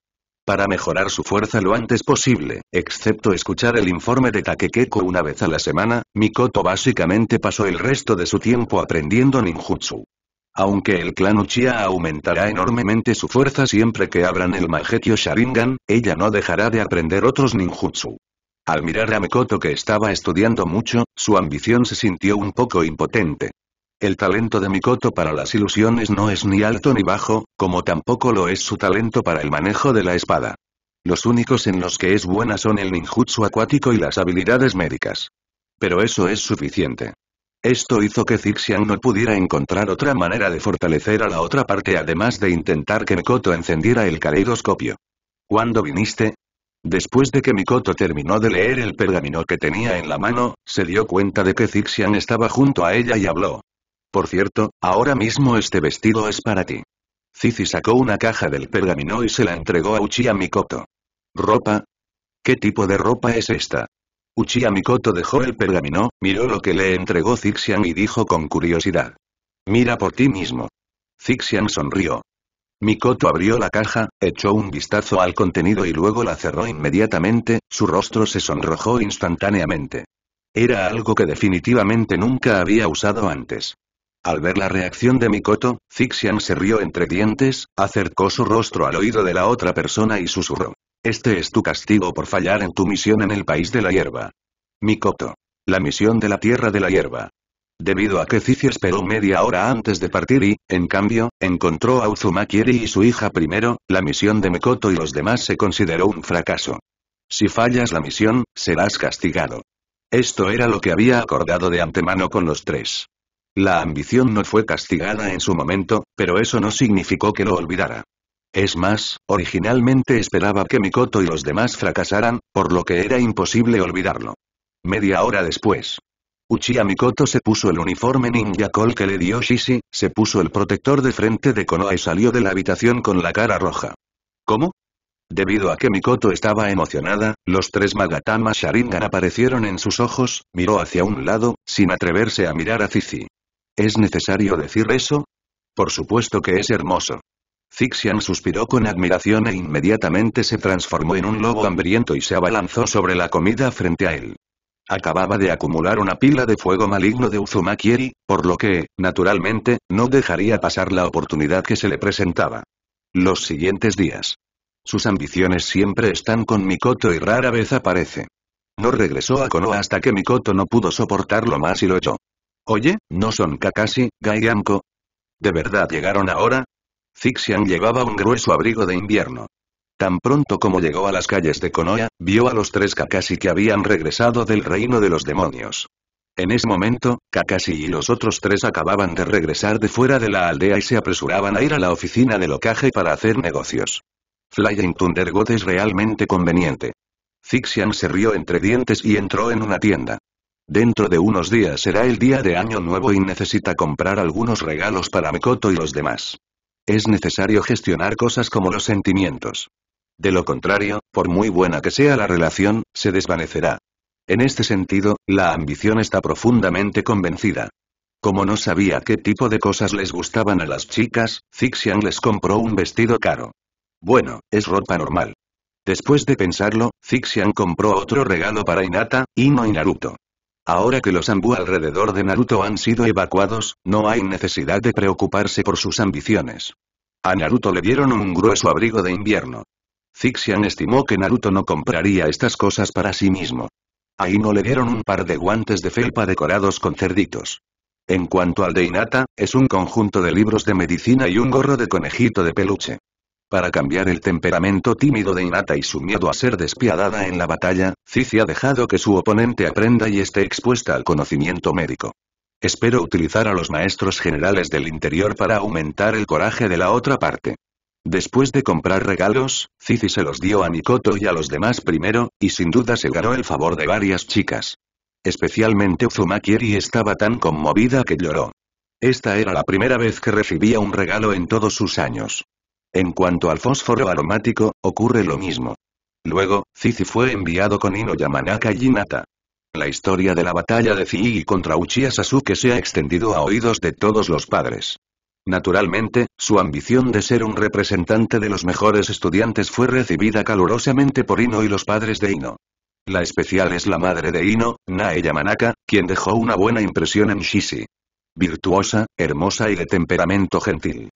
para mejorar su fuerza lo antes posible, excepto escuchar el informe de Takekeko una vez a la semana, Mikoto básicamente pasó el resto de su tiempo aprendiendo ninjutsu. Aunque el clan Uchiha aumentará enormemente su fuerza siempre que abran el Magetio Sharingan, ella no dejará de aprender otros ninjutsu. Al mirar a Mikoto que estaba estudiando mucho, su ambición se sintió un poco impotente. El talento de Mikoto para las ilusiones no es ni alto ni bajo, como tampoco lo es su talento para el manejo de la espada. Los únicos en los que es buena son el ninjutsu acuático y las habilidades médicas. Pero eso es suficiente. Esto hizo que Zixiang no pudiera encontrar otra manera de fortalecer a la otra parte además de intentar que Mikoto encendiera el caleidoscopio. ¿Cuándo viniste? Después de que Mikoto terminó de leer el pergamino que tenía en la mano, se dio cuenta de que Zixiang estaba junto a ella y habló. Por cierto, ahora mismo este vestido es para ti. Zizi sacó una caja del pergamino y se la entregó a Uchiha Mikoto. ¿Ropa? ¿Qué tipo de ropa es esta? Uchiha Mikoto dejó el pergamino, miró lo que le entregó Zixian y dijo con curiosidad. Mira por ti mismo. Zixian sonrió. Mikoto abrió la caja, echó un vistazo al contenido y luego la cerró inmediatamente, su rostro se sonrojó instantáneamente. Era algo que definitivamente nunca había usado antes. Al ver la reacción de Mikoto, Zixian se rió entre dientes, acercó su rostro al oído de la otra persona y susurró. Este es tu castigo por fallar en tu misión en el país de la hierba. Mikoto. La misión de la tierra de la hierba. Debido a que Zixi esperó media hora antes de partir y, en cambio, encontró a Uzumakiri y su hija primero, la misión de Mikoto y los demás se consideró un fracaso. Si fallas la misión, serás castigado. Esto era lo que había acordado de antemano con los tres. La ambición no fue castigada en su momento, pero eso no significó que lo olvidara. Es más, originalmente esperaba que Mikoto y los demás fracasaran, por lo que era imposible olvidarlo. Media hora después. Uchiha Mikoto se puso el uniforme ninja col que le dio Shishi, se puso el protector de frente de Konoha y salió de la habitación con la cara roja. ¿Cómo? Debido a que Mikoto estaba emocionada, los tres Magatama Sharingan aparecieron en sus ojos, miró hacia un lado, sin atreverse a mirar a Shishi. ¿Es necesario decir eso? Por supuesto que es hermoso. Fixian suspiró con admiración e inmediatamente se transformó en un lobo hambriento y se abalanzó sobre la comida frente a él. Acababa de acumular una pila de fuego maligno de Uzumakieri, por lo que, naturalmente, no dejaría pasar la oportunidad que se le presentaba. Los siguientes días. Sus ambiciones siempre están con Mikoto y rara vez aparece. No regresó a Konoha hasta que Mikoto no pudo soportarlo más y lo echó. Oye, ¿no son Kakashi, Gai ¿De verdad llegaron ahora? Zixian llevaba un grueso abrigo de invierno. Tan pronto como llegó a las calles de Konoha, vio a los tres Kakashi que habían regresado del reino de los demonios. En ese momento, Kakashi y los otros tres acababan de regresar de fuera de la aldea y se apresuraban a ir a la oficina de locaje para hacer negocios. Flying Thunder God es realmente conveniente. Zixian se rió entre dientes y entró en una tienda. Dentro de unos días será el día de Año Nuevo y necesita comprar algunos regalos para Mikoto y los demás. Es necesario gestionar cosas como los sentimientos. De lo contrario, por muy buena que sea la relación, se desvanecerá. En este sentido, la ambición está profundamente convencida. Como no sabía qué tipo de cosas les gustaban a las chicas, Zixian les compró un vestido caro. Bueno, es ropa normal. Después de pensarlo, Zixian compró otro regalo para Inata Ino y Naruto. Ahora que los Anbu alrededor de Naruto han sido evacuados, no hay necesidad de preocuparse por sus ambiciones. A Naruto le dieron un grueso abrigo de invierno. Zixian estimó que Naruto no compraría estas cosas para sí mismo. Ahí no le dieron un par de guantes de felpa decorados con cerditos. En cuanto al de es un conjunto de libros de medicina y un gorro de conejito de peluche. Para cambiar el temperamento tímido de Inata y su miedo a ser despiadada en la batalla, Cici ha dejado que su oponente aprenda y esté expuesta al conocimiento médico. Espero utilizar a los maestros generales del interior para aumentar el coraje de la otra parte. Después de comprar regalos, Cici se los dio a Mikoto y a los demás primero, y sin duda se ganó el favor de varias chicas. Especialmente Uzumakieri estaba tan conmovida que lloró. Esta era la primera vez que recibía un regalo en todos sus años. En cuanto al fósforo aromático, ocurre lo mismo. Luego, Cici fue enviado con Ino Yamanaka y Hinata. La historia de la batalla de Cici contra Uchiha Sasuke se ha extendido a oídos de todos los padres. Naturalmente, su ambición de ser un representante de los mejores estudiantes fue recibida calurosamente por Ino y los padres de Ino. La especial es la madre de Ino, Nae Yamanaka, quien dejó una buena impresión en Shishi. Virtuosa, hermosa y de temperamento gentil.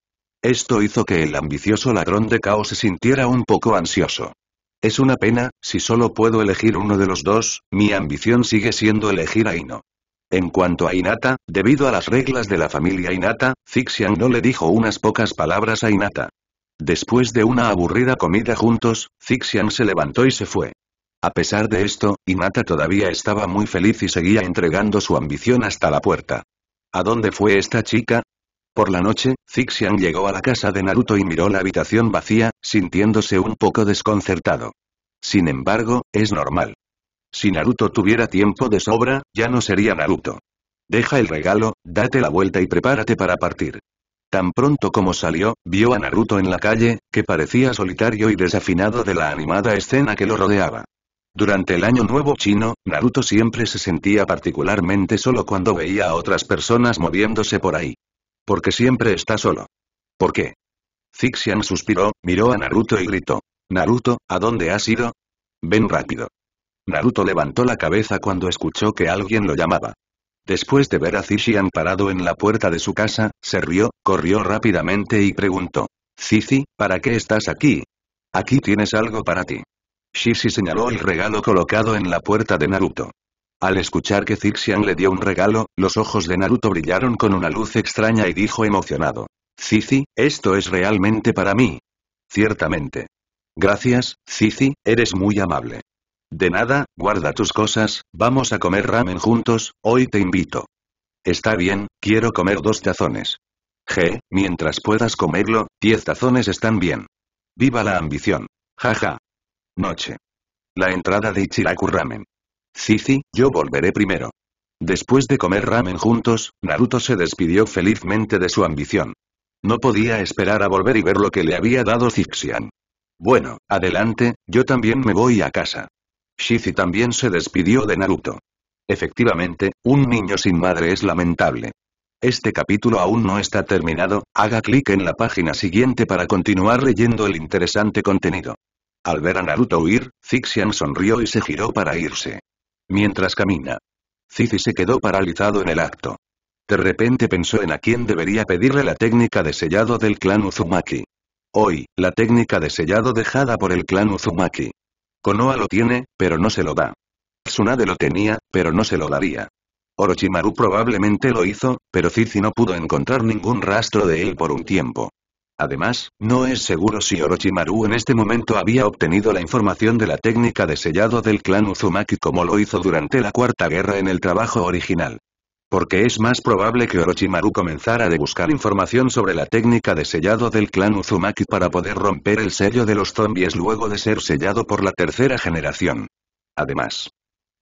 Esto hizo que el ambicioso ladrón de caos se sintiera un poco ansioso. Es una pena, si solo puedo elegir uno de los dos, mi ambición sigue siendo elegir a Ino. En cuanto a Inata, debido a las reglas de la familia Inata, Zixian no le dijo unas pocas palabras a Inata. Después de una aburrida comida juntos, Zixian se levantó y se fue. A pesar de esto, Inata todavía estaba muy feliz y seguía entregando su ambición hasta la puerta. ¿A dónde fue esta chica? Por la noche, Zixian llegó a la casa de Naruto y miró la habitación vacía, sintiéndose un poco desconcertado. Sin embargo, es normal. Si Naruto tuviera tiempo de sobra, ya no sería Naruto. Deja el regalo, date la vuelta y prepárate para partir. Tan pronto como salió, vio a Naruto en la calle, que parecía solitario y desafinado de la animada escena que lo rodeaba. Durante el año nuevo chino, Naruto siempre se sentía particularmente solo cuando veía a otras personas moviéndose por ahí. Porque siempre está solo. ¿Por qué? Zixian suspiró, miró a Naruto y gritó. Naruto, ¿a dónde has ido? Ven rápido. Naruto levantó la cabeza cuando escuchó que alguien lo llamaba. Después de ver a Zixian parado en la puerta de su casa, se rió, corrió rápidamente y preguntó. Zizi, ¿para qué estás aquí? Aquí tienes algo para ti. Shishi señaló el regalo colocado en la puerta de Naruto. Al escuchar que Zixian le dio un regalo, los ojos de Naruto brillaron con una luz extraña y dijo emocionado. Cici, esto es realmente para mí. Ciertamente. Gracias, Cici, eres muy amable. De nada, guarda tus cosas, vamos a comer ramen juntos, hoy te invito. Está bien, quiero comer dos tazones. Je, mientras puedas comerlo, diez tazones están bien. Viva la ambición. Jaja. Noche. La entrada de Ichiraku Ramen. Cici, yo volveré primero. Después de comer ramen juntos, Naruto se despidió felizmente de su ambición. No podía esperar a volver y ver lo que le había dado Zixian. Bueno, adelante, yo también me voy a casa. Shizi también se despidió de Naruto. Efectivamente, un niño sin madre es lamentable. Este capítulo aún no está terminado, haga clic en la página siguiente para continuar leyendo el interesante contenido. Al ver a Naruto huir, Zixian sonrió y se giró para irse. Mientras camina. Cici se quedó paralizado en el acto. De repente pensó en a quién debería pedirle la técnica de sellado del clan Uzumaki. Hoy, la técnica de sellado dejada por el clan Uzumaki. Konoha lo tiene, pero no se lo da. Tsunade lo tenía, pero no se lo daría. Orochimaru probablemente lo hizo, pero Cici no pudo encontrar ningún rastro de él por un tiempo. Además, no es seguro si Orochimaru en este momento había obtenido la información de la técnica de sellado del clan Uzumaki como lo hizo durante la Cuarta Guerra en el trabajo original. Porque es más probable que Orochimaru comenzara de buscar información sobre la técnica de sellado del clan Uzumaki para poder romper el sello de los zombies luego de ser sellado por la tercera generación. Además,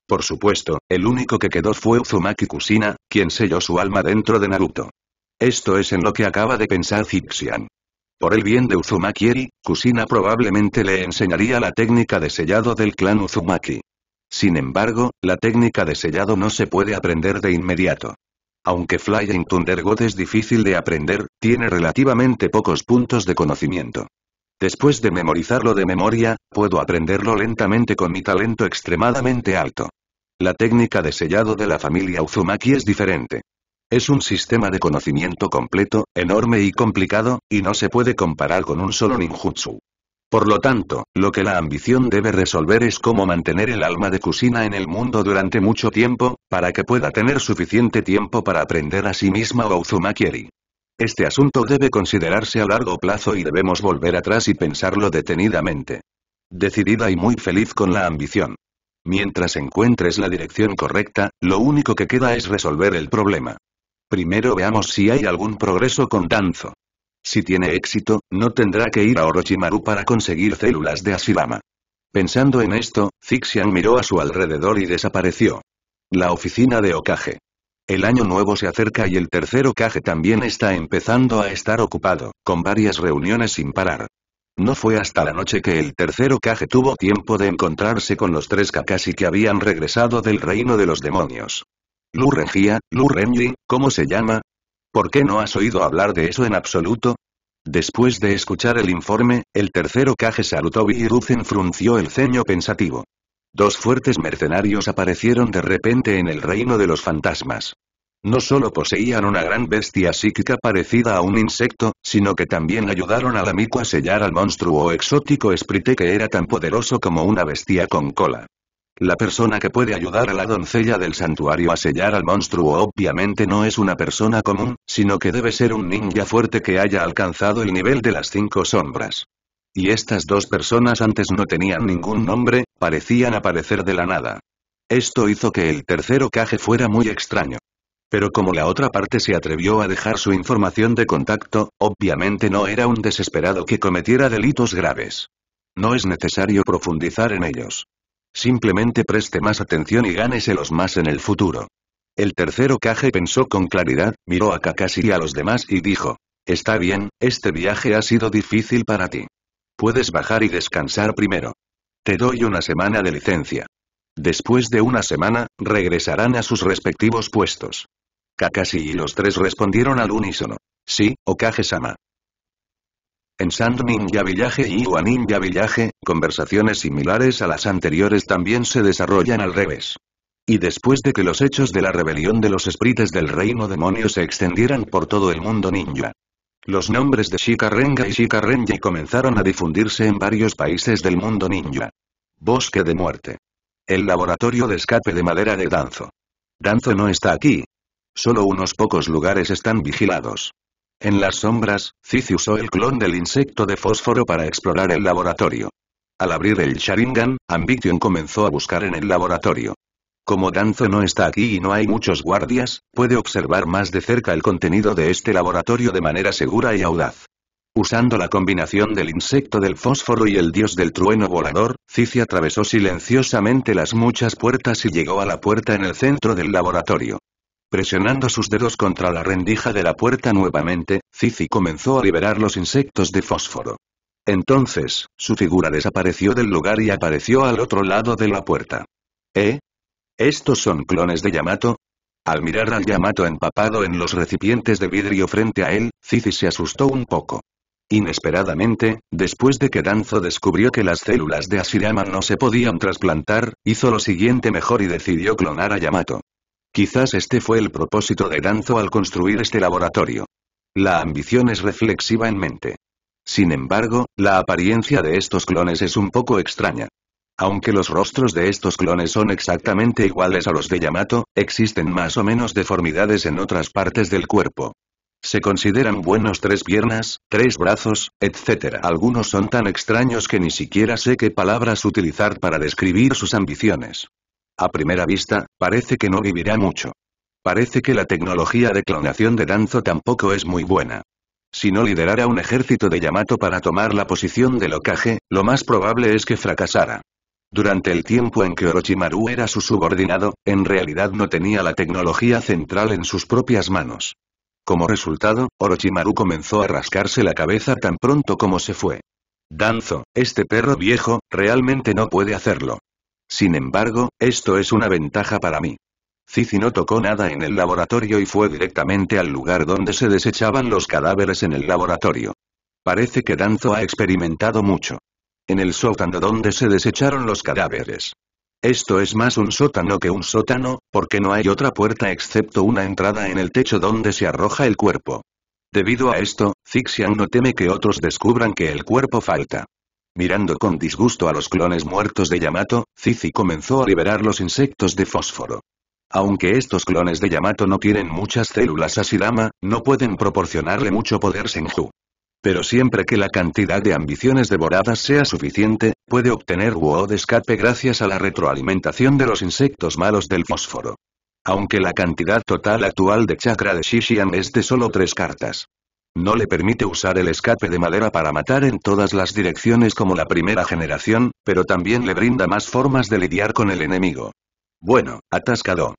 por supuesto, el único que quedó fue Uzumaki Kusina, quien selló su alma dentro de Naruto. Esto es en lo que acaba de pensar Zixian. Por el bien de Uzumaki-eri, Kusina probablemente le enseñaría la técnica de sellado del clan Uzumaki. Sin embargo, la técnica de sellado no se puede aprender de inmediato. Aunque Flying Thunder God es difícil de aprender, tiene relativamente pocos puntos de conocimiento. Después de memorizarlo de memoria, puedo aprenderlo lentamente con mi talento extremadamente alto. La técnica de sellado de la familia Uzumaki es diferente. Es un sistema de conocimiento completo, enorme y complicado, y no se puede comparar con un solo ninjutsu. Por lo tanto, lo que la ambición debe resolver es cómo mantener el alma de Kusina en el mundo durante mucho tiempo, para que pueda tener suficiente tiempo para aprender a sí misma o Este asunto debe considerarse a largo plazo y debemos volver atrás y pensarlo detenidamente. Decidida y muy feliz con la ambición. Mientras encuentres la dirección correcta, lo único que queda es resolver el problema. Primero veamos si hay algún progreso con Danzo. Si tiene éxito, no tendrá que ir a Orochimaru para conseguir células de Asirama. Pensando en esto, Zixian miró a su alrededor y desapareció. La oficina de Okage. El año nuevo se acerca y el tercer Okage también está empezando a estar ocupado, con varias reuniones sin parar. No fue hasta la noche que el tercer Okage tuvo tiempo de encontrarse con los tres Kakashi que habían regresado del reino de los demonios. Lu Regia, Lu ¿cómo se llama? ¿Por qué no has oído hablar de eso en absoluto? Después de escuchar el informe, el tercero caje Sarutobi y Ruzen frunció el ceño pensativo. Dos fuertes mercenarios aparecieron de repente en el reino de los fantasmas. No solo poseían una gran bestia psíquica parecida a un insecto, sino que también ayudaron al amico a sellar al monstruo exótico Sprite que era tan poderoso como una bestia con cola. La persona que puede ayudar a la doncella del santuario a sellar al monstruo obviamente no es una persona común, sino que debe ser un ninja fuerte que haya alcanzado el nivel de las cinco sombras. Y estas dos personas antes no tenían ningún nombre, parecían aparecer de la nada. Esto hizo que el tercero caje fuera muy extraño. Pero como la otra parte se atrevió a dejar su información de contacto, obviamente no era un desesperado que cometiera delitos graves. No es necesario profundizar en ellos. Simplemente preste más atención y gáneselos más en el futuro. El tercero Kage pensó con claridad, miró a Kakashi y a los demás y dijo. Está bien, este viaje ha sido difícil para ti. Puedes bajar y descansar primero. Te doy una semana de licencia. Después de una semana, regresarán a sus respectivos puestos. Kakashi y los tres respondieron al unísono. Sí, Okage-sama. En Sand Ninja Village y Iwa Ninja Village, conversaciones similares a las anteriores también se desarrollan al revés. Y después de que los hechos de la rebelión de los esprites del reino demonio se extendieran por todo el mundo ninja, los nombres de Shikarenga y Shikarenji comenzaron a difundirse en varios países del mundo ninja. Bosque de muerte. El laboratorio de escape de madera de Danzo. Danzo no está aquí. Solo unos pocos lugares están vigilados. En las sombras, Cici usó el clon del insecto de fósforo para explorar el laboratorio. Al abrir el Sharingan, Ambition comenzó a buscar en el laboratorio. Como Danzo no está aquí y no hay muchos guardias, puede observar más de cerca el contenido de este laboratorio de manera segura y audaz. Usando la combinación del insecto del fósforo y el dios del trueno volador, Cici atravesó silenciosamente las muchas puertas y llegó a la puerta en el centro del laboratorio. Presionando sus dedos contra la rendija de la puerta nuevamente, Cici comenzó a liberar los insectos de fósforo. Entonces, su figura desapareció del lugar y apareció al otro lado de la puerta. ¿Eh? ¿Estos son clones de Yamato? Al mirar al Yamato empapado en los recipientes de vidrio frente a él, Cici se asustó un poco. Inesperadamente, después de que Danzo descubrió que las células de Asirama no se podían trasplantar, hizo lo siguiente mejor y decidió clonar a Yamato. Quizás este fue el propósito de Danzo al construir este laboratorio. La ambición es reflexiva en mente. Sin embargo, la apariencia de estos clones es un poco extraña. Aunque los rostros de estos clones son exactamente iguales a los de Yamato, existen más o menos deformidades en otras partes del cuerpo. Se consideran buenos tres piernas, tres brazos, etc. Algunos son tan extraños que ni siquiera sé qué palabras utilizar para describir sus ambiciones. A primera vista, parece que no vivirá mucho. Parece que la tecnología de clonación de Danzo tampoco es muy buena. Si no liderara un ejército de Yamato para tomar la posición de Lokage, lo más probable es que fracasara. Durante el tiempo en que Orochimaru era su subordinado, en realidad no tenía la tecnología central en sus propias manos. Como resultado, Orochimaru comenzó a rascarse la cabeza tan pronto como se fue. Danzo, este perro viejo, realmente no puede hacerlo. Sin embargo, esto es una ventaja para mí. Cici no tocó nada en el laboratorio y fue directamente al lugar donde se desechaban los cadáveres en el laboratorio. Parece que Danzo ha experimentado mucho. En el sótano donde se desecharon los cadáveres. Esto es más un sótano que un sótano, porque no hay otra puerta excepto una entrada en el techo donde se arroja el cuerpo. Debido a esto, Zixian no teme que otros descubran que el cuerpo falta. Mirando con disgusto a los clones muertos de Yamato, Cici comenzó a liberar los insectos de fósforo. Aunque estos clones de Yamato no tienen muchas células Asidama, no pueden proporcionarle mucho poder Senju. Pero siempre que la cantidad de ambiciones devoradas sea suficiente, puede obtener Wuo de escape gracias a la retroalimentación de los insectos malos del fósforo. Aunque la cantidad total actual de chakra de Shishian es de solo tres cartas. No le permite usar el escape de madera para matar en todas las direcciones como la primera generación, pero también le brinda más formas de lidiar con el enemigo. Bueno, atascado.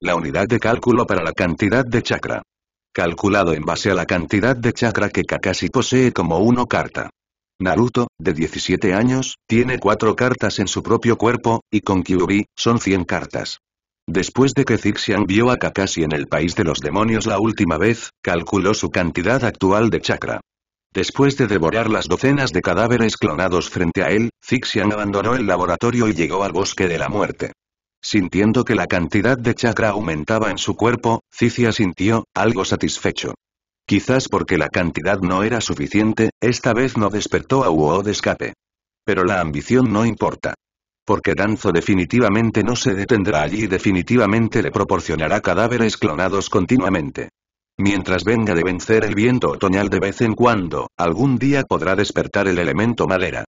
La unidad de cálculo para la cantidad de chakra. Calculado en base a la cantidad de chakra que Kakashi posee como uno carta. Naruto, de 17 años, tiene 4 cartas en su propio cuerpo, y con Kyuubi, son 100 cartas. Después de que Zixian vio a Kakashi en el país de los demonios la última vez, calculó su cantidad actual de chakra. Después de devorar las docenas de cadáveres clonados frente a él, Zixian abandonó el laboratorio y llegó al bosque de la muerte. Sintiendo que la cantidad de chakra aumentaba en su cuerpo, Zixia sintió, algo satisfecho. Quizás porque la cantidad no era suficiente, esta vez no despertó a Uo de escape. Pero la ambición no importa porque Danzo definitivamente no se detendrá allí y definitivamente le proporcionará cadáveres clonados continuamente. Mientras venga de vencer el viento otoñal de vez en cuando, algún día podrá despertar el elemento madera.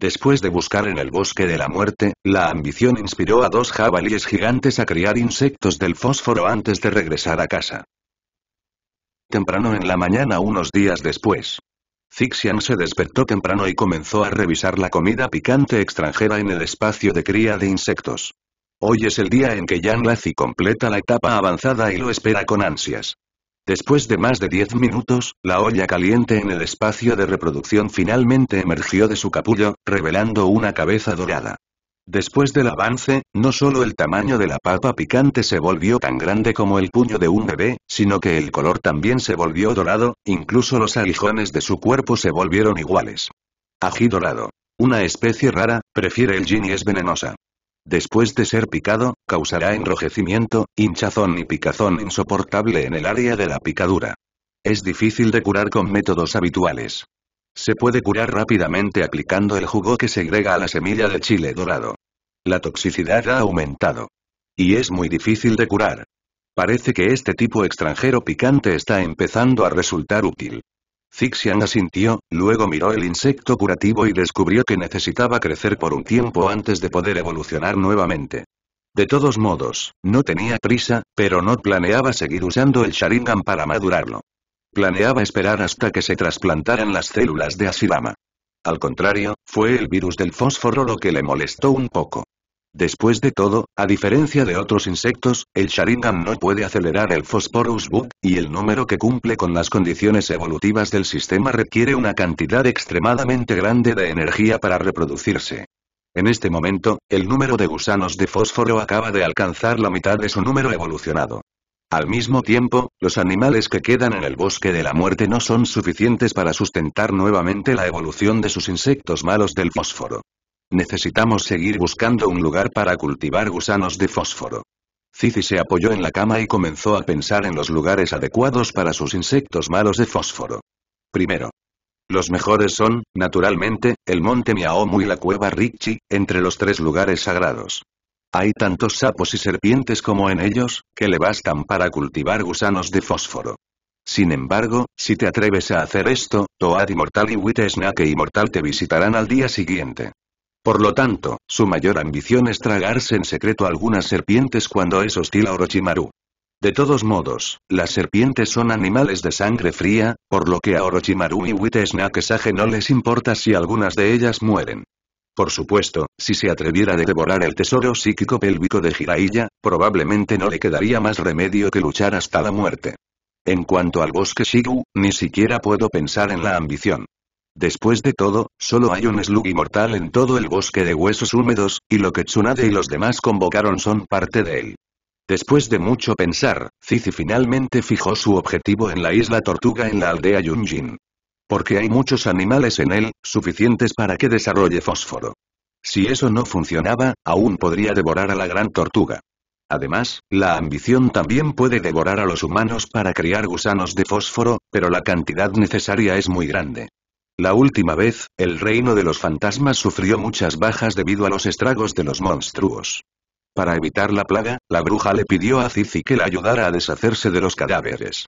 Después de buscar en el bosque de la muerte, la ambición inspiró a dos jabalíes gigantes a criar insectos del fósforo antes de regresar a casa. Temprano en la mañana unos días después, Zixian se despertó temprano y comenzó a revisar la comida picante extranjera en el espacio de cría de insectos. Hoy es el día en que Yan Lazi completa la etapa avanzada y lo espera con ansias. Después de más de 10 minutos, la olla caliente en el espacio de reproducción finalmente emergió de su capullo, revelando una cabeza dorada. Después del avance, no solo el tamaño de la papa picante se volvió tan grande como el puño de un bebé, sino que el color también se volvió dorado, incluso los alijones de su cuerpo se volvieron iguales. Ají dorado. Una especie rara, prefiere el gin y es venenosa. Después de ser picado, causará enrojecimiento, hinchazón y picazón insoportable en el área de la picadura. Es difícil de curar con métodos habituales. Se puede curar rápidamente aplicando el jugo que segrega a la semilla de chile dorado. La toxicidad ha aumentado. Y es muy difícil de curar. Parece que este tipo extranjero picante está empezando a resultar útil. Zixian asintió, luego miró el insecto curativo y descubrió que necesitaba crecer por un tiempo antes de poder evolucionar nuevamente. De todos modos, no tenía prisa, pero no planeaba seguir usando el Sharingan para madurarlo. Planeaba esperar hasta que se trasplantaran las células de Asilama. Al contrario, fue el virus del fósforo lo que le molestó un poco. Después de todo, a diferencia de otros insectos, el Sharingan no puede acelerar el fósforo Bug, y el número que cumple con las condiciones evolutivas del sistema requiere una cantidad extremadamente grande de energía para reproducirse. En este momento, el número de gusanos de fósforo acaba de alcanzar la mitad de su número evolucionado. Al mismo tiempo, los animales que quedan en el bosque de la muerte no son suficientes para sustentar nuevamente la evolución de sus insectos malos del fósforo. Necesitamos seguir buscando un lugar para cultivar gusanos de fósforo. Cici se apoyó en la cama y comenzó a pensar en los lugares adecuados para sus insectos malos de fósforo. Primero. Los mejores son, naturalmente, el monte Miaomu y la cueva Ricci, entre los tres lugares sagrados. Hay tantos sapos y serpientes como en ellos, que le bastan para cultivar gusanos de fósforo. Sin embargo, si te atreves a hacer esto, Toad Mortal y Wit y Mortal te visitarán al día siguiente. Por lo tanto, su mayor ambición es tragarse en secreto algunas serpientes cuando es hostil a Orochimaru. De todos modos, las serpientes son animales de sangre fría, por lo que a Orochimaru y Wit Sage no les importa si algunas de ellas mueren. Por supuesto, si se atreviera a devorar el tesoro psíquico pélvico de Jiraiya, probablemente no le quedaría más remedio que luchar hasta la muerte. En cuanto al bosque Shigu, ni siquiera puedo pensar en la ambición. Después de todo, solo hay un slug inmortal en todo el bosque de huesos húmedos, y lo que Tsunade y los demás convocaron son parte de él. Después de mucho pensar, Cici finalmente fijó su objetivo en la isla Tortuga en la aldea Yunjin. Porque hay muchos animales en él, suficientes para que desarrolle fósforo. Si eso no funcionaba, aún podría devorar a la gran tortuga. Además, la ambición también puede devorar a los humanos para criar gusanos de fósforo, pero la cantidad necesaria es muy grande. La última vez, el reino de los fantasmas sufrió muchas bajas debido a los estragos de los monstruos. Para evitar la plaga, la bruja le pidió a Cici que la ayudara a deshacerse de los cadáveres.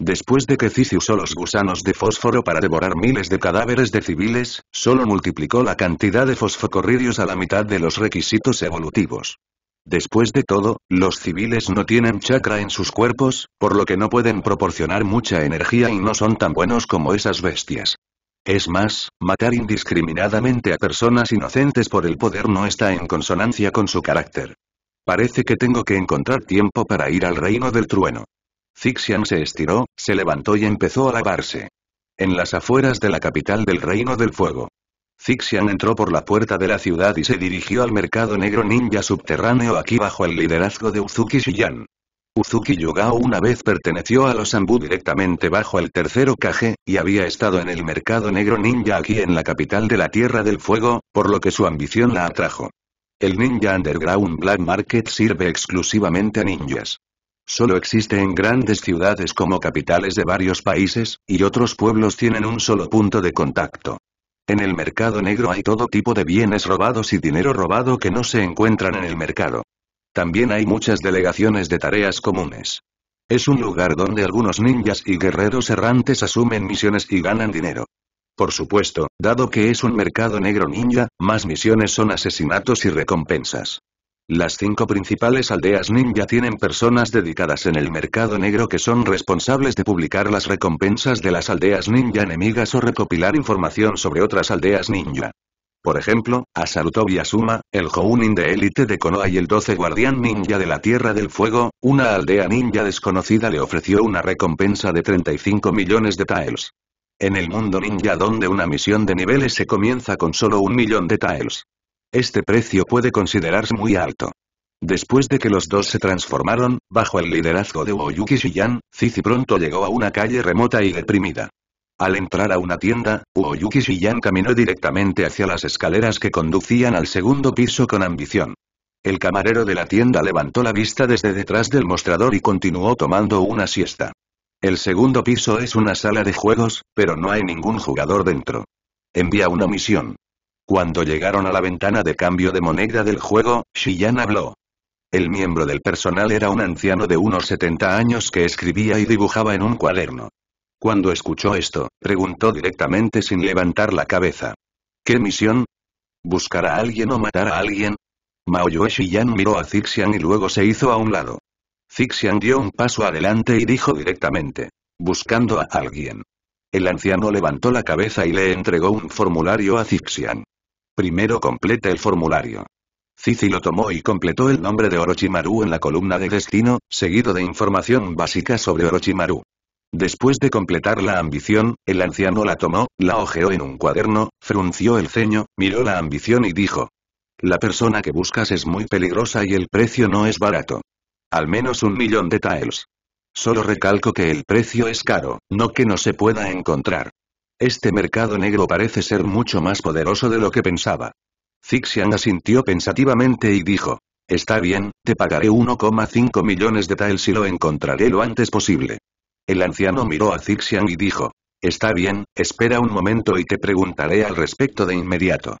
Después de que Cici usó los gusanos de fósforo para devorar miles de cadáveres de civiles, solo multiplicó la cantidad de fosfocorridios a la mitad de los requisitos evolutivos. Después de todo, los civiles no tienen chakra en sus cuerpos, por lo que no pueden proporcionar mucha energía y no son tan buenos como esas bestias. Es más, matar indiscriminadamente a personas inocentes por el poder no está en consonancia con su carácter. Parece que tengo que encontrar tiempo para ir al reino del trueno. Zixian se estiró, se levantó y empezó a lavarse. En las afueras de la capital del Reino del Fuego. Zixian entró por la puerta de la ciudad y se dirigió al mercado negro ninja subterráneo aquí bajo el liderazgo de Uzuki Shiyan. Uzuki Yugao una vez perteneció a los ambú directamente bajo el tercero Kage, y había estado en el mercado negro ninja aquí en la capital de la Tierra del Fuego, por lo que su ambición la atrajo. El Ninja Underground Black Market sirve exclusivamente a ninjas. Solo existe en grandes ciudades como capitales de varios países, y otros pueblos tienen un solo punto de contacto. En el mercado negro hay todo tipo de bienes robados y dinero robado que no se encuentran en el mercado. También hay muchas delegaciones de tareas comunes. Es un lugar donde algunos ninjas y guerreros errantes asumen misiones y ganan dinero. Por supuesto, dado que es un mercado negro ninja, más misiones son asesinatos y recompensas. Las cinco principales aldeas ninja tienen personas dedicadas en el mercado negro que son responsables de publicar las recompensas de las aldeas ninja enemigas o recopilar información sobre otras aldeas ninja. Por ejemplo, a Sarutobi Asuma, el Jounin de élite de Konoha y el 12 Guardián Ninja de la Tierra del Fuego, una aldea ninja desconocida le ofreció una recompensa de 35 millones de tiles. En el mundo ninja donde una misión de niveles se comienza con solo un millón de tiles. Este precio puede considerarse muy alto. Después de que los dos se transformaron, bajo el liderazgo de Uoyuki Shiyan, Cici pronto llegó a una calle remota y deprimida. Al entrar a una tienda, Uoyuki Shiyan caminó directamente hacia las escaleras que conducían al segundo piso con ambición. El camarero de la tienda levantó la vista desde detrás del mostrador y continuó tomando una siesta. El segundo piso es una sala de juegos, pero no hay ningún jugador dentro. Envía una misión. Cuando llegaron a la ventana de cambio de moneda del juego, Shiyan habló. El miembro del personal era un anciano de unos 70 años que escribía y dibujaba en un cuaderno. Cuando escuchó esto, preguntó directamente sin levantar la cabeza. ¿Qué misión? ¿Buscar a alguien o matar a alguien? Maoyue Shiyan miró a Zixian y luego se hizo a un lado. Zixian dio un paso adelante y dijo directamente. Buscando a alguien. El anciano levantó la cabeza y le entregó un formulario a Zixian. Primero completa el formulario. Cici lo tomó y completó el nombre de Orochimaru en la columna de destino, seguido de información básica sobre Orochimaru. Después de completar la ambición, el anciano la tomó, la ojeó en un cuaderno, frunció el ceño, miró la ambición y dijo. La persona que buscas es muy peligrosa y el precio no es barato. Al menos un millón de tiles. Solo recalco que el precio es caro, no que no se pueda encontrar. Este mercado negro parece ser mucho más poderoso de lo que pensaba. Zixian asintió pensativamente y dijo. Está bien, te pagaré 1,5 millones de taels si lo encontraré lo antes posible. El anciano miró a Zixian y dijo. Está bien, espera un momento y te preguntaré al respecto de inmediato.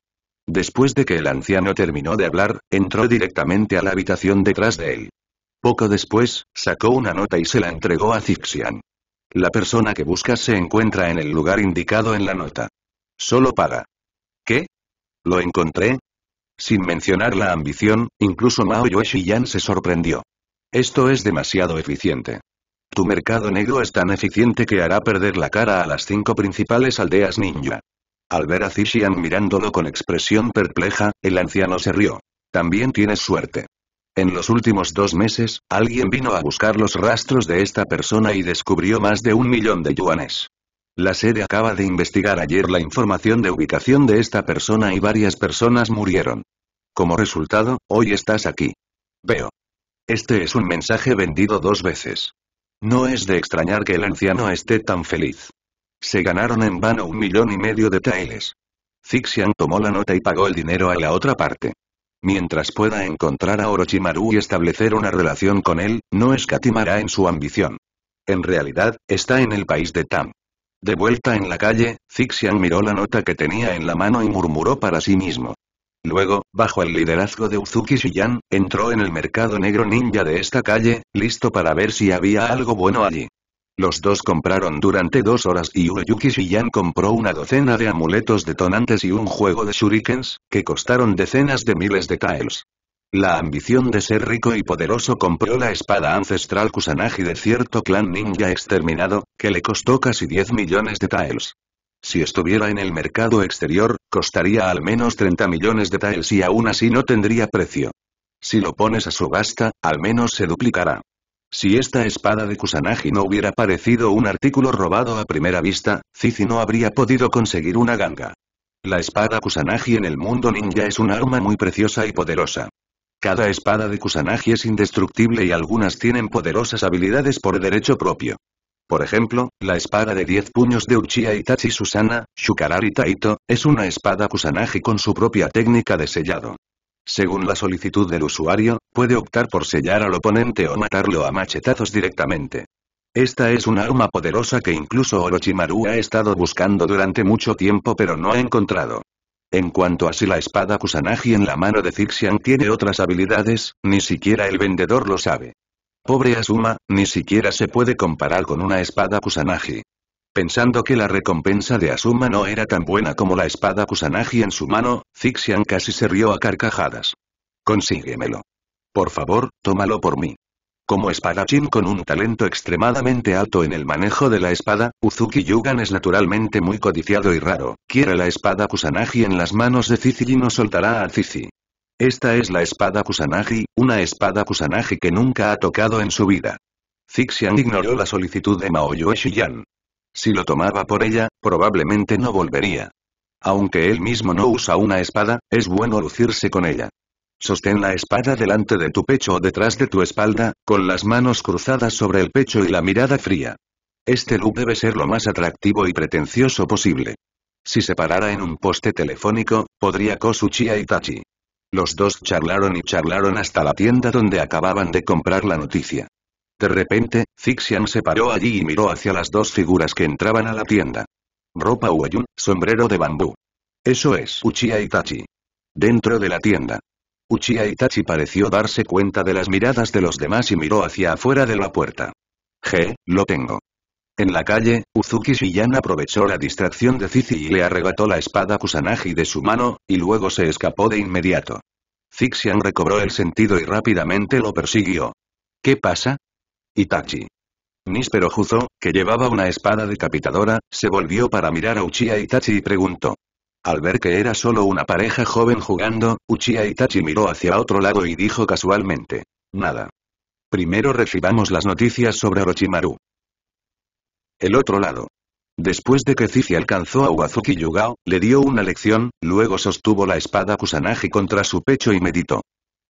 Después de que el anciano terminó de hablar, entró directamente a la habitación detrás de él. Poco después, sacó una nota y se la entregó a Zixian. La persona que buscas se encuentra en el lugar indicado en la nota. Solo paga. ¿Qué? ¿Lo encontré? Sin mencionar la ambición, incluso Mao Yoshiyan se sorprendió. Esto es demasiado eficiente. Tu mercado negro es tan eficiente que hará perder la cara a las cinco principales aldeas ninja. Al ver a Zishian mirándolo con expresión perpleja, el anciano se rió. También tienes suerte. En los últimos dos meses, alguien vino a buscar los rastros de esta persona y descubrió más de un millón de yuanes. La sede acaba de investigar ayer la información de ubicación de esta persona y varias personas murieron. Como resultado, hoy estás aquí. Veo. Este es un mensaje vendido dos veces. No es de extrañar que el anciano esté tan feliz. Se ganaron en vano un millón y medio de tailes. Zixian tomó la nota y pagó el dinero a la otra parte. Mientras pueda encontrar a Orochimaru y establecer una relación con él, no escatimará en su ambición. En realidad, está en el país de Tam. De vuelta en la calle, Zixian miró la nota que tenía en la mano y murmuró para sí mismo. Luego, bajo el liderazgo de Uzuki Shiyan, entró en el mercado negro ninja de esta calle, listo para ver si había algo bueno allí. Los dos compraron durante dos horas y Uruyuki Shiyan compró una docena de amuletos detonantes y un juego de shurikens, que costaron decenas de miles de taels. La ambición de ser rico y poderoso compró la espada ancestral Kusanagi de cierto clan ninja exterminado, que le costó casi 10 millones de taels. Si estuviera en el mercado exterior, costaría al menos 30 millones de taels y aún así no tendría precio. Si lo pones a subasta, al menos se duplicará. Si esta espada de Kusanagi no hubiera parecido un artículo robado a primera vista, Cici no habría podido conseguir una ganga. La espada Kusanagi en el mundo ninja es un arma muy preciosa y poderosa. Cada espada de Kusanagi es indestructible y algunas tienen poderosas habilidades por derecho propio. Por ejemplo, la espada de 10 puños de Uchiha Itachi Susana, Shukarari Taito, es una espada Kusanagi con su propia técnica de sellado. Según la solicitud del usuario, puede optar por sellar al oponente o matarlo a machetazos directamente. Esta es un arma poderosa que incluso Orochimaru ha estado buscando durante mucho tiempo pero no ha encontrado. En cuanto a si la espada Kusanagi en la mano de Zixian tiene otras habilidades, ni siquiera el vendedor lo sabe. Pobre Asuma, ni siquiera se puede comparar con una espada Kusanagi. Pensando que la recompensa de Asuma no era tan buena como la espada Kusanagi en su mano, Zixian casi se rió a carcajadas. Consíguemelo. Por favor, tómalo por mí. Como espadachín con un talento extremadamente alto en el manejo de la espada, Uzuki Yugan es naturalmente muy codiciado y raro, quiere la espada Kusanagi en las manos de Zizi y no soltará a Zizi. Esta es la espada Kusanagi, una espada Kusanagi que nunca ha tocado en su vida. Zixian ignoró la solicitud de Maoyue Shiyan. Si lo tomaba por ella, probablemente no volvería. Aunque él mismo no usa una espada, es bueno lucirse con ella. Sostén la espada delante de tu pecho o detrás de tu espalda, con las manos cruzadas sobre el pecho y la mirada fría. Este look debe ser lo más atractivo y pretencioso posible. Si se parara en un poste telefónico, podría kosuchi y Tachi. Los dos charlaron y charlaron hasta la tienda donde acababan de comprar la noticia. De repente, Zixian se paró allí y miró hacia las dos figuras que entraban a la tienda. Ropa Uayun, sombrero de bambú. Eso es Uchiha Itachi. Dentro de la tienda. Uchiha Itachi pareció darse cuenta de las miradas de los demás y miró hacia afuera de la puerta. Je, lo tengo. En la calle, Uzuki Shiyan aprovechó la distracción de Zizi y le arrebató la espada Kusanagi de su mano, y luego se escapó de inmediato. Zixian recobró el sentido y rápidamente lo persiguió. ¿Qué pasa? Itachi. Nispero Juzo, que llevaba una espada decapitadora, se volvió para mirar a Uchiha Itachi y preguntó. Al ver que era solo una pareja joven jugando, Uchiha Itachi miró hacia otro lado y dijo casualmente. Nada. Primero recibamos las noticias sobre Orochimaru. El otro lado. Después de que Cici alcanzó a Uazuki Yugao, le dio una lección, luego sostuvo la espada Kusanagi contra su pecho y meditó.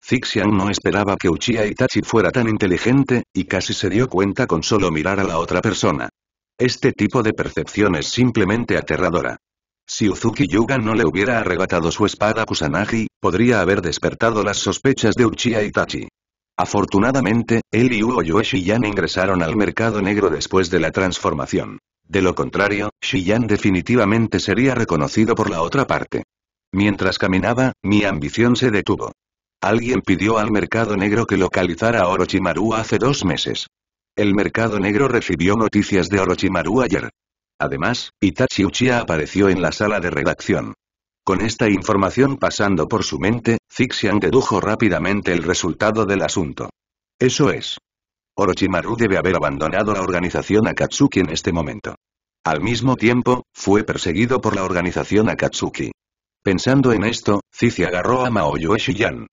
Zixiang no esperaba que Uchiha Itachi fuera tan inteligente, y casi se dio cuenta con solo mirar a la otra persona. Este tipo de percepción es simplemente aterradora. Si Uzuki Yuga no le hubiera arrebatado su espada a Kusanagi, podría haber despertado las sospechas de Uchiha Itachi. Afortunadamente, él y Uo Shiyan ingresaron al mercado negro después de la transformación. De lo contrario, Shiyan definitivamente sería reconocido por la otra parte. Mientras caminaba, mi ambición se detuvo. Alguien pidió al mercado negro que localizara a Orochimaru hace dos meses. El mercado negro recibió noticias de Orochimaru ayer. Además, Itachi Uchiha apareció en la sala de redacción. Con esta información pasando por su mente, Zixian dedujo rápidamente el resultado del asunto. Eso es. Orochimaru debe haber abandonado la organización Akatsuki en este momento. Al mismo tiempo, fue perseguido por la organización Akatsuki. Pensando en esto, Zixi agarró a Maoyo Shiyan.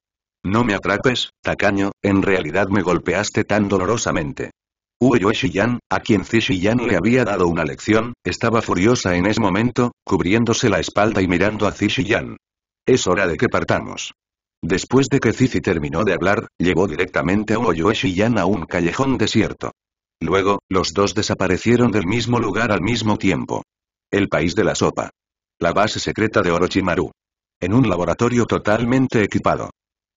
No me atrapes, tacaño, en realidad me golpeaste tan dolorosamente. Uo Shiyan, a quien Zishiyan le había dado una lección, estaba furiosa en ese momento, cubriéndose la espalda y mirando a Zishiyan. Es hora de que partamos. Después de que Zizi terminó de hablar, llevó directamente a Uo Shiyan a un callejón desierto. Luego, los dos desaparecieron del mismo lugar al mismo tiempo. El país de la sopa. La base secreta de Orochimaru. En un laboratorio totalmente equipado.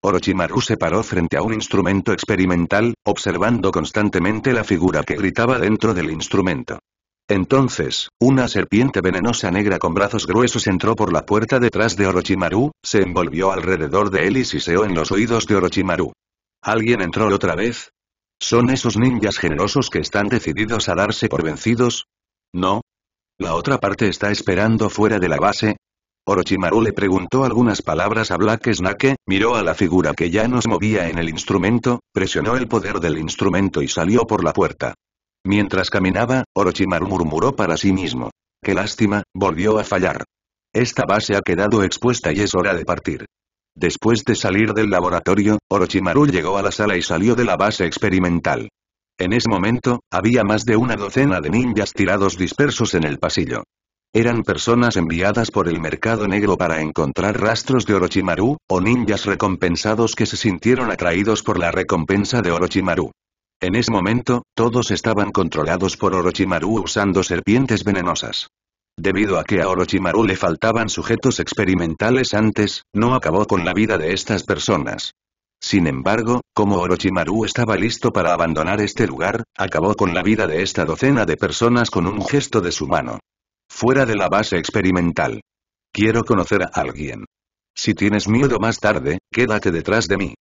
Orochimaru se paró frente a un instrumento experimental, observando constantemente la figura que gritaba dentro del instrumento. Entonces, una serpiente venenosa negra con brazos gruesos entró por la puerta detrás de Orochimaru, se envolvió alrededor de él y siseó en los oídos de Orochimaru. ¿Alguien entró otra vez? ¿Son esos ninjas generosos que están decididos a darse por vencidos? No. La otra parte está esperando fuera de la base, Orochimaru le preguntó algunas palabras a Black Snake, miró a la figura que ya nos movía en el instrumento, presionó el poder del instrumento y salió por la puerta. Mientras caminaba, Orochimaru murmuró para sí mismo. ¡Qué lástima, volvió a fallar! Esta base ha quedado expuesta y es hora de partir. Después de salir del laboratorio, Orochimaru llegó a la sala y salió de la base experimental. En ese momento, había más de una docena de ninjas tirados dispersos en el pasillo. Eran personas enviadas por el mercado negro para encontrar rastros de Orochimaru, o ninjas recompensados que se sintieron atraídos por la recompensa de Orochimaru. En ese momento, todos estaban controlados por Orochimaru usando serpientes venenosas. Debido a que a Orochimaru le faltaban sujetos experimentales antes, no acabó con la vida de estas personas. Sin embargo, como Orochimaru estaba listo para abandonar este lugar, acabó con la vida de esta docena de personas con un gesto de su mano. Fuera de la base experimental. Quiero conocer a alguien. Si tienes miedo más tarde, quédate detrás de mí.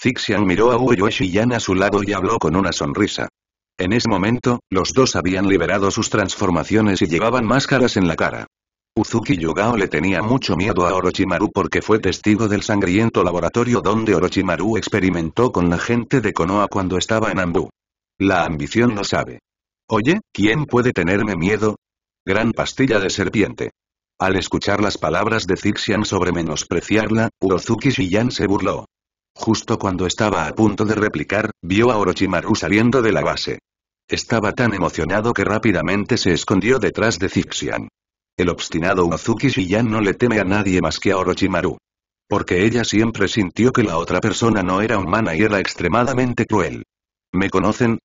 Zixian miró a Uyo a su lado y habló con una sonrisa. En ese momento, los dos habían liberado sus transformaciones y llevaban máscaras en la cara. Uzuki Yugao le tenía mucho miedo a Orochimaru porque fue testigo del sangriento laboratorio donde Orochimaru experimentó con la gente de Konoha cuando estaba en Ambu. La ambición lo sabe. Oye, ¿quién puede tenerme miedo? Gran pastilla de serpiente. Al escuchar las palabras de Zixian sobre menospreciarla, Urozuki Shiyan se burló. Justo cuando estaba a punto de replicar, vio a Orochimaru saliendo de la base. Estaba tan emocionado que rápidamente se escondió detrás de Zixian. El obstinado Urozuki Shiyan no le teme a nadie más que a Orochimaru. Porque ella siempre sintió que la otra persona no era humana y era extremadamente cruel. Me conocen,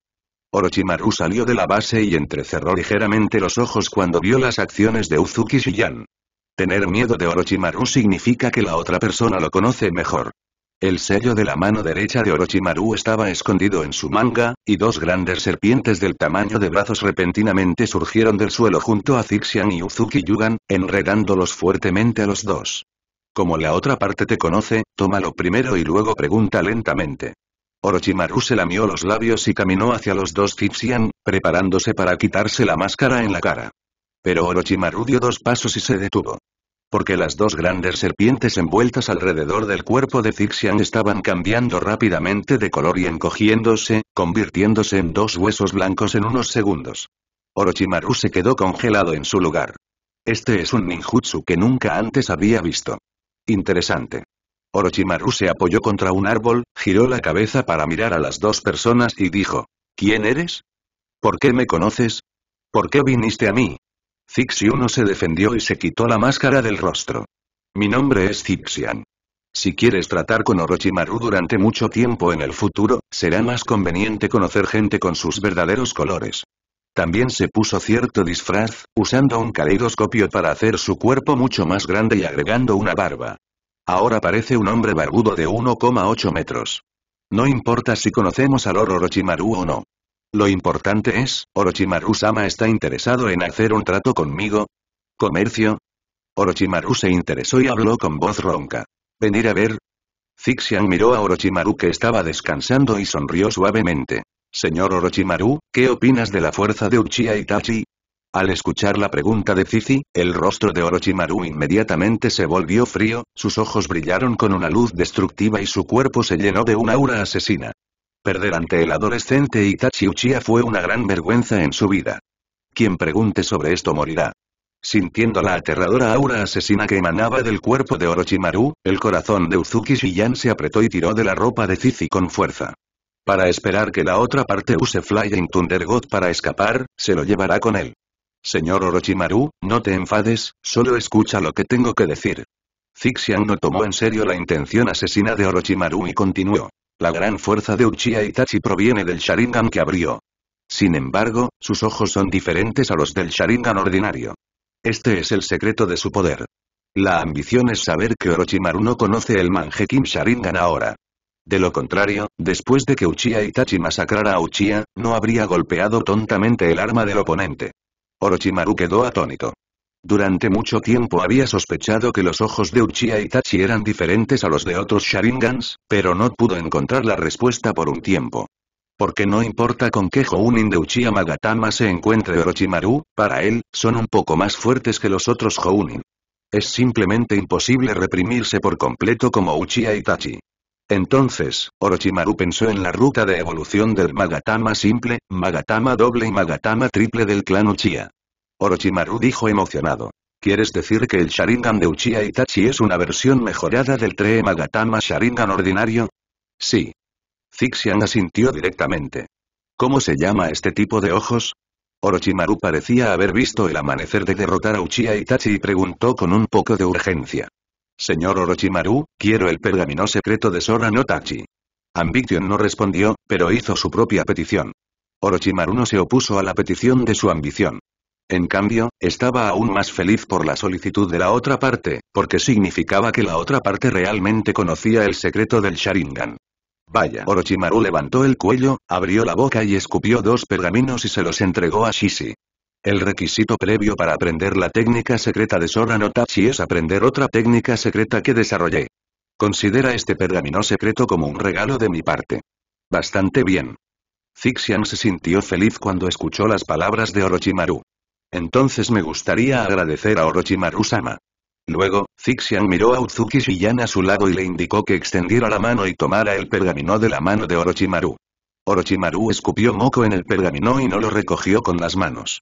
Orochimaru salió de la base y entrecerró ligeramente los ojos cuando vio las acciones de Uzuki Shiyan. Tener miedo de Orochimaru significa que la otra persona lo conoce mejor. El sello de la mano derecha de Orochimaru estaba escondido en su manga, y dos grandes serpientes del tamaño de brazos repentinamente surgieron del suelo junto a Zixian y Uzuki Yugan, enredándolos fuertemente a los dos. Como la otra parte te conoce, tómalo primero y luego pregunta lentamente. Orochimaru se lamió los labios y caminó hacia los dos Zixian, preparándose para quitarse la máscara en la cara. Pero Orochimaru dio dos pasos y se detuvo. Porque las dos grandes serpientes envueltas alrededor del cuerpo de Zixian estaban cambiando rápidamente de color y encogiéndose, convirtiéndose en dos huesos blancos en unos segundos. Orochimaru se quedó congelado en su lugar. Este es un ninjutsu que nunca antes había visto. Interesante. Orochimaru se apoyó contra un árbol, giró la cabeza para mirar a las dos personas y dijo, ¿Quién eres? ¿Por qué me conoces? ¿Por qué viniste a mí? no se defendió y se quitó la máscara del rostro. Mi nombre es Zixian. Si quieres tratar con Orochimaru durante mucho tiempo en el futuro, será más conveniente conocer gente con sus verdaderos colores. También se puso cierto disfraz, usando un caleidoscopio para hacer su cuerpo mucho más grande y agregando una barba. Ahora parece un hombre barbudo de 1,8 metros. No importa si conocemos al oro Orochimaru o no. Lo importante es, Orochimaru-sama está interesado en hacer un trato conmigo. ¿Comercio? Orochimaru se interesó y habló con voz ronca. ¿Venir a ver? Zixian miró a Orochimaru que estaba descansando y sonrió suavemente. Señor Orochimaru, ¿qué opinas de la fuerza de Uchiha Itachi? Al escuchar la pregunta de Cici, el rostro de Orochimaru inmediatamente se volvió frío, sus ojos brillaron con una luz destructiva y su cuerpo se llenó de una aura asesina. Perder ante el adolescente Itachi Uchiha fue una gran vergüenza en su vida. Quien pregunte sobre esto morirá. Sintiendo la aterradora aura asesina que emanaba del cuerpo de Orochimaru, el corazón de Uzuki Shiyan se apretó y tiró de la ropa de Cici con fuerza. Para esperar que la otra parte use Flying Thunder God para escapar, se lo llevará con él. Señor Orochimaru, no te enfades, solo escucha lo que tengo que decir. Zixiang no tomó en serio la intención asesina de Orochimaru y continuó. La gran fuerza de Uchiha Itachi proviene del Sharingan que abrió. Sin embargo, sus ojos son diferentes a los del Sharingan ordinario. Este es el secreto de su poder. La ambición es saber que Orochimaru no conoce el Kim Sharingan ahora. De lo contrario, después de que Uchiha Itachi masacrara a Uchiha, no habría golpeado tontamente el arma del oponente. Orochimaru quedó atónito. Durante mucho tiempo había sospechado que los ojos de Uchiha Itachi eran diferentes a los de otros Sharingans, pero no pudo encontrar la respuesta por un tiempo. Porque no importa con qué Jounin de Uchiha Magatama se encuentre Orochimaru, para él, son un poco más fuertes que los otros Jounin. Es simplemente imposible reprimirse por completo como Uchiha Itachi. Entonces, Orochimaru pensó en la ruta de evolución del Magatama simple, Magatama doble y Magatama triple del clan Uchiha. Orochimaru dijo emocionado. ¿Quieres decir que el Sharingan de Uchiha Itachi es una versión mejorada del Tree Magatama Sharingan ordinario? Sí. Zixian asintió directamente. ¿Cómo se llama este tipo de ojos? Orochimaru parecía haber visto el amanecer de derrotar a Uchiha Itachi y preguntó con un poco de urgencia. Señor Orochimaru, quiero el pergamino secreto de Sora no Tachi. Ambition no respondió, pero hizo su propia petición. Orochimaru no se opuso a la petición de su ambición. En cambio, estaba aún más feliz por la solicitud de la otra parte, porque significaba que la otra parte realmente conocía el secreto del Sharingan. Vaya, Orochimaru levantó el cuello, abrió la boca y escupió dos pergaminos y se los entregó a Shishi. El requisito previo para aprender la técnica secreta de Sora no es aprender otra técnica secreta que desarrollé. Considera este pergamino secreto como un regalo de mi parte. Bastante bien. Zixian se sintió feliz cuando escuchó las palabras de Orochimaru. Entonces me gustaría agradecer a Orochimaru-sama. Luego, Zixian miró a Utsuki Shiyan a su lado y le indicó que extendiera la mano y tomara el pergamino de la mano de Orochimaru. Orochimaru escupió moco en el pergamino y no lo recogió con las manos.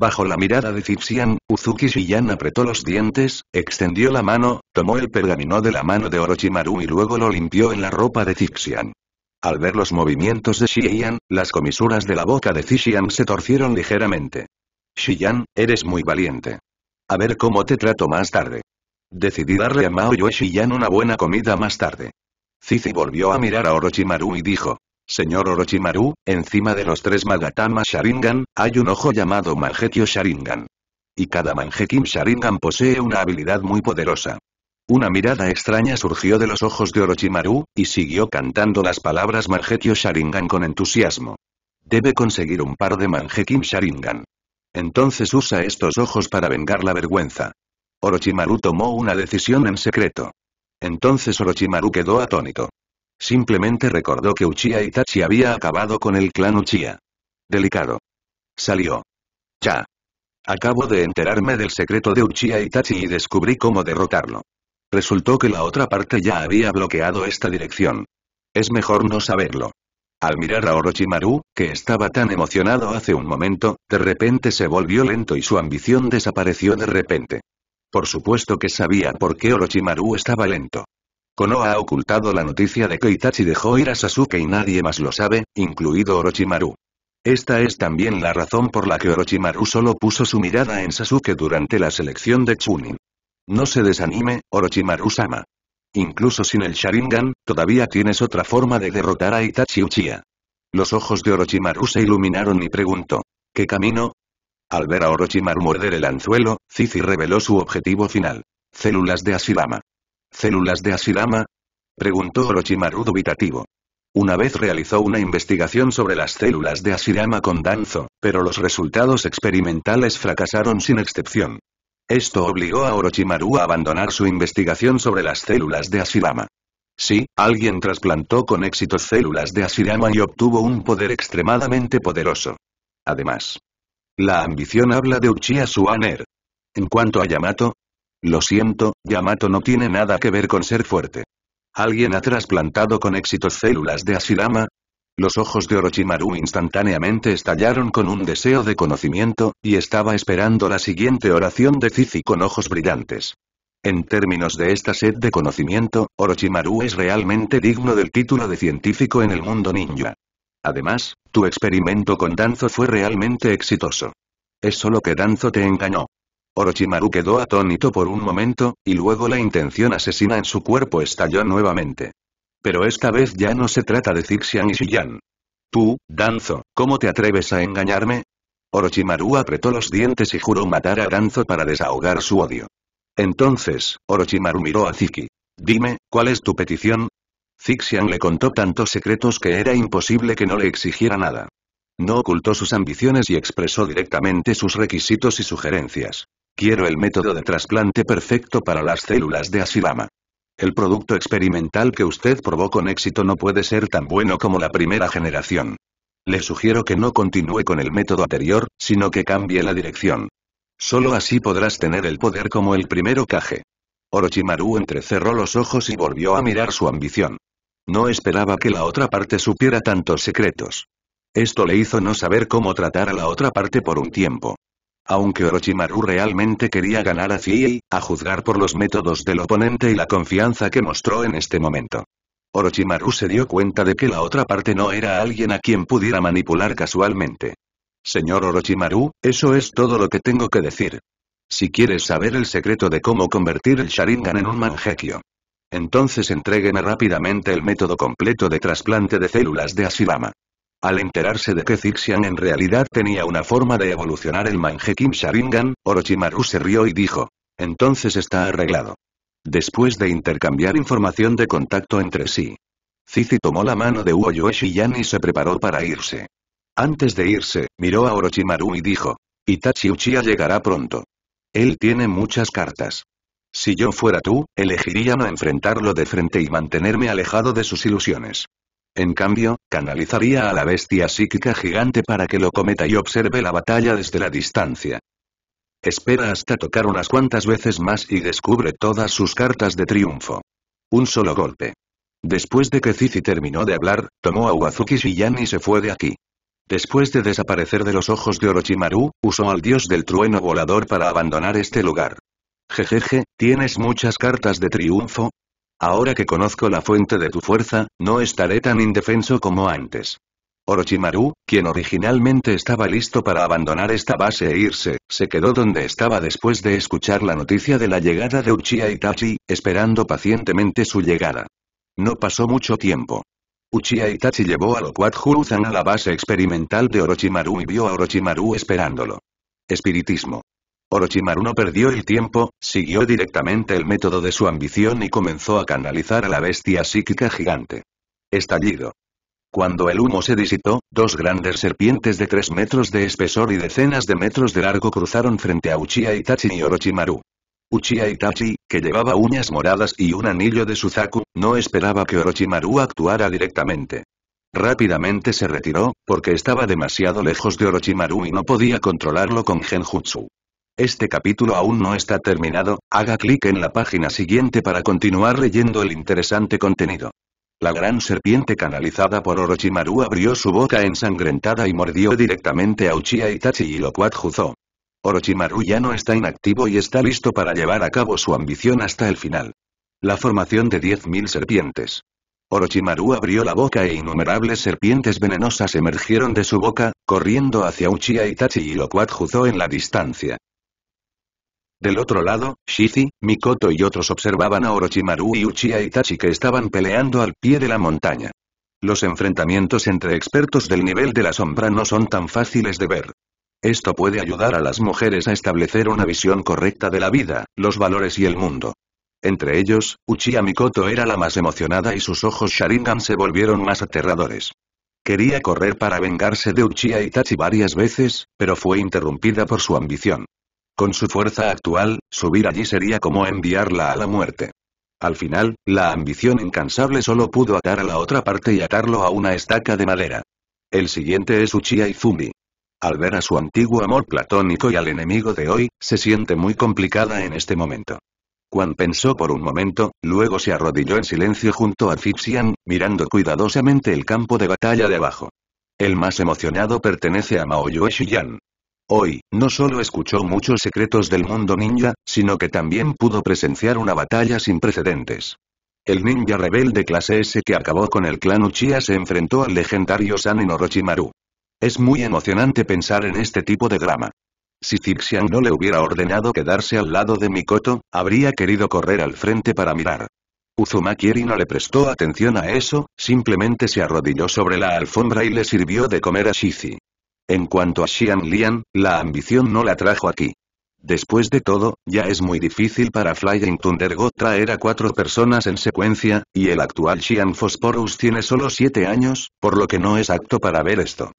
Bajo la mirada de Zixian, Uzuki Shiyan apretó los dientes, extendió la mano, tomó el pergamino de la mano de Orochimaru y luego lo limpió en la ropa de Zixian. Al ver los movimientos de Shiyan, las comisuras de la boca de Zixian se torcieron ligeramente. Shiyan, eres muy valiente. A ver cómo te trato más tarde. Decidí darle a Mao Yue Shiyan una buena comida más tarde. Zizi volvió a mirar a Orochimaru y dijo. Señor Orochimaru, encima de los tres Magatama Sharingan, hay un ojo llamado Mangekyo Sharingan. Y cada Mangekim Sharingan posee una habilidad muy poderosa. Una mirada extraña surgió de los ojos de Orochimaru, y siguió cantando las palabras Mangekyo Sharingan con entusiasmo. Debe conseguir un par de Mangekim Sharingan. Entonces usa estos ojos para vengar la vergüenza. Orochimaru tomó una decisión en secreto. Entonces Orochimaru quedó atónito. Simplemente recordó que Uchiha Itachi había acabado con el clan Uchiha. Delicado. Salió. Ya. Acabo de enterarme del secreto de Uchiha Itachi y descubrí cómo derrotarlo. Resultó que la otra parte ya había bloqueado esta dirección. Es mejor no saberlo. Al mirar a Orochimaru, que estaba tan emocionado hace un momento, de repente se volvió lento y su ambición desapareció de repente. Por supuesto que sabía por qué Orochimaru estaba lento. Konoha ha ocultado la noticia de que Itachi dejó ir a Sasuke y nadie más lo sabe, incluido Orochimaru. Esta es también la razón por la que Orochimaru solo puso su mirada en Sasuke durante la selección de Chunin. No se desanime, Orochimaru-sama. Incluso sin el Sharingan, todavía tienes otra forma de derrotar a Itachi Uchiha. Los ojos de Orochimaru se iluminaron y preguntó. ¿Qué camino? Al ver a Orochimaru morder el anzuelo, Cici reveló su objetivo final. Células de Asirama. ¿Células de Asirama? Preguntó Orochimaru dubitativo. Una vez realizó una investigación sobre las células de Asirama con Danzo, pero los resultados experimentales fracasaron sin excepción. Esto obligó a Orochimaru a abandonar su investigación sobre las células de Asirama. Sí, alguien trasplantó con éxito células de Asirama y obtuvo un poder extremadamente poderoso. Además, la ambición habla de Uchiha Suaner. En cuanto a Yamato, lo siento, Yamato no tiene nada que ver con ser fuerte. ¿Alguien ha trasplantado con éxito células de Asirama? Los ojos de Orochimaru instantáneamente estallaron con un deseo de conocimiento, y estaba esperando la siguiente oración de Cici con ojos brillantes. En términos de esta sed de conocimiento, Orochimaru es realmente digno del título de científico en el mundo ninja. Además, tu experimento con Danzo fue realmente exitoso. Es solo que Danzo te engañó. Orochimaru quedó atónito por un momento, y luego la intención asesina en su cuerpo estalló nuevamente. Pero esta vez ya no se trata de Zixian y Shiyan. Tú, Danzo, ¿cómo te atreves a engañarme? Orochimaru apretó los dientes y juró matar a Danzo para desahogar su odio. Entonces, Orochimaru miró a Ziki. Dime, ¿cuál es tu petición? Zixian le contó tantos secretos que era imposible que no le exigiera nada. No ocultó sus ambiciones y expresó directamente sus requisitos y sugerencias. Quiero el método de trasplante perfecto para las células de asilama El producto experimental que usted probó con éxito no puede ser tan bueno como la primera generación. Le sugiero que no continúe con el método anterior, sino que cambie la dirección. Solo así podrás tener el poder como el primero Kage. Orochimaru entrecerró los ojos y volvió a mirar su ambición. No esperaba que la otra parte supiera tantos secretos. Esto le hizo no saber cómo tratar a la otra parte por un tiempo. Aunque Orochimaru realmente quería ganar a Ciei, a juzgar por los métodos del oponente y la confianza que mostró en este momento. Orochimaru se dio cuenta de que la otra parte no era alguien a quien pudiera manipular casualmente. Señor Orochimaru, eso es todo lo que tengo que decir. Si quieres saber el secreto de cómo convertir el Sharingan en un manjequio. Entonces entrégueme rápidamente el método completo de trasplante de células de Asirama. Al enterarse de que Zixian en realidad tenía una forma de evolucionar el Kim Sharingan, Orochimaru se rió y dijo. Entonces está arreglado. Después de intercambiar información de contacto entre sí, Zizi tomó la mano de uo y se preparó para irse. Antes de irse, miró a Orochimaru y dijo, Itachi Uchiha llegará pronto. Él tiene muchas cartas. Si yo fuera tú, elegiría no enfrentarlo de frente y mantenerme alejado de sus ilusiones. En cambio, canalizaría a la bestia psíquica gigante para que lo cometa y observe la batalla desde la distancia. Espera hasta tocar unas cuantas veces más y descubre todas sus cartas de triunfo. Un solo golpe. Después de que Cici terminó de hablar, tomó a Wazuki Shiyan y se fue de aquí. Después de desaparecer de los ojos de Orochimaru, usó al dios del trueno volador para abandonar este lugar. Jejeje, ¿tienes muchas cartas de triunfo? Ahora que conozco la fuente de tu fuerza, no estaré tan indefenso como antes. Orochimaru, quien originalmente estaba listo para abandonar esta base e irse, se quedó donde estaba después de escuchar la noticia de la llegada de Uchiha Itachi, esperando pacientemente su llegada. No pasó mucho tiempo. Uchiha Itachi llevó a Lokuat Huruzan a la base experimental de Orochimaru y vio a Orochimaru esperándolo. Espiritismo. Orochimaru no perdió el tiempo, siguió directamente el método de su ambición y comenzó a canalizar a la bestia psíquica gigante. Estallido. Cuando el humo se disipó, dos grandes serpientes de tres metros de espesor y decenas de metros de largo cruzaron frente a Uchiha Itachi y Orochimaru. Uchiha Itachi, que llevaba uñas moradas y un anillo de Suzaku, no esperaba que Orochimaru actuara directamente. Rápidamente se retiró, porque estaba demasiado lejos de Orochimaru y no podía controlarlo con Genjutsu. Este capítulo aún no está terminado, haga clic en la página siguiente para continuar leyendo el interesante contenido. La gran serpiente canalizada por Orochimaru abrió su boca ensangrentada y mordió directamente a Uchiha Itachi y lo cuadjuzó. Orochimaru ya no está inactivo y está listo para llevar a cabo su ambición hasta el final. La formación de 10.000 serpientes. Orochimaru abrió la boca e innumerables serpientes venenosas emergieron de su boca, corriendo hacia Uchiha Itachi y lo cuadjuzó en la distancia. Del otro lado, Shizi, Mikoto y otros observaban a Orochimaru y Uchiha Itachi que estaban peleando al pie de la montaña. Los enfrentamientos entre expertos del nivel de la sombra no son tan fáciles de ver. Esto puede ayudar a las mujeres a establecer una visión correcta de la vida, los valores y el mundo. Entre ellos, Uchiha Mikoto era la más emocionada y sus ojos Sharingan se volvieron más aterradores. Quería correr para vengarse de Uchiha Itachi varias veces, pero fue interrumpida por su ambición. Con su fuerza actual, subir allí sería como enviarla a la muerte. Al final, la ambición incansable solo pudo atar a la otra parte y atarlo a una estaca de madera. El siguiente es Uchiha Izumi. Al ver a su antiguo amor platónico y al enemigo de hoy, se siente muy complicada en este momento. Quan pensó por un momento, luego se arrodilló en silencio junto a Fixian, mirando cuidadosamente el campo de batalla de abajo. El más emocionado pertenece a Yue Shiyan. Hoy, no solo escuchó muchos secretos del mundo ninja, sino que también pudo presenciar una batalla sin precedentes. El ninja rebelde clase S que acabó con el clan Uchiha se enfrentó al legendario Sanin Orochimaru. Es muy emocionante pensar en este tipo de drama. Si Zixiang no le hubiera ordenado quedarse al lado de Mikoto, habría querido correr al frente para mirar. Uzumaki no le prestó atención a eso, simplemente se arrodilló sobre la alfombra y le sirvió de comer a Shizi. En cuanto a Xian Lian, la ambición no la trajo aquí. Después de todo, ya es muy difícil para Flying Thunder God traer a cuatro personas en secuencia, y el actual Xian Phosphorus tiene solo siete años, por lo que no es apto para ver esto.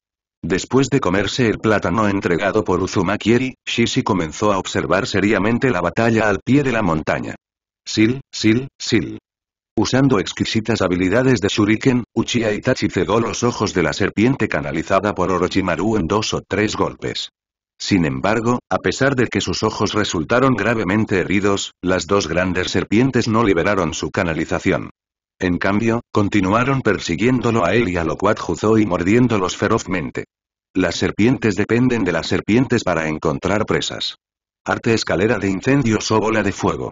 Después de comerse el plátano entregado por Uzumaki, Shishi comenzó a observar seriamente la batalla al pie de la montaña. Sil, sil, sil. Usando exquisitas habilidades de shuriken, Uchiha Itachi cegó los ojos de la serpiente canalizada por Orochimaru en dos o tres golpes. Sin embargo, a pesar de que sus ojos resultaron gravemente heridos, las dos grandes serpientes no liberaron su canalización. En cambio, continuaron persiguiéndolo a él y a lo cuadjuzó y mordiéndolos ferozmente. Las serpientes dependen de las serpientes para encontrar presas. Arte escalera de incendios o bola de fuego.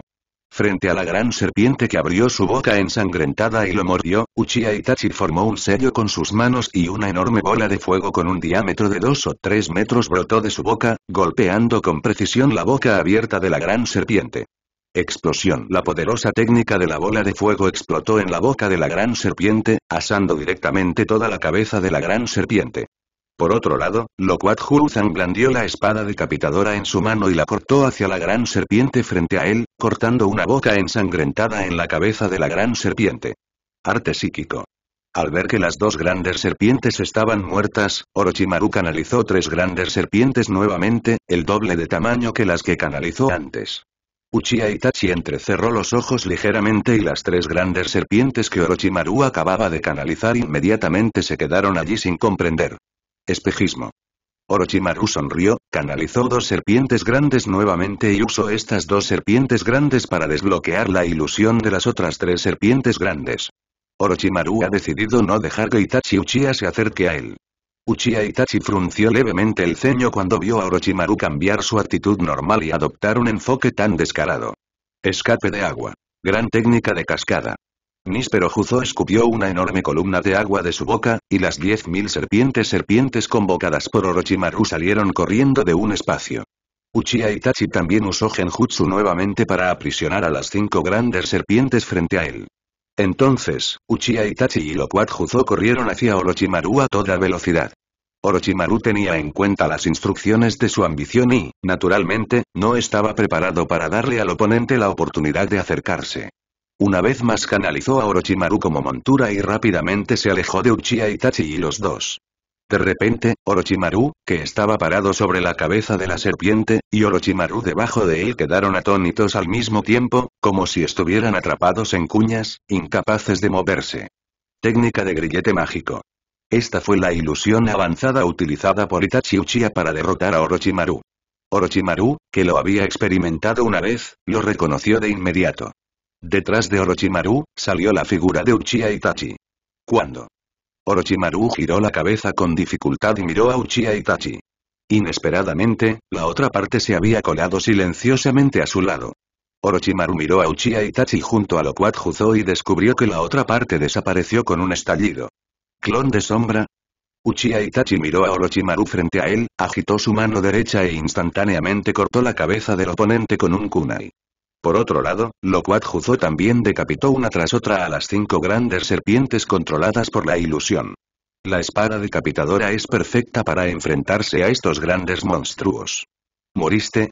Frente a la gran serpiente que abrió su boca ensangrentada y lo mordió, Uchiha Itachi formó un sello con sus manos y una enorme bola de fuego con un diámetro de dos o tres metros brotó de su boca, golpeando con precisión la boca abierta de la gran serpiente. Explosión. La poderosa técnica de la bola de fuego explotó en la boca de la gran serpiente, asando directamente toda la cabeza de la gran serpiente. Por otro lado, Lokwat blandió la espada decapitadora en su mano y la cortó hacia la gran serpiente frente a él, cortando una boca ensangrentada en la cabeza de la gran serpiente. Arte psíquico. Al ver que las dos grandes serpientes estaban muertas, Orochimaru canalizó tres grandes serpientes nuevamente, el doble de tamaño que las que canalizó antes. Uchiha Itachi entrecerró los ojos ligeramente y las tres grandes serpientes que Orochimaru acababa de canalizar inmediatamente se quedaron allí sin comprender. Espejismo. Orochimaru sonrió, canalizó dos serpientes grandes nuevamente y usó estas dos serpientes grandes para desbloquear la ilusión de las otras tres serpientes grandes. Orochimaru ha decidido no dejar que Itachi Uchiha se acerque a él. Uchiha Itachi frunció levemente el ceño cuando vio a Orochimaru cambiar su actitud normal y adoptar un enfoque tan descarado. Escape de agua. Gran técnica de cascada. Níspero Juzo escupió una enorme columna de agua de su boca, y las diez mil serpientes serpientes convocadas por Orochimaru salieron corriendo de un espacio. Uchiha Itachi también usó Genjutsu nuevamente para aprisionar a las cinco grandes serpientes frente a él. Entonces, Uchiha Itachi y lokuat Juzo corrieron hacia Orochimaru a toda velocidad. Orochimaru tenía en cuenta las instrucciones de su ambición y, naturalmente, no estaba preparado para darle al oponente la oportunidad de acercarse. Una vez más canalizó a Orochimaru como montura y rápidamente se alejó de Uchiha Itachi y los dos. De repente, Orochimaru, que estaba parado sobre la cabeza de la serpiente, y Orochimaru debajo de él quedaron atónitos al mismo tiempo, como si estuvieran atrapados en cuñas, incapaces de moverse. Técnica de grillete mágico. Esta fue la ilusión avanzada utilizada por Itachi Uchiha para derrotar a Orochimaru. Orochimaru, que lo había experimentado una vez, lo reconoció de inmediato. Detrás de Orochimaru, salió la figura de Uchiha Itachi. ¿Cuándo? Orochimaru giró la cabeza con dificultad y miró a Uchiha Itachi. Inesperadamente, la otra parte se había colado silenciosamente a su lado. Orochimaru miró a Uchiha Itachi junto a lo Juzó y descubrió que la otra parte desapareció con un estallido. ¿Clon de sombra? Uchiha Itachi miró a Orochimaru frente a él, agitó su mano derecha e instantáneamente cortó la cabeza del oponente con un kunai. Por otro lado, Loquat Juzó también decapitó una tras otra a las cinco grandes serpientes controladas por la ilusión. La espada decapitadora es perfecta para enfrentarse a estos grandes monstruos. ¿Moriste?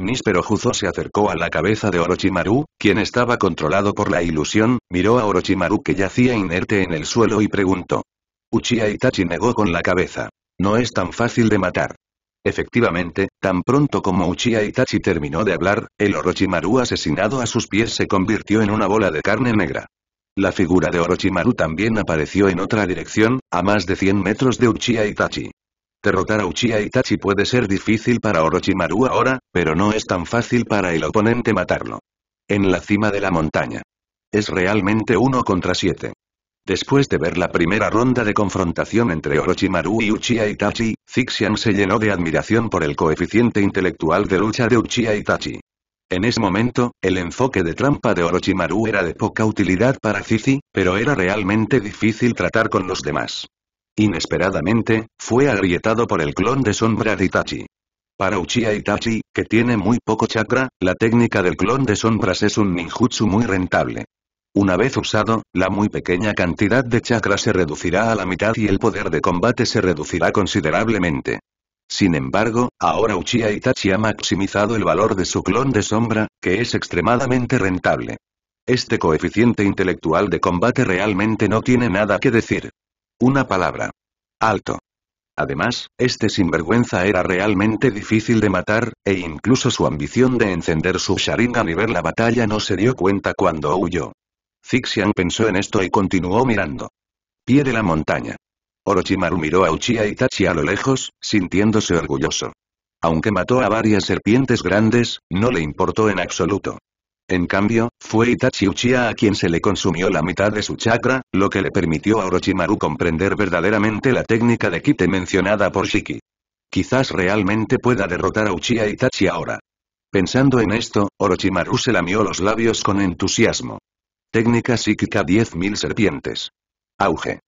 Níspero Juzo se acercó a la cabeza de Orochimaru, quien estaba controlado por la ilusión, miró a Orochimaru que yacía inerte en el suelo y preguntó. Uchiha Itachi negó con la cabeza. No es tan fácil de matar. Efectivamente, tan pronto como Uchiha Itachi terminó de hablar, el Orochimaru asesinado a sus pies se convirtió en una bola de carne negra. La figura de Orochimaru también apareció en otra dirección, a más de 100 metros de Uchiha Itachi. Derrotar a Uchiha Itachi puede ser difícil para Orochimaru ahora, pero no es tan fácil para el oponente matarlo. En la cima de la montaña. Es realmente uno contra siete. Después de ver la primera ronda de confrontación entre Orochimaru y Uchiha Itachi, Zixian se llenó de admiración por el coeficiente intelectual de lucha de Uchiha Itachi. En ese momento, el enfoque de trampa de Orochimaru era de poca utilidad para Zizi, pero era realmente difícil tratar con los demás. Inesperadamente, fue agrietado por el clon de sombra de Itachi. Para Uchiha Itachi, que tiene muy poco chakra, la técnica del clon de sombras es un ninjutsu muy rentable. Una vez usado, la muy pequeña cantidad de chakra se reducirá a la mitad y el poder de combate se reducirá considerablemente. Sin embargo, ahora Uchiha Itachi ha maximizado el valor de su clon de sombra, que es extremadamente rentable. Este coeficiente intelectual de combate realmente no tiene nada que decir. Una palabra. Alto. Además, este sinvergüenza era realmente difícil de matar, e incluso su ambición de encender su Sharingan y ver la batalla no se dio cuenta cuando huyó. Zixian pensó en esto y continuó mirando. Pie de la montaña. Orochimaru miró a Uchiha Itachi a lo lejos, sintiéndose orgulloso. Aunque mató a varias serpientes grandes, no le importó en absoluto. En cambio, fue Itachi Uchiha a quien se le consumió la mitad de su chakra, lo que le permitió a Orochimaru comprender verdaderamente la técnica de Kite mencionada por Shiki. Quizás realmente pueda derrotar a Uchiha Itachi ahora. Pensando en esto, Orochimaru se lamió los labios con entusiasmo. Técnica psíquica 10.000 serpientes. Auge.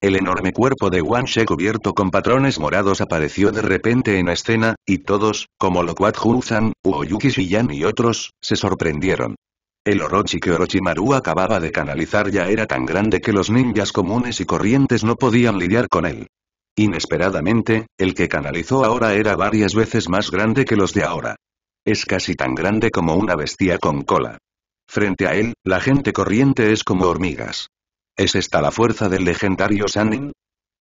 El enorme cuerpo de Wanshe cubierto con patrones morados apareció de repente en escena, y todos, como Lokwat Huzan, Uoyuki Shiyan y otros, se sorprendieron. El Orochi que Orochimaru acababa de canalizar ya era tan grande que los ninjas comunes y corrientes no podían lidiar con él. Inesperadamente, el que canalizó ahora era varias veces más grande que los de ahora. Es casi tan grande como una bestia con cola. Frente a él, la gente corriente es como hormigas. ¿Es esta la fuerza del legendario Sanin?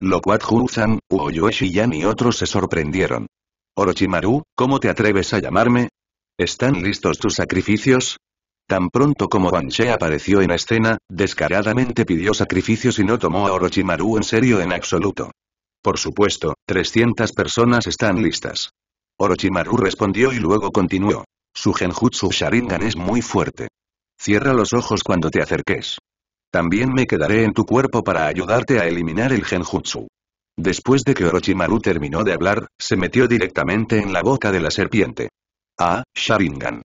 Lo cual Juzan, Shiyan y otros se sorprendieron. Orochimaru, ¿cómo te atreves a llamarme? ¿Están listos tus sacrificios? Tan pronto como Wanche apareció en escena, descaradamente pidió sacrificios y no tomó a Orochimaru en serio en absoluto. Por supuesto, 300 personas están listas. Orochimaru respondió y luego continuó. Su genjutsu Sharingan es muy fuerte. Cierra los ojos cuando te acerques. También me quedaré en tu cuerpo para ayudarte a eliminar el genjutsu. Después de que Orochimaru terminó de hablar, se metió directamente en la boca de la serpiente. Ah, Sharingan.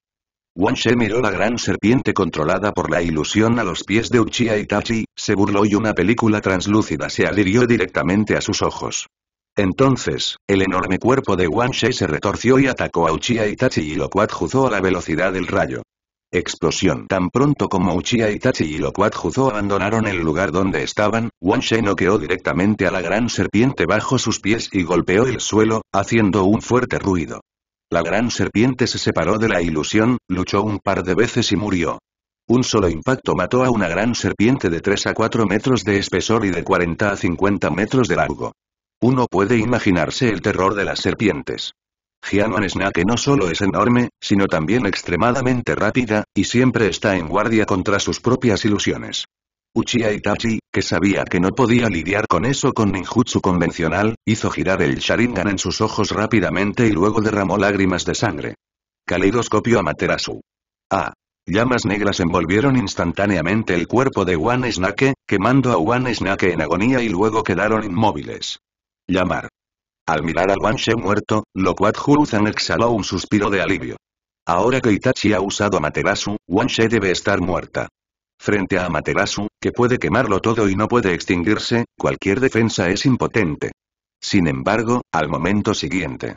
Wanshe miró la gran serpiente controlada por la ilusión a los pies de Uchiha Itachi, se burló y una película translúcida se adhirió directamente a sus ojos. Entonces, el enorme cuerpo de Wanshe se retorció y atacó a Uchiha Itachi y lo cuadjuzó a la velocidad del rayo. Explosión. Tan pronto como Uchiha Itachi y Lokwat Juzo abandonaron el lugar donde estaban, Shen noqueó directamente a la gran serpiente bajo sus pies y golpeó el suelo, haciendo un fuerte ruido. La gran serpiente se separó de la ilusión, luchó un par de veces y murió. Un solo impacto mató a una gran serpiente de 3 a 4 metros de espesor y de 40 a 50 metros de largo. Uno puede imaginarse el terror de las serpientes. Wan Snake no solo es enorme, sino también extremadamente rápida, y siempre está en guardia contra sus propias ilusiones. Uchiha Itachi, que sabía que no podía lidiar con eso con ninjutsu convencional, hizo girar el Sharingan en sus ojos rápidamente y luego derramó lágrimas de sangre. Caleidoscopio Amaterasu. Ah. Llamas negras envolvieron instantáneamente el cuerpo de Wan Snake, quemando a Wan Snake en agonía y luego quedaron inmóviles. Llamar al mirar a Wanshe muerto, lo exhaló un suspiro de alivio. Ahora que Itachi ha usado a Materasu, debe estar muerta. Frente a Amaterasu, que puede quemarlo todo y no puede extinguirse, cualquier defensa es impotente. Sin embargo, al momento siguiente.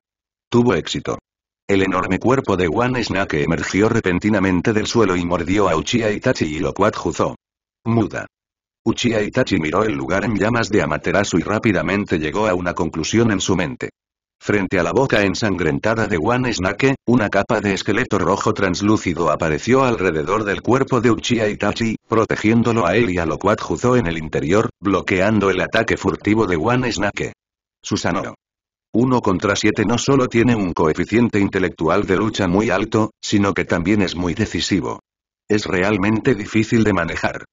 Tuvo éxito. El enorme cuerpo de Wan Snake emergió repentinamente del suelo y mordió a Uchiha Itachi y lo Muda. Uchiha Itachi miró el lugar en llamas de Amaterasu y rápidamente llegó a una conclusión en su mente. Frente a la boca ensangrentada de One Snake, una capa de esqueleto rojo translúcido apareció alrededor del cuerpo de Uchiha Itachi, protegiéndolo a él y a lo cual Juzo en el interior, bloqueando el ataque furtivo de One Snake. Susanoo. 1 contra 7 no solo tiene un coeficiente intelectual de lucha muy alto, sino que también es muy decisivo. Es realmente difícil de manejar.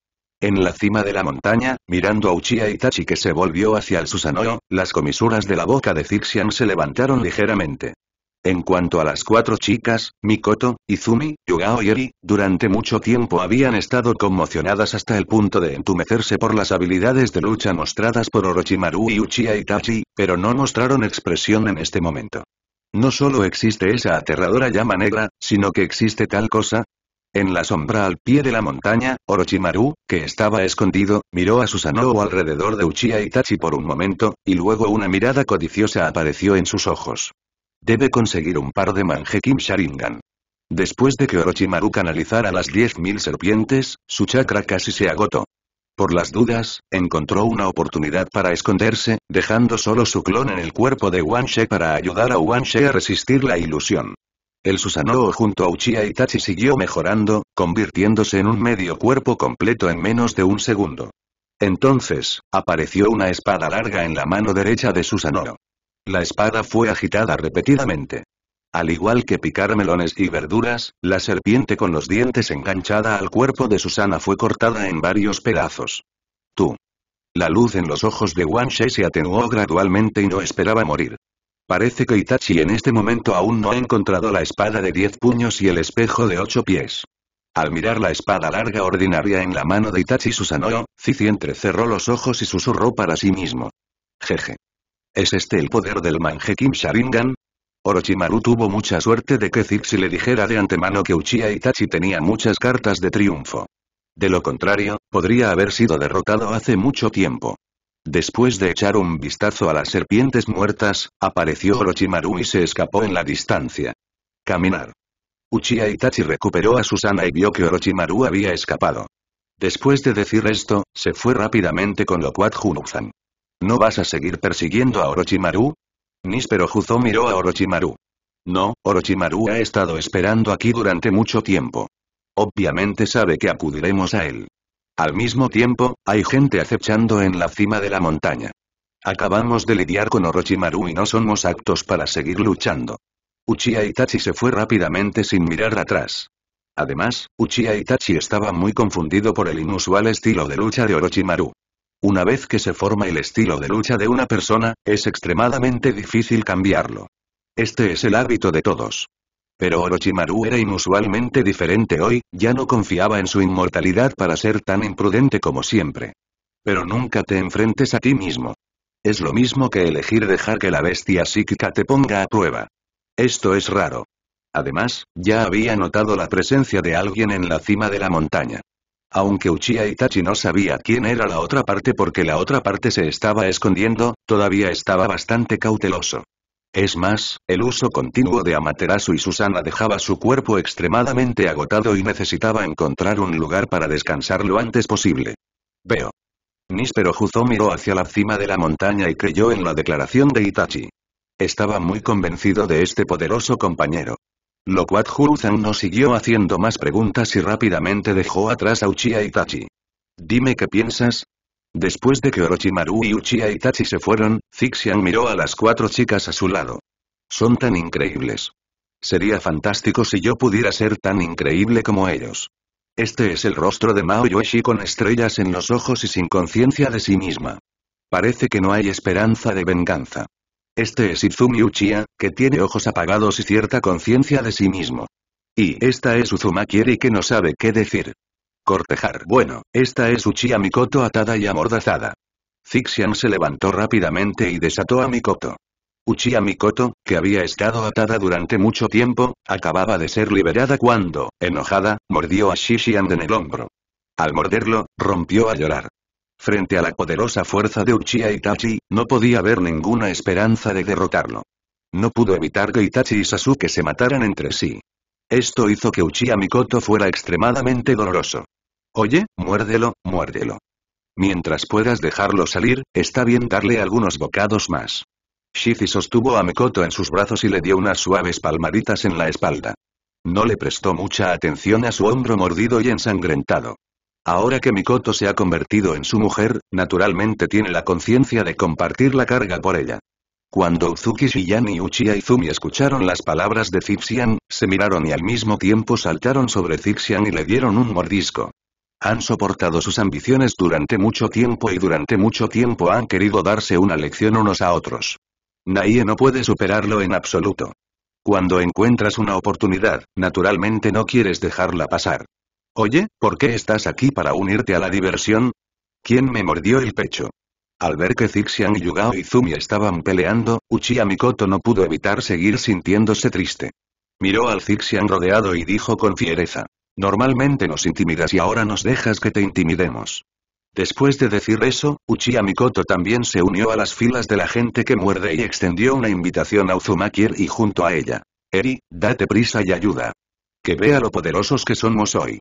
En la cima de la montaña, mirando a Uchiha Itachi que se volvió hacia el Susanoo, las comisuras de la boca de Zixian se levantaron ligeramente. En cuanto a las cuatro chicas, Mikoto, Izumi, Yugao y Eri, durante mucho tiempo habían estado conmocionadas hasta el punto de entumecerse por las habilidades de lucha mostradas por Orochimaru y Uchiha Itachi, pero no mostraron expresión en este momento. No solo existe esa aterradora llama negra, sino que existe tal cosa, en la sombra al pie de la montaña, Orochimaru, que estaba escondido, miró a Susanoo alrededor de Uchiha Itachi por un momento, y luego una mirada codiciosa apareció en sus ojos. Debe conseguir un par de Kim Sharingan. Después de que Orochimaru canalizara las 10.000 serpientes, su chakra casi se agotó. Por las dudas, encontró una oportunidad para esconderse, dejando solo su clon en el cuerpo de Wanshe para ayudar a Wanshe a resistir la ilusión. El Susanoo junto a Uchiha Itachi siguió mejorando, convirtiéndose en un medio cuerpo completo en menos de un segundo. Entonces, apareció una espada larga en la mano derecha de Susanoo. La espada fue agitada repetidamente. Al igual que picar melones y verduras, la serpiente con los dientes enganchada al cuerpo de Susana fue cortada en varios pedazos. Tú. La luz en los ojos de Wang se atenuó gradualmente y no esperaba morir. Parece que Itachi en este momento aún no ha encontrado la espada de 10 puños y el espejo de ocho pies. Al mirar la espada larga ordinaria en la mano de Itachi Susanoo, Cici entrecerró los ojos y susurró para sí mismo. Jeje. ¿Es este el poder del Kim Sharingan? Orochimaru tuvo mucha suerte de que Zixi le dijera de antemano que Uchiha Itachi tenía muchas cartas de triunfo. De lo contrario, podría haber sido derrotado hace mucho tiempo. Después de echar un vistazo a las serpientes muertas, apareció Orochimaru y se escapó en la distancia. Caminar. Uchiha Itachi recuperó a Susana y vio que Orochimaru había escapado. Después de decir esto, se fue rápidamente con lokuat Junuzan. ¿No vas a seguir persiguiendo a Orochimaru? Nispero Juzo miró a Orochimaru. No, Orochimaru ha estado esperando aquí durante mucho tiempo. Obviamente sabe que acudiremos a él. Al mismo tiempo, hay gente acechando en la cima de la montaña. Acabamos de lidiar con Orochimaru y no somos aptos para seguir luchando. Uchiha Itachi se fue rápidamente sin mirar atrás. Además, Uchiha Itachi estaba muy confundido por el inusual estilo de lucha de Orochimaru. Una vez que se forma el estilo de lucha de una persona, es extremadamente difícil cambiarlo. Este es el hábito de todos. Pero Orochimaru era inusualmente diferente hoy, ya no confiaba en su inmortalidad para ser tan imprudente como siempre. Pero nunca te enfrentes a ti mismo. Es lo mismo que elegir dejar que la bestia psíquica te ponga a prueba. Esto es raro. Además, ya había notado la presencia de alguien en la cima de la montaña. Aunque Uchiha Itachi no sabía quién era la otra parte porque la otra parte se estaba escondiendo, todavía estaba bastante cauteloso. Es más, el uso continuo de Amaterasu y Susana dejaba su cuerpo extremadamente agotado y necesitaba encontrar un lugar para descansar lo antes posible. Veo. Níspero Juzo miró hacia la cima de la montaña y creyó en la declaración de Itachi. Estaba muy convencido de este poderoso compañero. Lo cual no siguió haciendo más preguntas y rápidamente dejó atrás a Uchiha Itachi. Dime qué piensas, Después de que Orochimaru y Uchiha Itachi se fueron, Zixian miró a las cuatro chicas a su lado. Son tan increíbles. Sería fantástico si yo pudiera ser tan increíble como ellos. Este es el rostro de Mao Yoshi con estrellas en los ojos y sin conciencia de sí misma. Parece que no hay esperanza de venganza. Este es Izumi Uchiha, que tiene ojos apagados y cierta conciencia de sí mismo. Y esta es Uzuma quiere que no sabe qué decir. Cortejar. Bueno, esta es Uchiha Mikoto atada y amordazada. Zixian se levantó rápidamente y desató a Mikoto. Uchiha Mikoto, que había estado atada durante mucho tiempo, acababa de ser liberada cuando, enojada, mordió a Shishian en el hombro. Al morderlo, rompió a llorar. Frente a la poderosa fuerza de Uchiha Itachi, no podía haber ninguna esperanza de derrotarlo. No pudo evitar que Itachi y Sasuke se mataran entre sí. Esto hizo que Uchiha Mikoto fuera extremadamente doloroso. Oye, muérdelo, muérdelo. Mientras puedas dejarlo salir, está bien darle algunos bocados más. Shifi sostuvo a Mikoto en sus brazos y le dio unas suaves palmaditas en la espalda. No le prestó mucha atención a su hombro mordido y ensangrentado. Ahora que Mikoto se ha convertido en su mujer, naturalmente tiene la conciencia de compartir la carga por ella. Cuando Uzuki Shiyan y Uchiha Izumi escucharon las palabras de Zixian, se miraron y al mismo tiempo saltaron sobre Zixian y le dieron un mordisco. Han soportado sus ambiciones durante mucho tiempo y durante mucho tiempo han querido darse una lección unos a otros. Naie no puede superarlo en absoluto. Cuando encuentras una oportunidad, naturalmente no quieres dejarla pasar. Oye, ¿por qué estás aquí para unirte a la diversión? ¿Quién me mordió el pecho? Al ver que Zixian, Yugao y Zumi estaban peleando, Uchiha Mikoto no pudo evitar seguir sintiéndose triste. Miró al Zixian rodeado y dijo con fiereza. Normalmente nos intimidas y ahora nos dejas que te intimidemos. Después de decir eso, Uchiha Mikoto también se unió a las filas de la gente que muerde y extendió una invitación a Uzumaki y junto a ella. Eri, date prisa y ayuda. Que vea lo poderosos que somos hoy.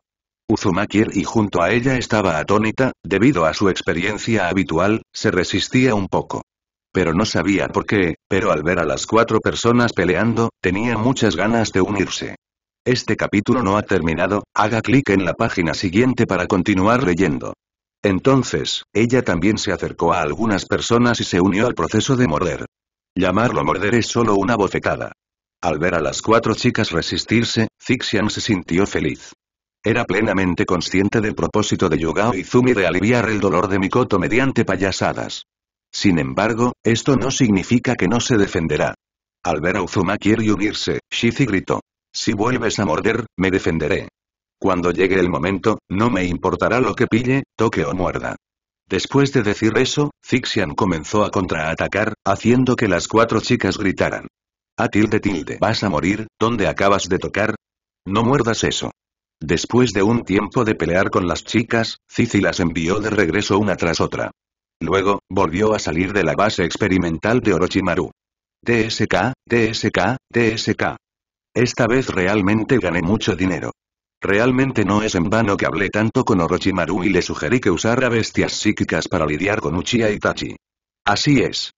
Uzumaki y junto a ella estaba atónita, debido a su experiencia habitual, se resistía un poco. Pero no sabía por qué, pero al ver a las cuatro personas peleando, tenía muchas ganas de unirse. Este capítulo no ha terminado, haga clic en la página siguiente para continuar leyendo. Entonces, ella también se acercó a algunas personas y se unió al proceso de morder. Llamarlo morder es solo una bofetada. Al ver a las cuatro chicas resistirse, Zixian se sintió feliz. Era plenamente consciente del propósito de Yugao Izumi de aliviar el dolor de Mikoto mediante payasadas. Sin embargo, esto no significa que no se defenderá. Al ver a Uzuma quiere unirse, Shizi gritó. Si vuelves a morder, me defenderé. Cuando llegue el momento, no me importará lo que pille, toque o muerda. Después de decir eso, Zixian comenzó a contraatacar, haciendo que las cuatro chicas gritaran. A tilde tilde vas a morir, ¿dónde acabas de tocar? No muerdas eso. Después de un tiempo de pelear con las chicas, Cici las envió de regreso una tras otra. Luego, volvió a salir de la base experimental de Orochimaru. Dsk, dsk, dsk. Esta vez realmente gané mucho dinero. Realmente no es en vano que hablé tanto con Orochimaru y le sugerí que usara bestias psíquicas para lidiar con Uchiha Itachi. Así es.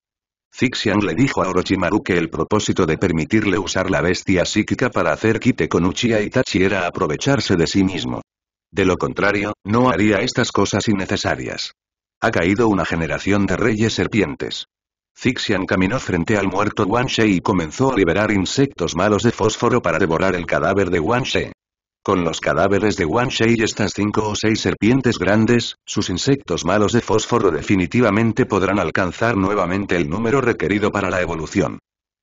Zixiang le dijo a Orochimaru que el propósito de permitirle usar la bestia psíquica para hacer quite con Uchiha Itachi era aprovecharse de sí mismo. De lo contrario, no haría estas cosas innecesarias. Ha caído una generación de reyes serpientes. Zixian caminó frente al muerto Guanxi y comenzó a liberar insectos malos de fósforo para devorar el cadáver de Guanxi. Con los cadáveres de Guanxi y estas cinco o seis serpientes grandes, sus insectos malos de fósforo definitivamente podrán alcanzar nuevamente el número requerido para la evolución.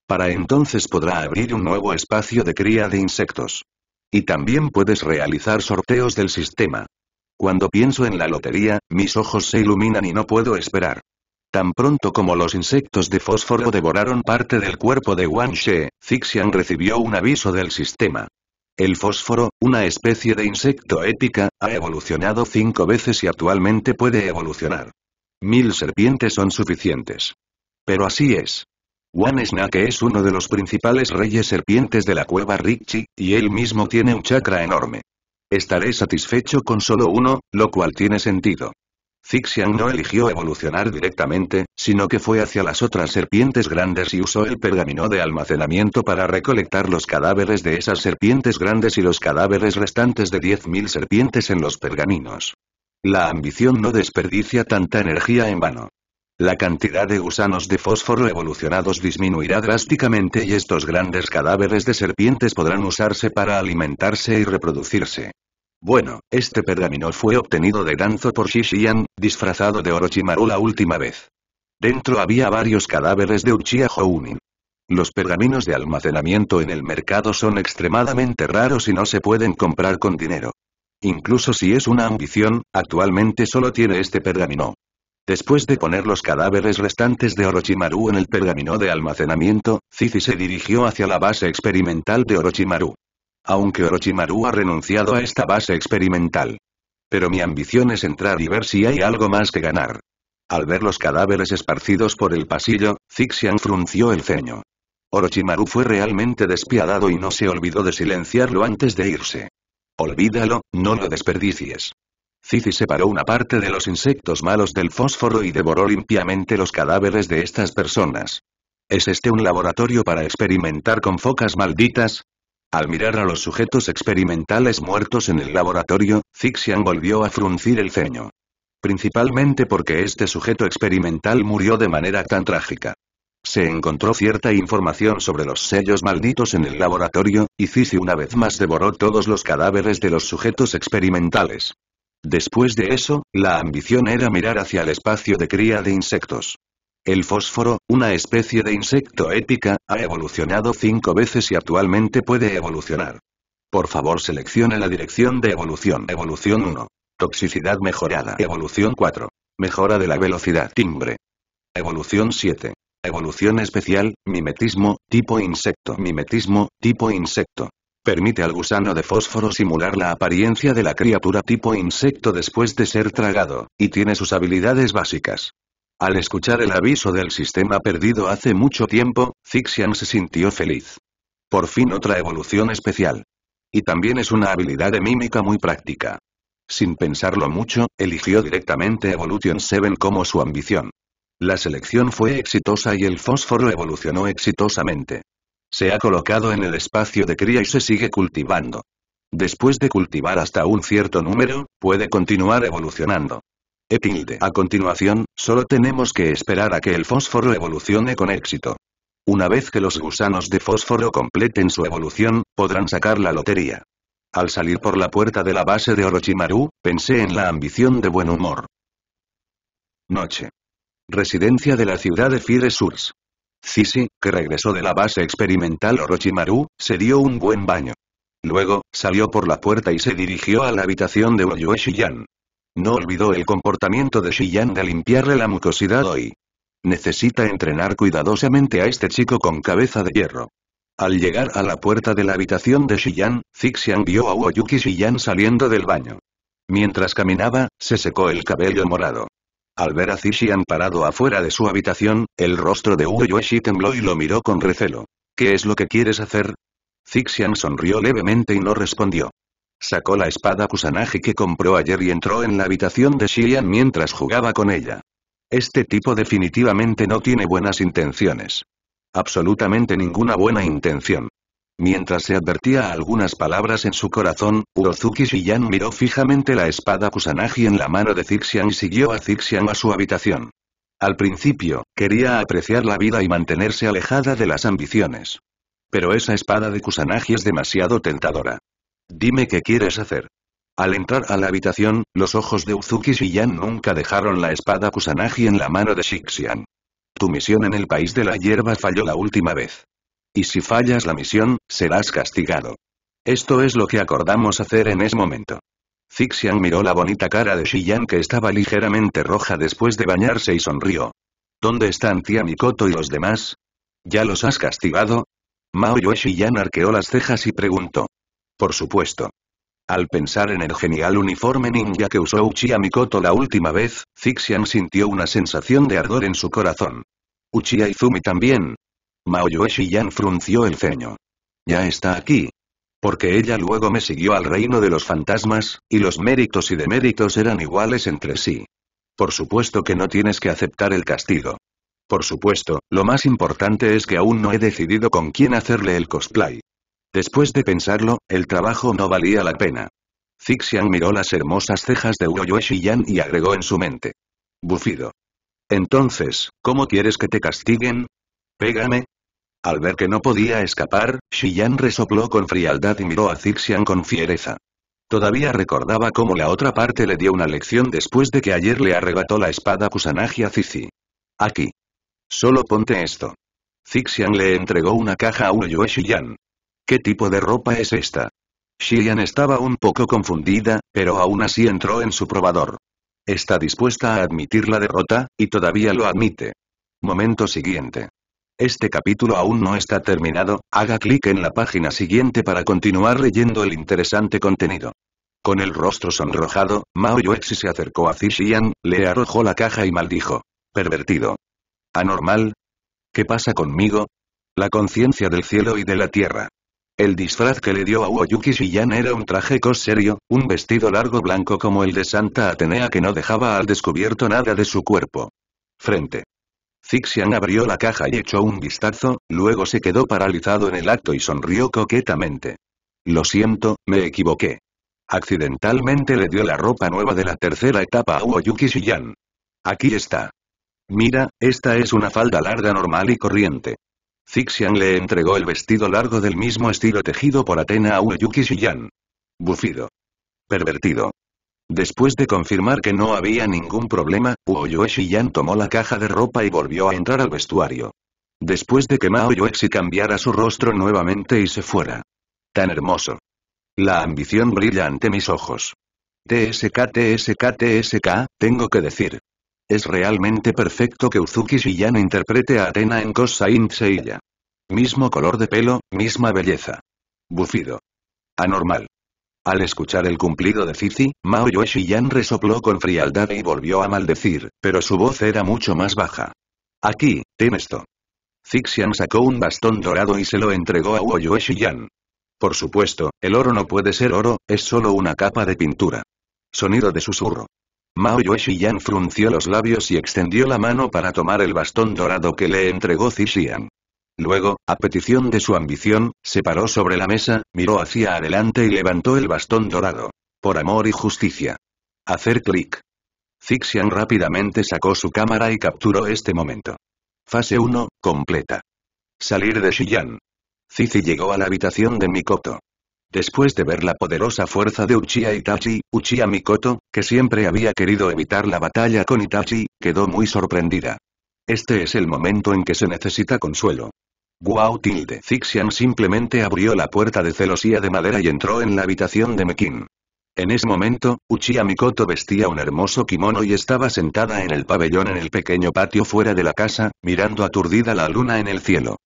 Para entonces podrá abrir un nuevo espacio de cría de insectos. Y también puedes realizar sorteos del sistema. Cuando pienso en la lotería, mis ojos se iluminan y no puedo esperar. Tan pronto como los insectos de fósforo devoraron parte del cuerpo de Wang She, Zixian recibió un aviso del sistema. El fósforo, una especie de insecto épica, ha evolucionado cinco veces y actualmente puede evolucionar. Mil serpientes son suficientes. Pero así es. Wan Snake es uno de los principales reyes serpientes de la cueva Ricci, y él mismo tiene un chakra enorme. Estaré satisfecho con solo uno, lo cual tiene sentido. Zixian no eligió evolucionar directamente, sino que fue hacia las otras serpientes grandes y usó el pergamino de almacenamiento para recolectar los cadáveres de esas serpientes grandes y los cadáveres restantes de 10.000 serpientes en los pergaminos. La ambición no desperdicia tanta energía en vano. La cantidad de gusanos de fósforo evolucionados disminuirá drásticamente y estos grandes cadáveres de serpientes podrán usarse para alimentarse y reproducirse. Bueno, este pergamino fue obtenido de Danzo por Shishian, disfrazado de Orochimaru la última vez. Dentro había varios cadáveres de Uchiha Hounin. Los pergaminos de almacenamiento en el mercado son extremadamente raros y no se pueden comprar con dinero. Incluso si es una ambición, actualmente solo tiene este pergamino. Después de poner los cadáveres restantes de Orochimaru en el pergamino de almacenamiento, Zizi se dirigió hacia la base experimental de Orochimaru aunque Orochimaru ha renunciado a esta base experimental. Pero mi ambición es entrar y ver si hay algo más que ganar. Al ver los cadáveres esparcidos por el pasillo, Zixian frunció el ceño. Orochimaru fue realmente despiadado y no se olvidó de silenciarlo antes de irse. Olvídalo, no lo desperdicies. Zizi separó una parte de los insectos malos del fósforo y devoró limpiamente los cadáveres de estas personas. ¿Es este un laboratorio para experimentar con focas malditas? Al mirar a los sujetos experimentales muertos en el laboratorio, Zixian volvió a fruncir el ceño. Principalmente porque este sujeto experimental murió de manera tan trágica. Se encontró cierta información sobre los sellos malditos en el laboratorio, y Zixi una vez más devoró todos los cadáveres de los sujetos experimentales. Después de eso, la ambición era mirar hacia el espacio de cría de insectos. El fósforo, una especie de insecto épica, ha evolucionado cinco veces y actualmente puede evolucionar. Por favor seleccione la dirección de evolución. Evolución 1. Toxicidad mejorada. Evolución 4. Mejora de la velocidad. Timbre. Evolución 7. Evolución especial, mimetismo, tipo insecto. Mimetismo, tipo insecto. Permite al gusano de fósforo simular la apariencia de la criatura tipo insecto después de ser tragado, y tiene sus habilidades básicas. Al escuchar el aviso del sistema perdido hace mucho tiempo, Zixian se sintió feliz. Por fin otra evolución especial. Y también es una habilidad de mímica muy práctica. Sin pensarlo mucho, eligió directamente Evolution 7 como su ambición. La selección fue exitosa y el fósforo evolucionó exitosamente. Se ha colocado en el espacio de cría y se sigue cultivando. Después de cultivar hasta un cierto número, puede continuar evolucionando. A continuación, solo tenemos que esperar a que el fósforo evolucione con éxito. Una vez que los gusanos de fósforo completen su evolución, podrán sacar la lotería. Al salir por la puerta de la base de Orochimaru, pensé en la ambición de buen humor. Noche. Residencia de la ciudad de Fire Surs. Cici, que regresó de la base experimental Orochimaru, se dio un buen baño. Luego, salió por la puerta y se dirigió a la habitación de Oyueshiyan. No olvidó el comportamiento de Shiyan de limpiarle la mucosidad hoy. Necesita entrenar cuidadosamente a este chico con cabeza de hierro. Al llegar a la puerta de la habitación de Shiyan, Zixian vio a Uoyuki Shiyan saliendo del baño. Mientras caminaba, se secó el cabello morado. Al ver a Zixian parado afuera de su habitación, el rostro de Woyuki tembló y lo miró con recelo. ¿Qué es lo que quieres hacer? Zixian sonrió levemente y no respondió. Sacó la espada Kusanagi que compró ayer y entró en la habitación de Shiyan mientras jugaba con ella. Este tipo definitivamente no tiene buenas intenciones. Absolutamente ninguna buena intención. Mientras se advertía algunas palabras en su corazón, Urozuki Shiyan miró fijamente la espada Kusanagi en la mano de Zixian y siguió a Zixian a su habitación. Al principio, quería apreciar la vida y mantenerse alejada de las ambiciones. Pero esa espada de Kusanagi es demasiado tentadora. Dime qué quieres hacer. Al entrar a la habitación, los ojos de Uzuki Shiyan nunca dejaron la espada Kusanagi en la mano de Shixian. Tu misión en el país de la hierba falló la última vez. Y si fallas la misión, serás castigado. Esto es lo que acordamos hacer en ese momento. Zixian miró la bonita cara de Shiyan que estaba ligeramente roja después de bañarse y sonrió. ¿Dónde están Tia y los demás? ¿Ya los has castigado? Mao Yue Shiyan arqueó las cejas y preguntó. Por supuesto. Al pensar en el genial uniforme ninja que usó Uchiha Mikoto la última vez, Zixian sintió una sensación de ardor en su corazón. Uchiha Izumi también. Maoyue Yan frunció el ceño. Ya está aquí. Porque ella luego me siguió al reino de los fantasmas, y los méritos y deméritos eran iguales entre sí. Por supuesto que no tienes que aceptar el castigo. Por supuesto, lo más importante es que aún no he decidido con quién hacerle el cosplay. Después de pensarlo, el trabajo no valía la pena. Zixian miró las hermosas cejas de Luo Shiyan y agregó en su mente. Bufido. Entonces, ¿cómo quieres que te castiguen? Pégame. Al ver que no podía escapar, Shiyan resopló con frialdad y miró a Zixian con fiereza. Todavía recordaba cómo la otra parte le dio una lección después de que ayer le arrebató la espada Kusanagi a Zizi. Aquí. Solo ponte esto. Zixian le entregó una caja a Luo Shiyan. ¿Qué tipo de ropa es esta? Yan estaba un poco confundida, pero aún así entró en su probador. Está dispuesta a admitir la derrota, y todavía lo admite. Momento siguiente. Este capítulo aún no está terminado, haga clic en la página siguiente para continuar leyendo el interesante contenido. Con el rostro sonrojado, Mao Yuexi se acercó a Yan, le arrojó la caja y maldijo. Pervertido. ¿Anormal? ¿Qué pasa conmigo? La conciencia del cielo y de la tierra. El disfraz que le dio a Uoyuki Shiyan era un traje cos serio, un vestido largo blanco como el de Santa Atenea que no dejaba al descubierto nada de su cuerpo. Frente. Zixian abrió la caja y echó un vistazo, luego se quedó paralizado en el acto y sonrió coquetamente. Lo siento, me equivoqué. Accidentalmente le dio la ropa nueva de la tercera etapa a Uoyuki Shiyan. Aquí está. Mira, esta es una falda larga normal y corriente. Zixian le entregó el vestido largo del mismo estilo tejido por Atena a Uyuki Shiyan. Bufido. Pervertido. Después de confirmar que no había ningún problema, Uoyue Shiyan tomó la caja de ropa y volvió a entrar al vestuario. Después de que Mao cambiara su rostro nuevamente y se fuera. Tan hermoso. La ambición brilla ante mis ojos. TSK TSK TSK, tengo que decir. Es realmente perfecto que Uzuki Shiyan interprete a Atena en Kosa Mismo color de pelo, misma belleza. Bufido. Anormal. Al escuchar el cumplido de Cici, Mao Shiyan resopló con frialdad y volvió a maldecir, pero su voz era mucho más baja. Aquí, ten esto. Zixian sacó un bastón dorado y se lo entregó a Yue Shiyan. Por supuesto, el oro no puede ser oro, es solo una capa de pintura. Sonido de susurro. Mao Yuexian frunció los labios y extendió la mano para tomar el bastón dorado que le entregó Zixian. Luego, a petición de su ambición, se paró sobre la mesa, miró hacia adelante y levantó el bastón dorado. Por amor y justicia. Hacer clic. Zixian rápidamente sacó su cámara y capturó este momento. Fase 1, completa. Salir de Xi'an. Zizi llegó a la habitación de Mikoto. Después de ver la poderosa fuerza de Uchiha Itachi, Uchiha Mikoto, que siempre había querido evitar la batalla con Itachi, quedó muy sorprendida. Este es el momento en que se necesita consuelo. Guau tilde Zixian simplemente abrió la puerta de celosía de madera y entró en la habitación de Mekin. En ese momento, Uchiha Mikoto vestía un hermoso kimono y estaba sentada en el pabellón en el pequeño patio fuera de la casa, mirando aturdida la luna en el cielo.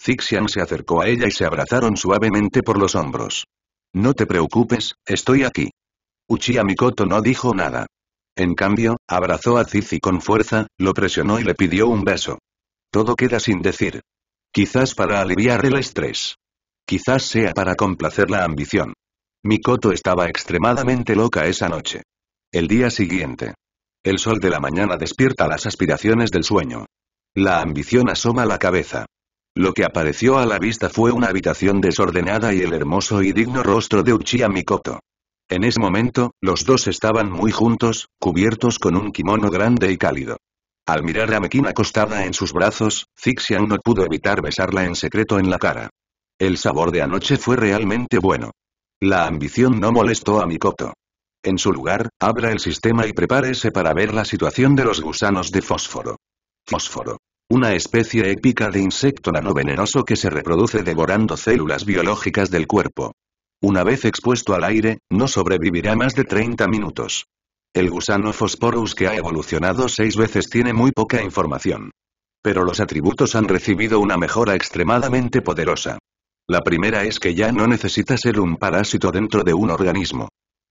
Zixian se acercó a ella y se abrazaron suavemente por los hombros. No te preocupes, estoy aquí. Uchiha Mikoto no dijo nada. En cambio, abrazó a Zizi con fuerza, lo presionó y le pidió un beso. Todo queda sin decir. Quizás para aliviar el estrés. Quizás sea para complacer la ambición. Mikoto estaba extremadamente loca esa noche. El día siguiente. El sol de la mañana despierta las aspiraciones del sueño. La ambición asoma la cabeza. Lo que apareció a la vista fue una habitación desordenada y el hermoso y digno rostro de Uchiha Mikoto. En ese momento, los dos estaban muy juntos, cubiertos con un kimono grande y cálido. Al mirar a Mekin acostada en sus brazos, Zixiang no pudo evitar besarla en secreto en la cara. El sabor de anoche fue realmente bueno. La ambición no molestó a Mikoto. En su lugar, abra el sistema y prepárese para ver la situación de los gusanos de fósforo. Fósforo una especie épica de insecto nanoveneroso que se reproduce devorando células biológicas del cuerpo. Una vez expuesto al aire, no sobrevivirá más de 30 minutos. El gusano Phosporus que ha evolucionado seis veces tiene muy poca información. Pero los atributos han recibido una mejora extremadamente poderosa. La primera es que ya no necesita ser un parásito dentro de un organismo.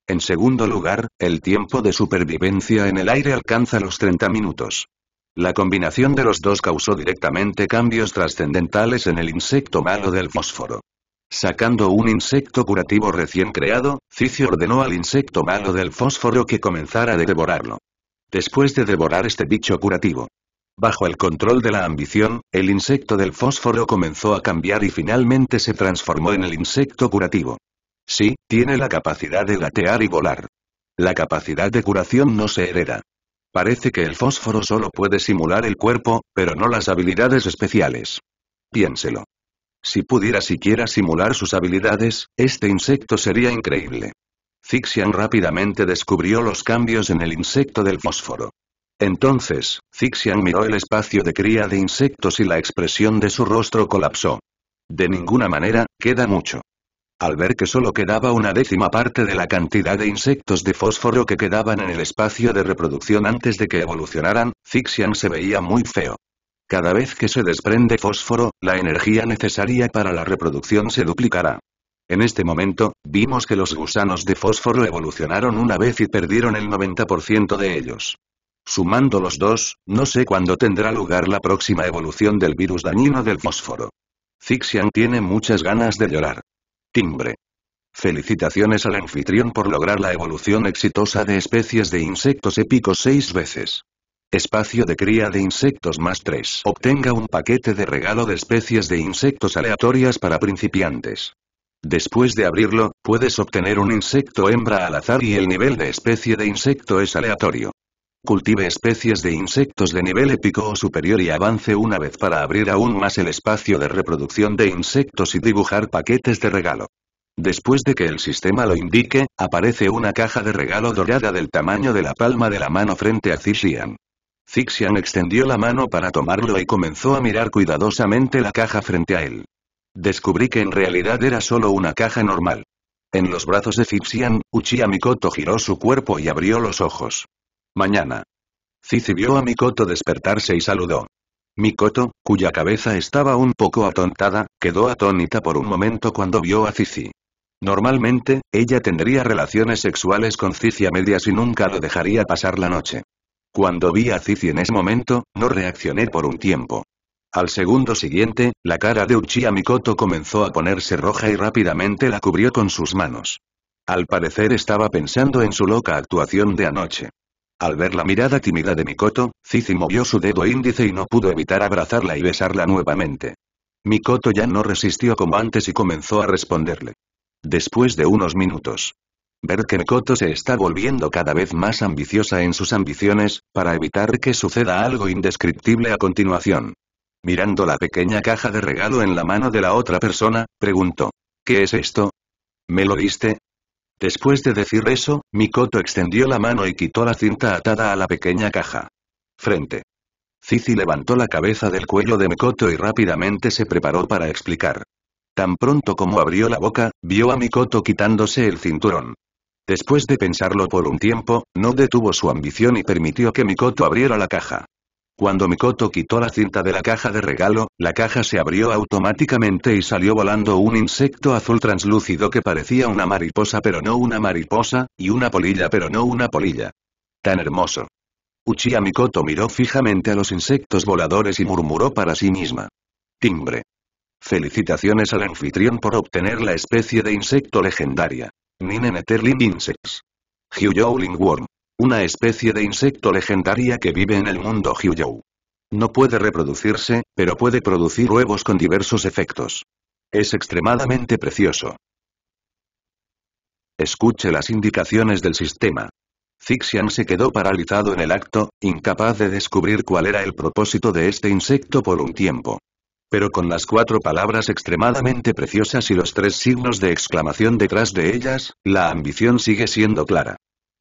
En segundo lugar, el tiempo de supervivencia en el aire alcanza los 30 minutos. La combinación de los dos causó directamente cambios trascendentales en el insecto malo del fósforo. Sacando un insecto curativo recién creado, Cicio ordenó al insecto malo del fósforo que comenzara de devorarlo. Después de devorar este bicho curativo, Bajo el control de la ambición, el insecto del fósforo comenzó a cambiar y finalmente se transformó en el insecto curativo. Sí, tiene la capacidad de gatear y volar. La capacidad de curación no se hereda. Parece que el fósforo solo puede simular el cuerpo, pero no las habilidades especiales. Piénselo. Si pudiera siquiera simular sus habilidades, este insecto sería increíble. Zixian rápidamente descubrió los cambios en el insecto del fósforo. Entonces, Zixian miró el espacio de cría de insectos y la expresión de su rostro colapsó. De ninguna manera, queda mucho. Al ver que solo quedaba una décima parte de la cantidad de insectos de fósforo que quedaban en el espacio de reproducción antes de que evolucionaran, Fixian se veía muy feo. Cada vez que se desprende fósforo, la energía necesaria para la reproducción se duplicará. En este momento, vimos que los gusanos de fósforo evolucionaron una vez y perdieron el 90% de ellos. Sumando los dos, no sé cuándo tendrá lugar la próxima evolución del virus dañino del fósforo. Fixian tiene muchas ganas de llorar. Timbre. Felicitaciones al anfitrión por lograr la evolución exitosa de especies de insectos épicos seis veces. Espacio de cría de insectos más 3. Obtenga un paquete de regalo de especies de insectos aleatorias para principiantes. Después de abrirlo, puedes obtener un insecto hembra al azar y el nivel de especie de insecto es aleatorio cultive especies de insectos de nivel épico o superior y avance una vez para abrir aún más el espacio de reproducción de insectos y dibujar paquetes de regalo. Después de que el sistema lo indique, aparece una caja de regalo dorada del tamaño de la palma de la mano frente a Zixian. Zixian extendió la mano para tomarlo y comenzó a mirar cuidadosamente la caja frente a él. Descubrí que en realidad era solo una caja normal. En los brazos de Zixian, Uchiha giró su cuerpo y abrió los ojos. Mañana. Cici vio a Mikoto despertarse y saludó. Mikoto, cuya cabeza estaba un poco atontada, quedó atónita por un momento cuando vio a Cici. Normalmente, ella tendría relaciones sexuales con Cici a medias y nunca lo dejaría pasar la noche. Cuando vi a Cici en ese momento, no reaccioné por un tiempo. Al segundo siguiente, la cara de a Mikoto comenzó a ponerse roja y rápidamente la cubrió con sus manos. Al parecer estaba pensando en su loca actuación de anoche. Al ver la mirada tímida de Mikoto, Cici movió su dedo índice y no pudo evitar abrazarla y besarla nuevamente. Mikoto ya no resistió como antes y comenzó a responderle. Después de unos minutos. Ver que Mikoto se está volviendo cada vez más ambiciosa en sus ambiciones, para evitar que suceda algo indescriptible a continuación. Mirando la pequeña caja de regalo en la mano de la otra persona, preguntó. ¿Qué es esto? ¿Me lo diste? Después de decir eso, Mikoto extendió la mano y quitó la cinta atada a la pequeña caja. Frente. Cici levantó la cabeza del cuello de Mikoto y rápidamente se preparó para explicar. Tan pronto como abrió la boca, vio a Mikoto quitándose el cinturón. Después de pensarlo por un tiempo, no detuvo su ambición y permitió que Mikoto abriera la caja. Cuando Mikoto quitó la cinta de la caja de regalo, la caja se abrió automáticamente y salió volando un insecto azul translúcido que parecía una mariposa pero no una mariposa, y una polilla pero no una polilla. Tan hermoso. Uchiha Mikoto miró fijamente a los insectos voladores y murmuró para sí misma. Timbre. Felicitaciones al anfitrión por obtener la especie de insecto legendaria. Ninen eterling Insects. Hyujoulin Worm. Una especie de insecto legendaria que vive en el mundo Hyu-You. No puede reproducirse, pero puede producir huevos con diversos efectos. Es extremadamente precioso. Escuche las indicaciones del sistema. Zixian se quedó paralizado en el acto, incapaz de descubrir cuál era el propósito de este insecto por un tiempo. Pero con las cuatro palabras extremadamente preciosas y los tres signos de exclamación detrás de ellas, la ambición sigue siendo clara.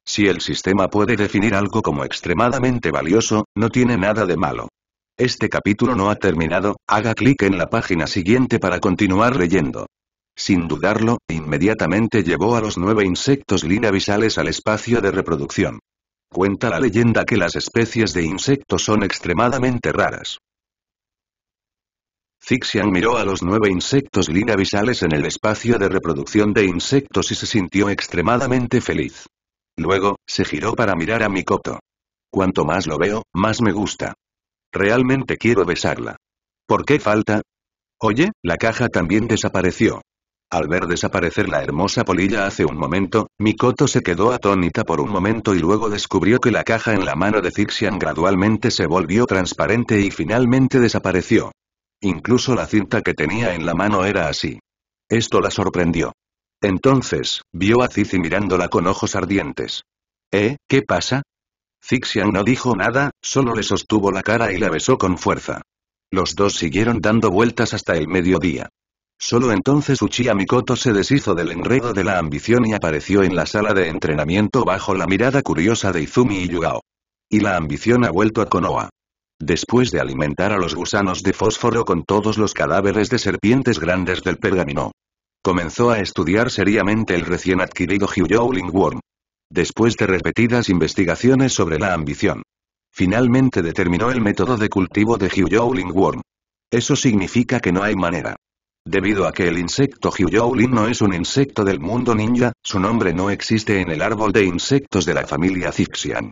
Si el sistema puede definir algo como extremadamente valioso, no tiene nada de malo. Este capítulo no ha terminado, haga clic en la página siguiente para continuar leyendo. Sin dudarlo, inmediatamente llevó a los nueve insectos linavisales al espacio de reproducción. Cuenta la leyenda que las especies de insectos son extremadamente raras. Zixian miró a los nueve insectos linavisales en el espacio de reproducción de insectos y se sintió extremadamente feliz. Luego, se giró para mirar a Mikoto. Cuanto más lo veo, más me gusta. Realmente quiero besarla. ¿Por qué falta? Oye, la caja también desapareció. Al ver desaparecer la hermosa polilla hace un momento, Mikoto se quedó atónita por un momento y luego descubrió que la caja en la mano de Zixian gradualmente se volvió transparente y finalmente desapareció. Incluso la cinta que tenía en la mano era así. Esto la sorprendió. Entonces, vio a Cici mirándola con ojos ardientes. ¿Eh, qué pasa? Zixian no dijo nada, solo le sostuvo la cara y la besó con fuerza. Los dos siguieron dando vueltas hasta el mediodía. Solo entonces Uchiha Mikoto se deshizo del enredo de la ambición y apareció en la sala de entrenamiento bajo la mirada curiosa de Izumi y Yugao. Y la ambición ha vuelto a Konoha. Después de alimentar a los gusanos de fósforo con todos los cadáveres de serpientes grandes del pergamino, Comenzó a estudiar seriamente el recién adquirido Ling Worm. Después de repetidas investigaciones sobre la ambición. Finalmente determinó el método de cultivo de Ling Worm. Eso significa que no hay manera. Debido a que el insecto Ling no es un insecto del mundo ninja, su nombre no existe en el árbol de insectos de la familia Zixian.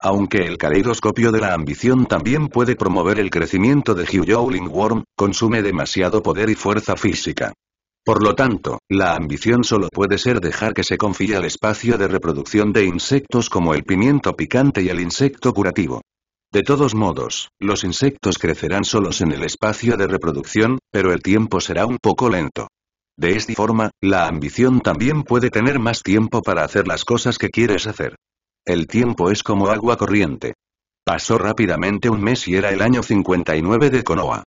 Aunque el caleidoscopio de la ambición también puede promover el crecimiento de Hyujoulin Worm, consume demasiado poder y fuerza física. Por lo tanto, la ambición solo puede ser dejar que se confíe al espacio de reproducción de insectos como el pimiento picante y el insecto curativo. De todos modos, los insectos crecerán solos en el espacio de reproducción, pero el tiempo será un poco lento. De esta forma, la ambición también puede tener más tiempo para hacer las cosas que quieres hacer. El tiempo es como agua corriente. Pasó rápidamente un mes y era el año 59 de Konoha.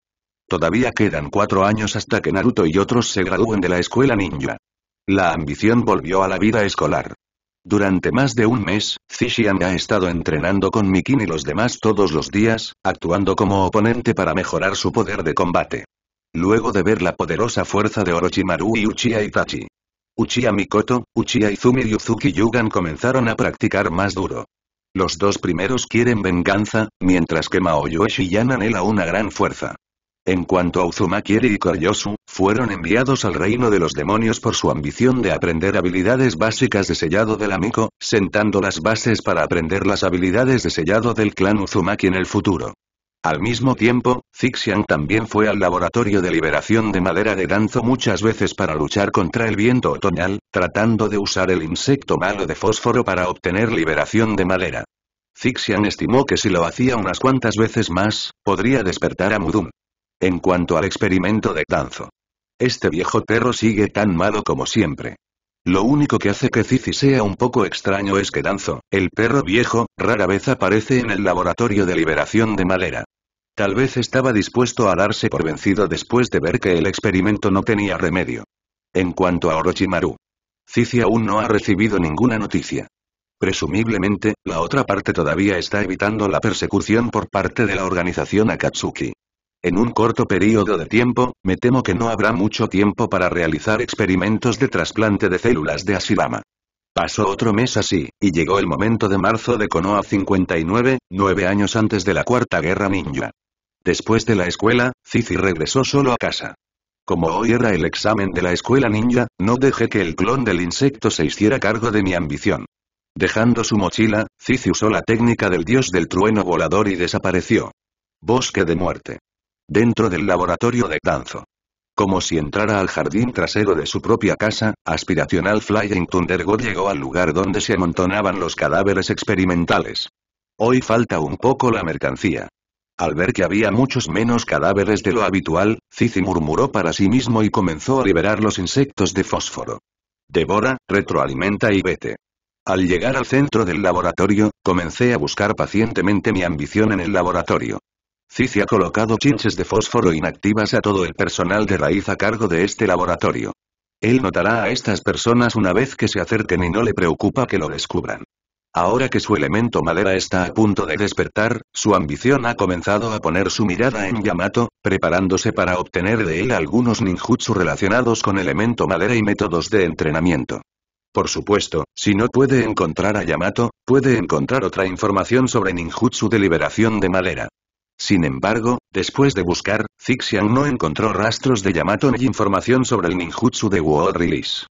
Todavía quedan cuatro años hasta que Naruto y otros se gradúen de la escuela ninja. La ambición volvió a la vida escolar. Durante más de un mes, Zishian ha estado entrenando con Mikin y los demás todos los días, actuando como oponente para mejorar su poder de combate. Luego de ver la poderosa fuerza de Orochimaru y Uchiha Itachi, Uchiha Mikoto, Uchiha Izumi y Uzuki Yugan comenzaron a practicar más duro. Los dos primeros quieren venganza, mientras que Maoyoshi Yan anhela una gran fuerza. En cuanto a Uzumaki y Koryosu, fueron enviados al reino de los demonios por su ambición de aprender habilidades básicas de sellado del Amico, sentando las bases para aprender las habilidades de sellado del clan Uzumaki en el futuro. Al mismo tiempo, Zixian también fue al laboratorio de liberación de madera de Danzo muchas veces para luchar contra el viento otoñal, tratando de usar el insecto malo de fósforo para obtener liberación de madera. Zixian estimó que si lo hacía unas cuantas veces más, podría despertar a Mudum. En cuanto al experimento de Danzo. Este viejo perro sigue tan malo como siempre. Lo único que hace que Cici sea un poco extraño es que Danzo, el perro viejo, rara vez aparece en el laboratorio de liberación de madera. Tal vez estaba dispuesto a darse por vencido después de ver que el experimento no tenía remedio. En cuanto a Orochimaru, Cici aún no ha recibido ninguna noticia. Presumiblemente, la otra parte todavía está evitando la persecución por parte de la organización Akatsuki. En un corto periodo de tiempo, me temo que no habrá mucho tiempo para realizar experimentos de trasplante de células de Asilama. Pasó otro mes así, y llegó el momento de marzo de Konoha 59, nueve años antes de la Cuarta Guerra Ninja. Después de la escuela, Cici regresó solo a casa. Como hoy era el examen de la escuela ninja, no dejé que el clon del insecto se hiciera cargo de mi ambición. Dejando su mochila, Cici usó la técnica del dios del trueno volador y desapareció. Bosque de muerte. Dentro del laboratorio de Danzo. Como si entrara al jardín trasero de su propia casa, Aspiracional Flying God llegó al lugar donde se amontonaban los cadáveres experimentales. Hoy falta un poco la mercancía. Al ver que había muchos menos cadáveres de lo habitual, Cici murmuró para sí mismo y comenzó a liberar los insectos de fósforo. Devora, retroalimenta y vete. Al llegar al centro del laboratorio, comencé a buscar pacientemente mi ambición en el laboratorio. Cici ha colocado chinches de fósforo inactivas a todo el personal de raíz a cargo de este laboratorio. Él notará a estas personas una vez que se acerquen y no le preocupa que lo descubran. Ahora que su elemento madera está a punto de despertar, su ambición ha comenzado a poner su mirada en Yamato, preparándose para obtener de él algunos ninjutsu relacionados con elemento madera y métodos de entrenamiento. Por supuesto, si no puede encontrar a Yamato, puede encontrar otra información sobre ninjutsu de liberación de madera. Sin embargo, después de buscar, Zixiang no encontró rastros de Yamato ni información sobre el ninjutsu de World Release.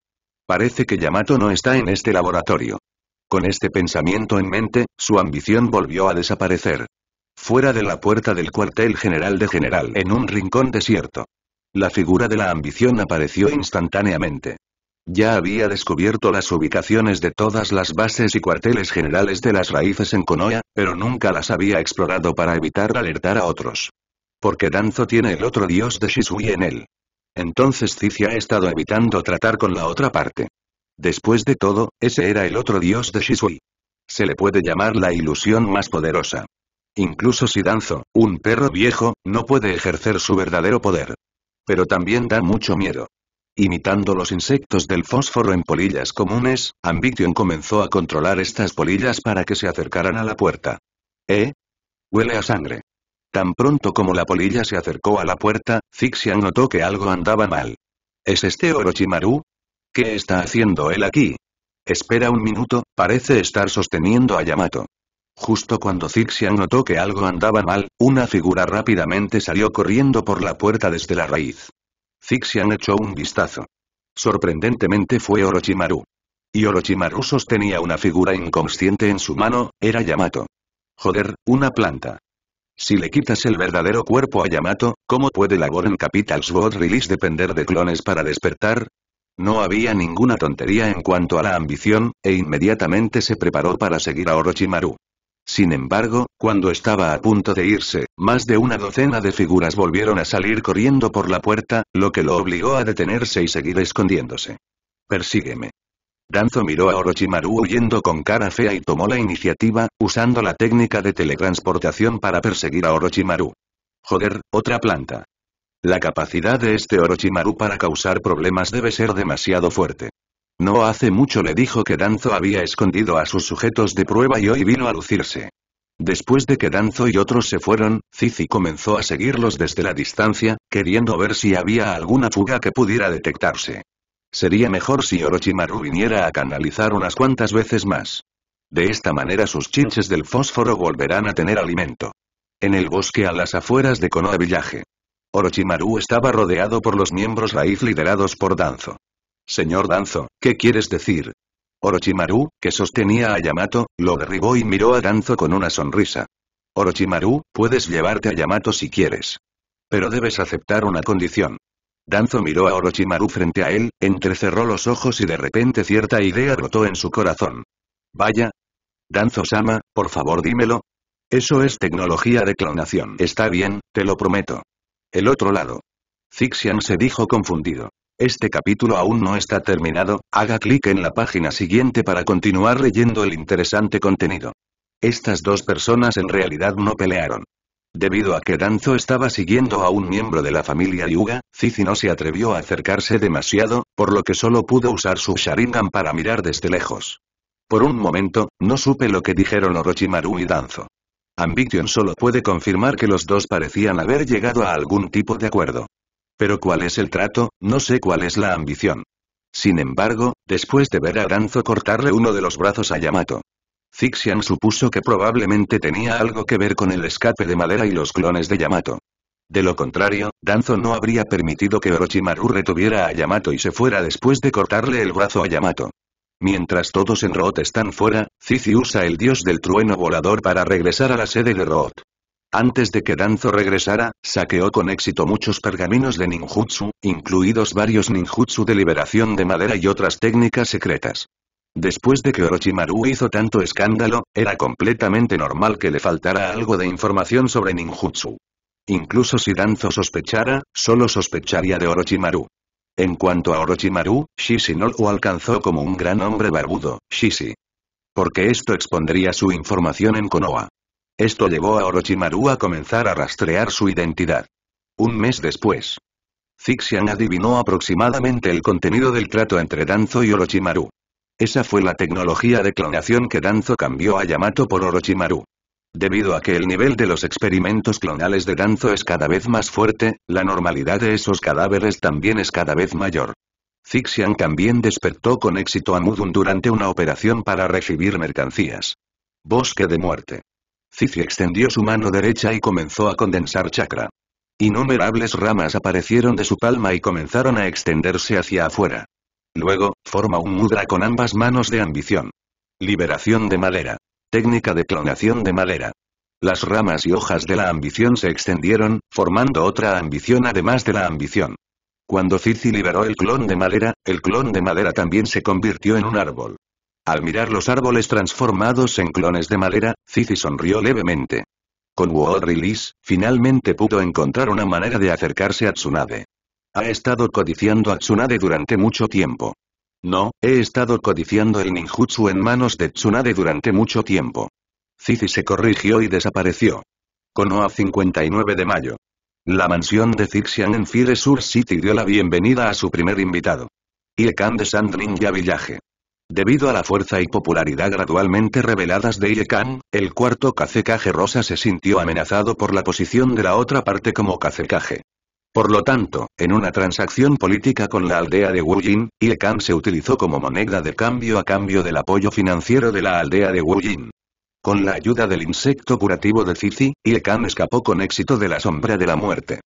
Parece que Yamato no está en este laboratorio. Con este pensamiento en mente, su ambición volvió a desaparecer. Fuera de la puerta del cuartel general de general en un rincón desierto. La figura de la ambición apareció instantáneamente. Ya había descubierto las ubicaciones de todas las bases y cuarteles generales de las raíces en Konoha, pero nunca las había explorado para evitar alertar a otros. Porque Danzo tiene el otro dios de Shisui en él. Entonces Cicia ha estado evitando tratar con la otra parte. Después de todo, ese era el otro dios de Shisui. Se le puede llamar la ilusión más poderosa. Incluso si Danzo, un perro viejo, no puede ejercer su verdadero poder. Pero también da mucho miedo. Imitando los insectos del fósforo en polillas comunes, Ambition comenzó a controlar estas polillas para que se acercaran a la puerta. ¿Eh? Huele a sangre. Tan pronto como la polilla se acercó a la puerta, Zixian notó que algo andaba mal. ¿Es este Orochimaru? ¿Qué está haciendo él aquí? Espera un minuto, parece estar sosteniendo a Yamato. Justo cuando Zixian notó que algo andaba mal, una figura rápidamente salió corriendo por la puerta desde la raíz. Zixian echó un vistazo. Sorprendentemente fue Orochimaru. Y Orochimaru sostenía una figura inconsciente en su mano, era Yamato. Joder, una planta. Si le quitas el verdadero cuerpo a Yamato, ¿cómo puede la en Capital's Sword Release depender de clones para despertar? No había ninguna tontería en cuanto a la ambición, e inmediatamente se preparó para seguir a Orochimaru. Sin embargo, cuando estaba a punto de irse, más de una docena de figuras volvieron a salir corriendo por la puerta, lo que lo obligó a detenerse y seguir escondiéndose. Persígueme. Danzo miró a Orochimaru huyendo con cara fea y tomó la iniciativa, usando la técnica de teletransportación para perseguir a Orochimaru. Joder, otra planta. La capacidad de este Orochimaru para causar problemas debe ser demasiado fuerte. No hace mucho le dijo que Danzo había escondido a sus sujetos de prueba y hoy vino a lucirse. Después de que Danzo y otros se fueron, Cici comenzó a seguirlos desde la distancia, queriendo ver si había alguna fuga que pudiera detectarse. Sería mejor si Orochimaru viniera a canalizar unas cuantas veces más. De esta manera sus chinches del fósforo volverán a tener alimento. En el bosque a las afueras de Konoha Village. Orochimaru estaba rodeado por los miembros raíz liderados por Danzo. Señor Danzo, ¿qué quieres decir? Orochimaru, que sostenía a Yamato, lo derribó y miró a Danzo con una sonrisa. Orochimaru, puedes llevarte a Yamato si quieres. Pero debes aceptar una condición. Danzo miró a Orochimaru frente a él, entrecerró los ojos y de repente cierta idea brotó en su corazón. Vaya. Danzo-sama, por favor dímelo. Eso es tecnología de clonación. Está bien, te lo prometo. El otro lado. Zixian se dijo confundido. Este capítulo aún no está terminado, haga clic en la página siguiente para continuar leyendo el interesante contenido. Estas dos personas en realidad no pelearon. Debido a que Danzo estaba siguiendo a un miembro de la familia Yuga, Cici no se atrevió a acercarse demasiado, por lo que solo pudo usar su Sharingan para mirar desde lejos. Por un momento, no supe lo que dijeron Orochimaru y Danzo. Ambition solo puede confirmar que los dos parecían haber llegado a algún tipo de acuerdo. Pero cuál es el trato, no sé cuál es la ambición. Sin embargo, después de ver a Danzo cortarle uno de los brazos a Yamato, Zixian supuso que probablemente tenía algo que ver con el escape de madera y los clones de Yamato. De lo contrario, Danzo no habría permitido que Orochimaru retuviera a Yamato y se fuera después de cortarle el brazo a Yamato. Mientras todos en Root están fuera, Zizi usa el dios del trueno volador para regresar a la sede de Root. Antes de que Danzo regresara, saqueó con éxito muchos pergaminos de ninjutsu, incluidos varios ninjutsu de liberación de madera y otras técnicas secretas. Después de que Orochimaru hizo tanto escándalo, era completamente normal que le faltara algo de información sobre ninjutsu. Incluso si Danzo sospechara, solo sospecharía de Orochimaru. En cuanto a Orochimaru, Shishi no lo alcanzó como un gran hombre barbudo, Shishi. Porque esto expondría su información en Konoha. Esto llevó a Orochimaru a comenzar a rastrear su identidad. Un mes después. Zixian adivinó aproximadamente el contenido del trato entre Danzo y Orochimaru. Esa fue la tecnología de clonación que Danzo cambió a Yamato por Orochimaru. Debido a que el nivel de los experimentos clonales de Danzo es cada vez más fuerte, la normalidad de esos cadáveres también es cada vez mayor. Zixian también despertó con éxito a Mudun durante una operación para recibir mercancías. Bosque de muerte. Cici extendió su mano derecha y comenzó a condensar chakra. Innumerables ramas aparecieron de su palma y comenzaron a extenderse hacia afuera. Luego, forma un mudra con ambas manos de ambición. Liberación de madera. Técnica de clonación de madera. Las ramas y hojas de la ambición se extendieron, formando otra ambición además de la ambición. Cuando Cici liberó el clon de madera, el clon de madera también se convirtió en un árbol. Al mirar los árboles transformados en clones de madera, Cici sonrió levemente. Con World Release, finalmente pudo encontrar una manera de acercarse a Tsunade. Ha estado codiciando a Tsunade durante mucho tiempo. No, he estado codiciando el ninjutsu en manos de Tsunade durante mucho tiempo. Cici se corrigió y desapareció. Konoha 59 de mayo. La mansión de Zixian en Fire Sur City dio la bienvenida a su primer invitado. Iekan de Sand Ninja Village. Debido a la fuerza y popularidad gradualmente reveladas de Iekan, el cuarto Kazekage Rosa se sintió amenazado por la posición de la otra parte como Kazekage. Por lo tanto, en una transacción política con la aldea de Wujin, Iekan se utilizó como moneda de cambio a cambio del apoyo financiero de la aldea de Wujin. Con la ayuda del insecto curativo de Cici, Iekan escapó con éxito de la sombra de la muerte.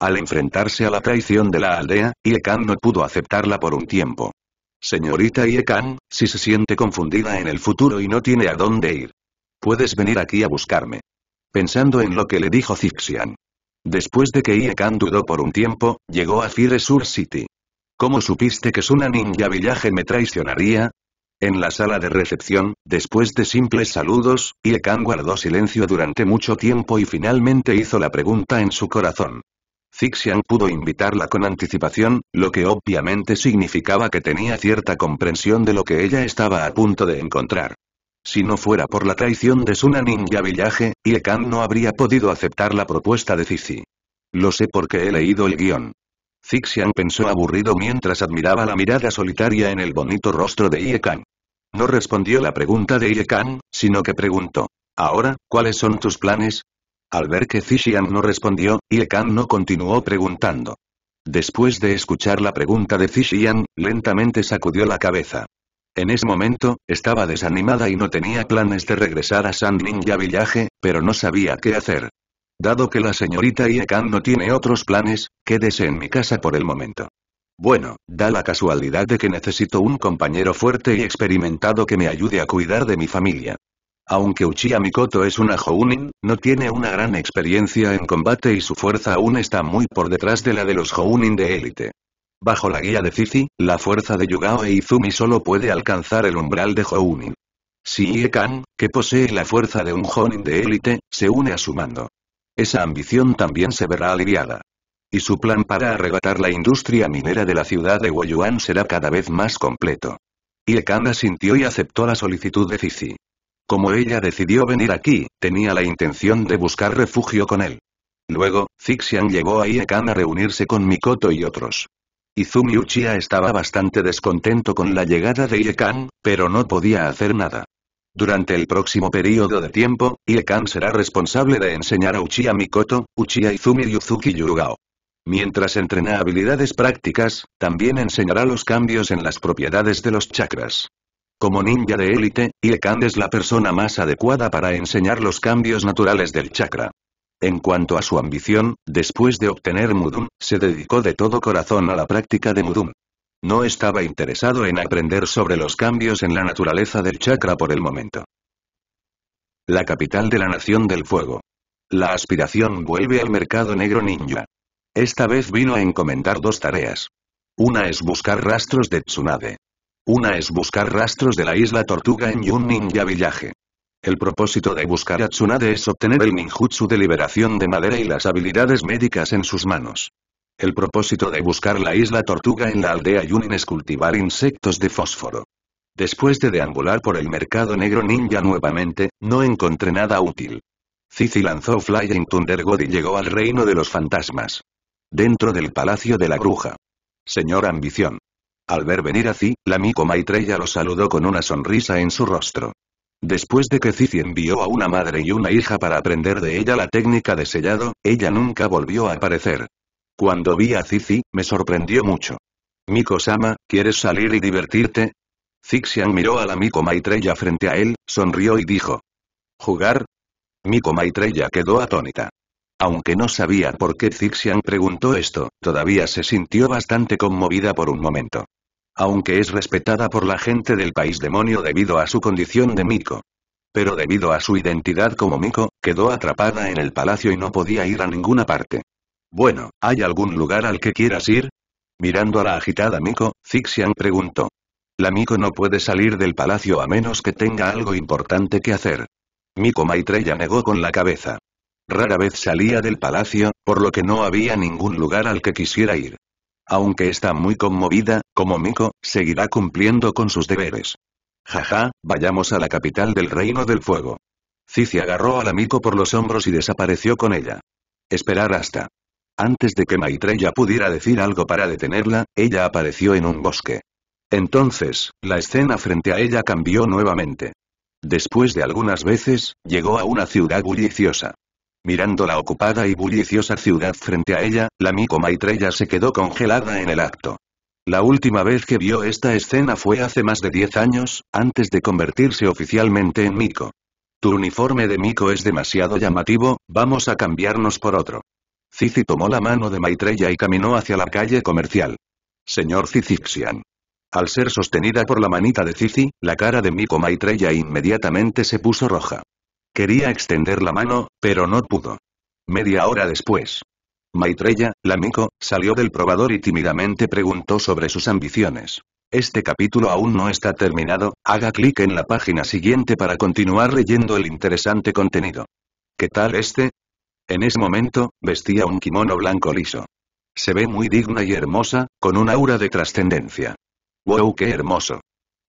Al enfrentarse a la traición de la aldea, Iekan no pudo aceptarla por un tiempo. Señorita Iekan, si se siente confundida en el futuro y no tiene a dónde ir. Puedes venir aquí a buscarme. Pensando en lo que le dijo Zixian. Después de que Iekan dudó por un tiempo, llegó a Fire City. ¿Cómo supiste que una Ninja villaje me traicionaría? En la sala de recepción, después de simples saludos, Iekan guardó silencio durante mucho tiempo y finalmente hizo la pregunta en su corazón. Zixian pudo invitarla con anticipación, lo que obviamente significaba que tenía cierta comprensión de lo que ella estaba a punto de encontrar. Si no fuera por la traición de Suna Ninja villaje, Iekan no habría podido aceptar la propuesta de Cici. Lo sé porque he leído el guión. Zixian pensó aburrido mientras admiraba la mirada solitaria en el bonito rostro de Iekan. No respondió la pregunta de Iekan, sino que preguntó. Ahora, ¿cuáles son tus planes? Al ver que Zishian no respondió, Ye Kang no continuó preguntando. Después de escuchar la pregunta de Zixiang, lentamente sacudió la cabeza. En ese momento, estaba desanimada y no tenía planes de regresar a San Villaje, pero no sabía qué hacer. Dado que la señorita Yekan no tiene otros planes, quédese en mi casa por el momento. Bueno, da la casualidad de que necesito un compañero fuerte y experimentado que me ayude a cuidar de mi familia. Aunque Uchiha Mikoto es una Jounin, no tiene una gran experiencia en combate y su fuerza aún está muy por detrás de la de los Jounin de élite. Bajo la guía de Cici, la fuerza de Yugao e Izumi solo puede alcanzar el umbral de Jounin. Si Iekan, que posee la fuerza de un Jounin de élite, se une a su mando. Esa ambición también se verá aliviada. Y su plan para arrebatar la industria minera de la ciudad de Woyuan será cada vez más completo. Iekan asintió y aceptó la solicitud de Cici. Como ella decidió venir aquí, tenía la intención de buscar refugio con él. Luego, Zixian llegó a Iekan a reunirse con Mikoto y otros. Izumi Uchiha estaba bastante descontento con la llegada de Iekan, pero no podía hacer nada. Durante el próximo período de tiempo, Iekan será responsable de enseñar a Uchiha Mikoto, Uchiha Izumi Yuzuki Uzuki Mientras entrena habilidades prácticas, también enseñará los cambios en las propiedades de los chakras. Como ninja de élite, Iekand es la persona más adecuada para enseñar los cambios naturales del chakra. En cuanto a su ambición, después de obtener Mudum, se dedicó de todo corazón a la práctica de Mudum. No estaba interesado en aprender sobre los cambios en la naturaleza del chakra por el momento. La capital de la Nación del Fuego. La aspiración vuelve al mercado negro ninja. Esta vez vino a encomendar dos tareas. Una es buscar rastros de Tsunade. Una es buscar rastros de la isla Tortuga en Yun Ninja Villaje. El propósito de buscar a Tsunade es obtener el ninjutsu de liberación de madera y las habilidades médicas en sus manos. El propósito de buscar la isla Tortuga en la aldea Yunin es cultivar insectos de fósforo. Después de deambular por el mercado negro ninja nuevamente, no encontré nada útil. Cici lanzó Flying Thunder God y llegó al reino de los fantasmas. Dentro del palacio de la bruja. Señor Ambición. Al ver venir a Zi, la Miko Maitreya lo saludó con una sonrisa en su rostro. Después de que Cici envió a una madre y una hija para aprender de ella la técnica de sellado, ella nunca volvió a aparecer. Cuando vi a Cici, me sorprendió mucho. Miko-sama, ¿quieres salir y divertirte? Zixian miró a la Miko Maitreya frente a él, sonrió y dijo. ¿Jugar? Miko Maitreya quedó atónita. Aunque no sabía por qué Zixian preguntó esto, todavía se sintió bastante conmovida por un momento. Aunque es respetada por la gente del país demonio debido a su condición de Miko. Pero debido a su identidad como Miko, quedó atrapada en el palacio y no podía ir a ninguna parte. Bueno, ¿hay algún lugar al que quieras ir? Mirando a la agitada Miko, Zixian preguntó. La Miko no puede salir del palacio a menos que tenga algo importante que hacer. Miko Maitreya negó con la cabeza. Rara vez salía del palacio, por lo que no había ningún lugar al que quisiera ir. Aunque está muy conmovida, como Miko, seguirá cumpliendo con sus deberes. Jaja, vayamos a la capital del Reino del Fuego. Cici agarró a la Miko por los hombros y desapareció con ella. Esperar hasta. Antes de que Maitreya pudiera decir algo para detenerla, ella apareció en un bosque. Entonces, la escena frente a ella cambió nuevamente. Después de algunas veces, llegó a una ciudad bulliciosa. Mirando la ocupada y bulliciosa ciudad frente a ella, la mico Maitreya se quedó congelada en el acto. La última vez que vio esta escena fue hace más de 10 años, antes de convertirse oficialmente en Miko. Tu uniforme de mico es demasiado llamativo, vamos a cambiarnos por otro. Cici tomó la mano de Maitreya y caminó hacia la calle comercial. Señor Cicixian. Al ser sostenida por la manita de Cici, la cara de Miko Maitreya inmediatamente se puso roja. Quería extender la mano, pero no pudo. Media hora después. Maitreya, Lamico, salió del probador y tímidamente preguntó sobre sus ambiciones. Este capítulo aún no está terminado, haga clic en la página siguiente para continuar leyendo el interesante contenido. ¿Qué tal este? En ese momento, vestía un kimono blanco liso. Se ve muy digna y hermosa, con un aura de trascendencia. ¡Wow, qué hermoso!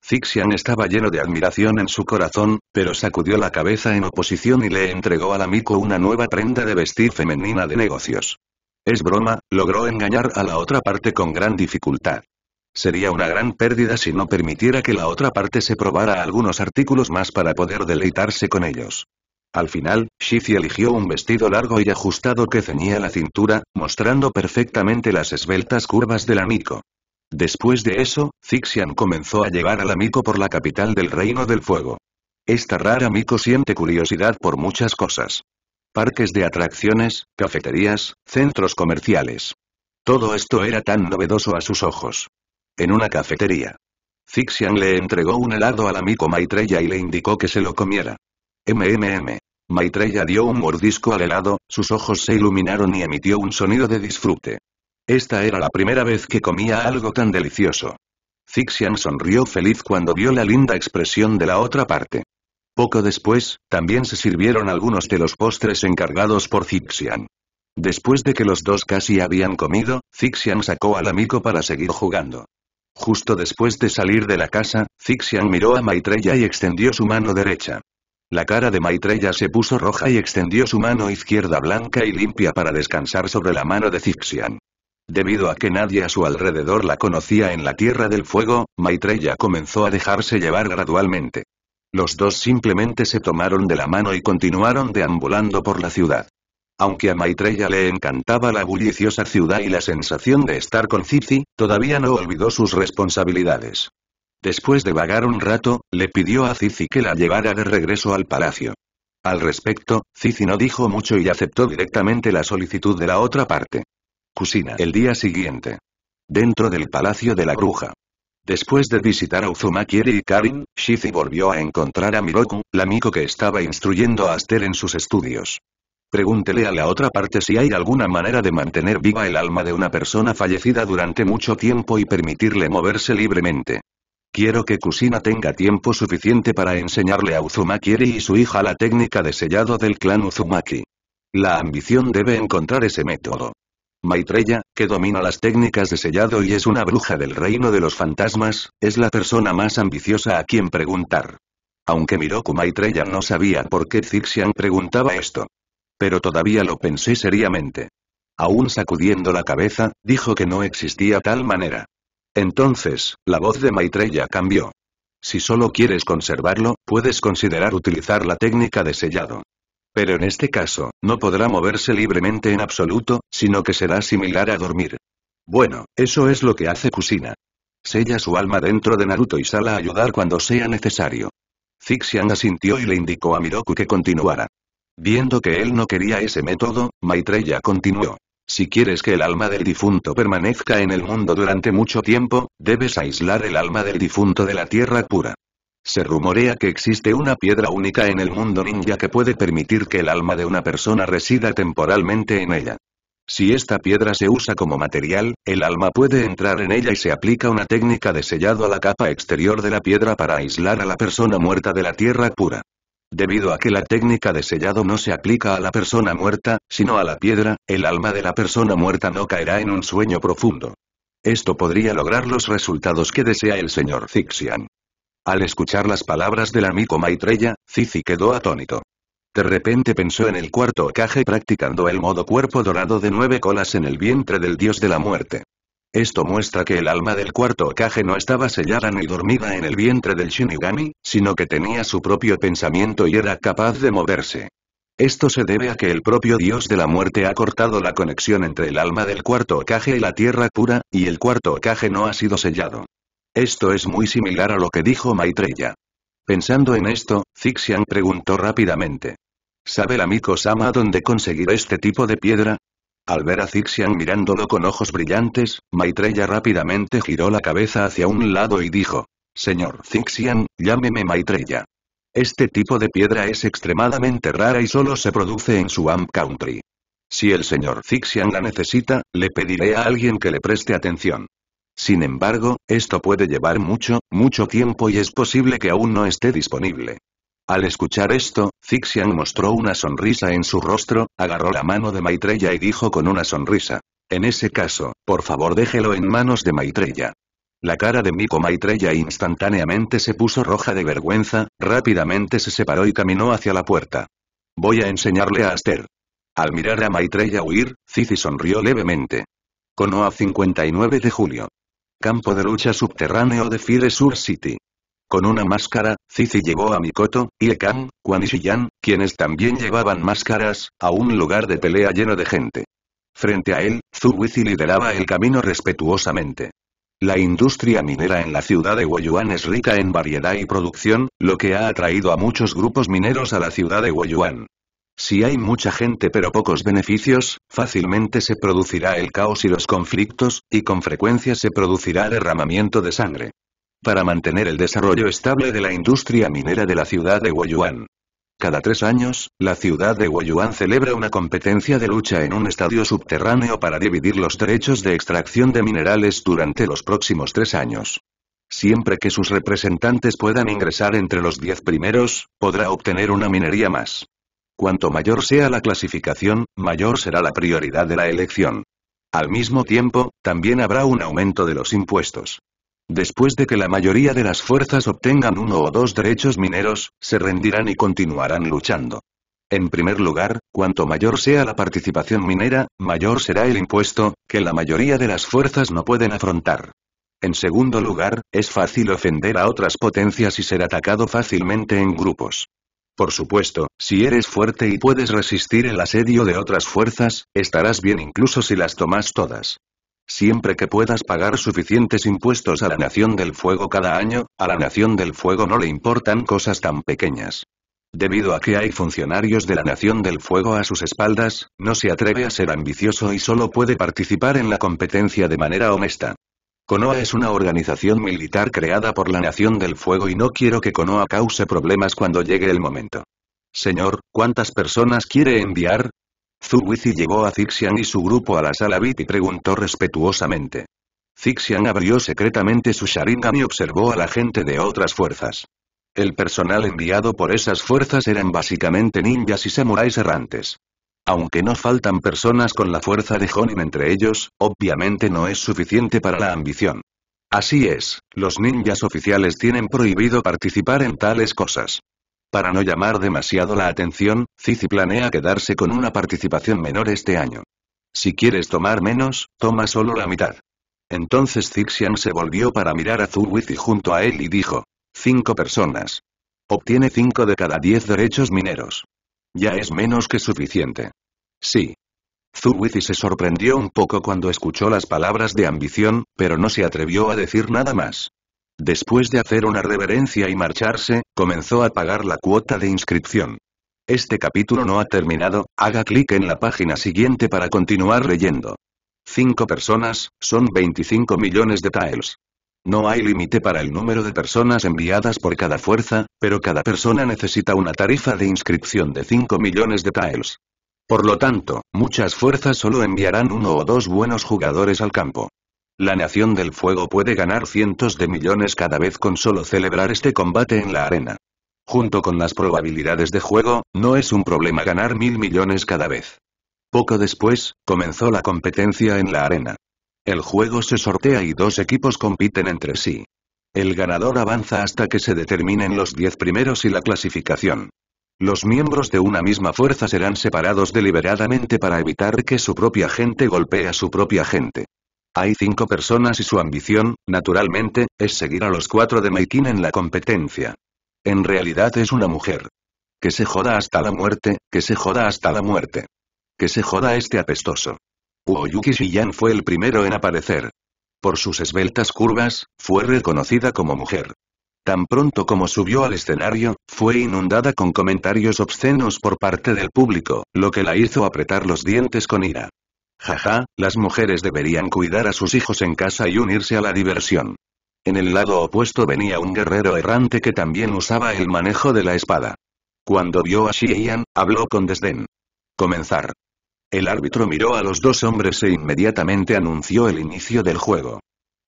Zixian estaba lleno de admiración en su corazón, pero sacudió la cabeza en oposición y le entregó a la una nueva prenda de vestir femenina de negocios. Es broma, logró engañar a la otra parte con gran dificultad. Sería una gran pérdida si no permitiera que la otra parte se probara algunos artículos más para poder deleitarse con ellos. Al final, Shifi eligió un vestido largo y ajustado que ceñía la cintura, mostrando perfectamente las esbeltas curvas del amico. Después de eso, Zixian comenzó a llevar al amico por la capital del Reino del Fuego. Esta rara amico siente curiosidad por muchas cosas. Parques de atracciones, cafeterías, centros comerciales. Todo esto era tan novedoso a sus ojos. En una cafetería. Zixian le entregó un helado al amico Maitreya y le indicó que se lo comiera. MMM. Maitreya dio un mordisco al helado, sus ojos se iluminaron y emitió un sonido de disfrute. Esta era la primera vez que comía algo tan delicioso. Zixian sonrió feliz cuando vio la linda expresión de la otra parte. Poco después, también se sirvieron algunos de los postres encargados por Zixian. Después de que los dos casi habían comido, Zixian sacó al amigo para seguir jugando. Justo después de salir de la casa, Zixian miró a Maitreya y extendió su mano derecha. La cara de Maitreya se puso roja y extendió su mano izquierda blanca y limpia para descansar sobre la mano de Zixian. Debido a que nadie a su alrededor la conocía en la Tierra del Fuego, Maitreya comenzó a dejarse llevar gradualmente. Los dos simplemente se tomaron de la mano y continuaron deambulando por la ciudad. Aunque a Maitreya le encantaba la bulliciosa ciudad y la sensación de estar con Cici, todavía no olvidó sus responsabilidades. Después de vagar un rato, le pidió a Cici que la llevara de regreso al palacio. Al respecto, Cici no dijo mucho y aceptó directamente la solicitud de la otra parte. Kusina el día siguiente. Dentro del palacio de la bruja. Después de visitar a Uzumaki y Karin, Shizi volvió a encontrar a Miroku, la mico que estaba instruyendo a Aster en sus estudios. Pregúntele a la otra parte si hay alguna manera de mantener viva el alma de una persona fallecida durante mucho tiempo y permitirle moverse libremente. Quiero que Kusina tenga tiempo suficiente para enseñarle a Uzumaki y su hija la técnica de sellado del clan Uzumaki. La ambición debe encontrar ese método. Maitreya, que domina las técnicas de sellado y es una bruja del reino de los fantasmas, es la persona más ambiciosa a quien preguntar. Aunque Miroku Maitreya no sabía por qué Zixian preguntaba esto. Pero todavía lo pensé seriamente. Aún sacudiendo la cabeza, dijo que no existía tal manera. Entonces, la voz de Maitreya cambió. Si solo quieres conservarlo, puedes considerar utilizar la técnica de sellado. Pero en este caso, no podrá moverse libremente en absoluto, sino que será similar a dormir. Bueno, eso es lo que hace Kusina. Sella su alma dentro de Naruto y sala a ayudar cuando sea necesario. Zixian asintió y le indicó a Miroku que continuara. Viendo que él no quería ese método, Maitreya continuó. Si quieres que el alma del difunto permanezca en el mundo durante mucho tiempo, debes aislar el alma del difunto de la tierra pura. Se rumorea que existe una piedra única en el mundo ninja que puede permitir que el alma de una persona resida temporalmente en ella. Si esta piedra se usa como material, el alma puede entrar en ella y se aplica una técnica de sellado a la capa exterior de la piedra para aislar a la persona muerta de la tierra pura. Debido a que la técnica de sellado no se aplica a la persona muerta, sino a la piedra, el alma de la persona muerta no caerá en un sueño profundo. Esto podría lograr los resultados que desea el señor Fixian. Al escuchar las palabras del amigo Maitreya, Cici quedó atónito. De repente pensó en el cuarto Okage practicando el modo cuerpo dorado de nueve colas en el vientre del dios de la muerte. Esto muestra que el alma del cuarto Okage no estaba sellada ni dormida en el vientre del Shinigami, sino que tenía su propio pensamiento y era capaz de moverse. Esto se debe a que el propio dios de la muerte ha cortado la conexión entre el alma del cuarto Okage y la tierra pura, y el cuarto Okage no ha sido sellado. Esto es muy similar a lo que dijo Maitreya. Pensando en esto, Zixian preguntó rápidamente. ¿Sabe el amigo sama dónde conseguir este tipo de piedra? Al ver a Zixian mirándolo con ojos brillantes, Maitreya rápidamente giró la cabeza hacia un lado y dijo. Señor Zixian, llámeme Maitreya. Este tipo de piedra es extremadamente rara y solo se produce en Swamp Country. Si el señor Zixian la necesita, le pediré a alguien que le preste atención. Sin embargo, esto puede llevar mucho, mucho tiempo y es posible que aún no esté disponible. Al escuchar esto, Zixian mostró una sonrisa en su rostro, agarró la mano de Maitreya y dijo con una sonrisa. En ese caso, por favor déjelo en manos de Maitreya. La cara de Miko Maitreya instantáneamente se puso roja de vergüenza, rápidamente se separó y caminó hacia la puerta. Voy a enseñarle a Aster. Al mirar a Maitreya huir, Zixi sonrió levemente. a 59 de julio campo de lucha subterráneo de Fire Sur City. Con una máscara, Cici llevó a Mikoto, Iekan, Kwan y quienes también llevaban máscaras, a un lugar de pelea lleno de gente. Frente a él, Wizi lideraba el camino respetuosamente. La industria minera en la ciudad de Woyuan es rica en variedad y producción, lo que ha atraído a muchos grupos mineros a la ciudad de Woyuan. Si hay mucha gente pero pocos beneficios, fácilmente se producirá el caos y los conflictos, y con frecuencia se producirá derramamiento de sangre. Para mantener el desarrollo estable de la industria minera de la ciudad de Wuyuan, Cada tres años, la ciudad de Wuyuan celebra una competencia de lucha en un estadio subterráneo para dividir los derechos de extracción de minerales durante los próximos tres años. Siempre que sus representantes puedan ingresar entre los diez primeros, podrá obtener una minería más. Cuanto mayor sea la clasificación, mayor será la prioridad de la elección. Al mismo tiempo, también habrá un aumento de los impuestos. Después de que la mayoría de las fuerzas obtengan uno o dos derechos mineros, se rendirán y continuarán luchando. En primer lugar, cuanto mayor sea la participación minera, mayor será el impuesto, que la mayoría de las fuerzas no pueden afrontar. En segundo lugar, es fácil ofender a otras potencias y ser atacado fácilmente en grupos. Por supuesto, si eres fuerte y puedes resistir el asedio de otras fuerzas, estarás bien incluso si las tomas todas. Siempre que puedas pagar suficientes impuestos a la Nación del Fuego cada año, a la Nación del Fuego no le importan cosas tan pequeñas. Debido a que hay funcionarios de la Nación del Fuego a sus espaldas, no se atreve a ser ambicioso y solo puede participar en la competencia de manera honesta. «Konoa es una organización militar creada por la Nación del Fuego y no quiero que Konoa cause problemas cuando llegue el momento. Señor, ¿cuántas personas quiere enviar? Wizi llevó a Zixian y su grupo a la sala VIP y preguntó respetuosamente. Zixian abrió secretamente su Sharingan y observó a la gente de otras fuerzas. El personal enviado por esas fuerzas eran básicamente ninjas y samuráis errantes. Aunque no faltan personas con la fuerza de Honin entre ellos, obviamente no es suficiente para la ambición. Así es, los ninjas oficiales tienen prohibido participar en tales cosas. Para no llamar demasiado la atención, Cici planea quedarse con una participación menor este año. Si quieres tomar menos, toma solo la mitad. Entonces Zixian se volvió para mirar a y junto a él y dijo. Cinco personas. Obtiene cinco de cada 10 derechos mineros. Ya es menos que suficiente. Sí. y se sorprendió un poco cuando escuchó las palabras de ambición, pero no se atrevió a decir nada más. Después de hacer una reverencia y marcharse, comenzó a pagar la cuota de inscripción. Este capítulo no ha terminado, haga clic en la página siguiente para continuar leyendo. 5 personas, son 25 millones de tiles. No hay límite para el número de personas enviadas por cada fuerza, pero cada persona necesita una tarifa de inscripción de 5 millones de tiles. Por lo tanto, muchas fuerzas solo enviarán uno o dos buenos jugadores al campo. La Nación del Fuego puede ganar cientos de millones cada vez con solo celebrar este combate en la arena. Junto con las probabilidades de juego, no es un problema ganar mil millones cada vez. Poco después, comenzó la competencia en la arena. El juego se sortea y dos equipos compiten entre sí. El ganador avanza hasta que se determinen los diez primeros y la clasificación. Los miembros de una misma fuerza serán separados deliberadamente para evitar que su propia gente golpee a su propia gente. Hay cinco personas y su ambición, naturalmente, es seguir a los cuatro de Meikin en la competencia. En realidad es una mujer. Que se joda hasta la muerte, que se joda hasta la muerte. Que se joda este apestoso. Uoyuki Shiyan fue el primero en aparecer. Por sus esbeltas curvas, fue reconocida como mujer. Tan pronto como subió al escenario, fue inundada con comentarios obscenos por parte del público, lo que la hizo apretar los dientes con ira. Jaja, las mujeres deberían cuidar a sus hijos en casa y unirse a la diversión. En el lado opuesto venía un guerrero errante que también usaba el manejo de la espada. Cuando vio a Shiyan, habló con desdén. Comenzar. El árbitro miró a los dos hombres e inmediatamente anunció el inicio del juego.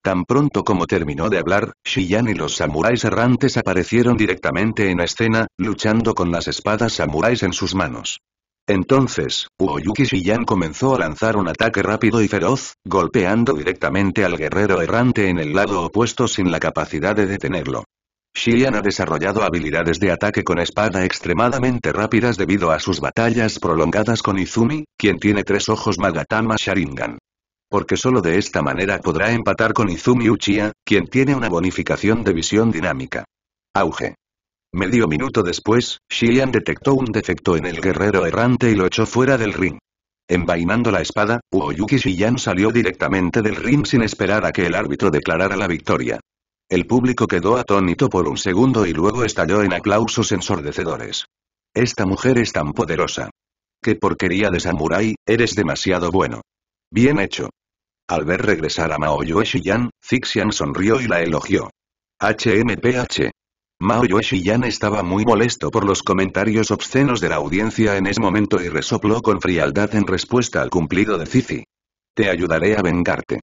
Tan pronto como terminó de hablar, Shiyan y los samuráis errantes aparecieron directamente en la escena, luchando con las espadas samuráis en sus manos. Entonces, Uoyuki Shiyan comenzó a lanzar un ataque rápido y feroz, golpeando directamente al guerrero errante en el lado opuesto sin la capacidad de detenerlo. Shiyan ha desarrollado habilidades de ataque con espada extremadamente rápidas debido a sus batallas prolongadas con Izumi, quien tiene tres ojos Magatama Sharingan. Porque solo de esta manera podrá empatar con Izumi Uchiha, quien tiene una bonificación de visión dinámica. Auge. Medio minuto después, Shiyan detectó un defecto en el guerrero errante y lo echó fuera del ring. Envainando la espada, Uoyuki Shiyan salió directamente del ring sin esperar a que el árbitro declarara la victoria. El público quedó atónito por un segundo y luego estalló en aplausos ensordecedores. Esta mujer es tan poderosa. ¡Qué porquería de samurái, eres demasiado bueno! Bien hecho. Al ver regresar a Mao Shiyan, Zixian sonrió y la elogió. HMPH. Mao Shiyan estaba muy molesto por los comentarios obscenos de la audiencia en ese momento y resopló con frialdad en respuesta al cumplido de Cici. Te ayudaré a vengarte.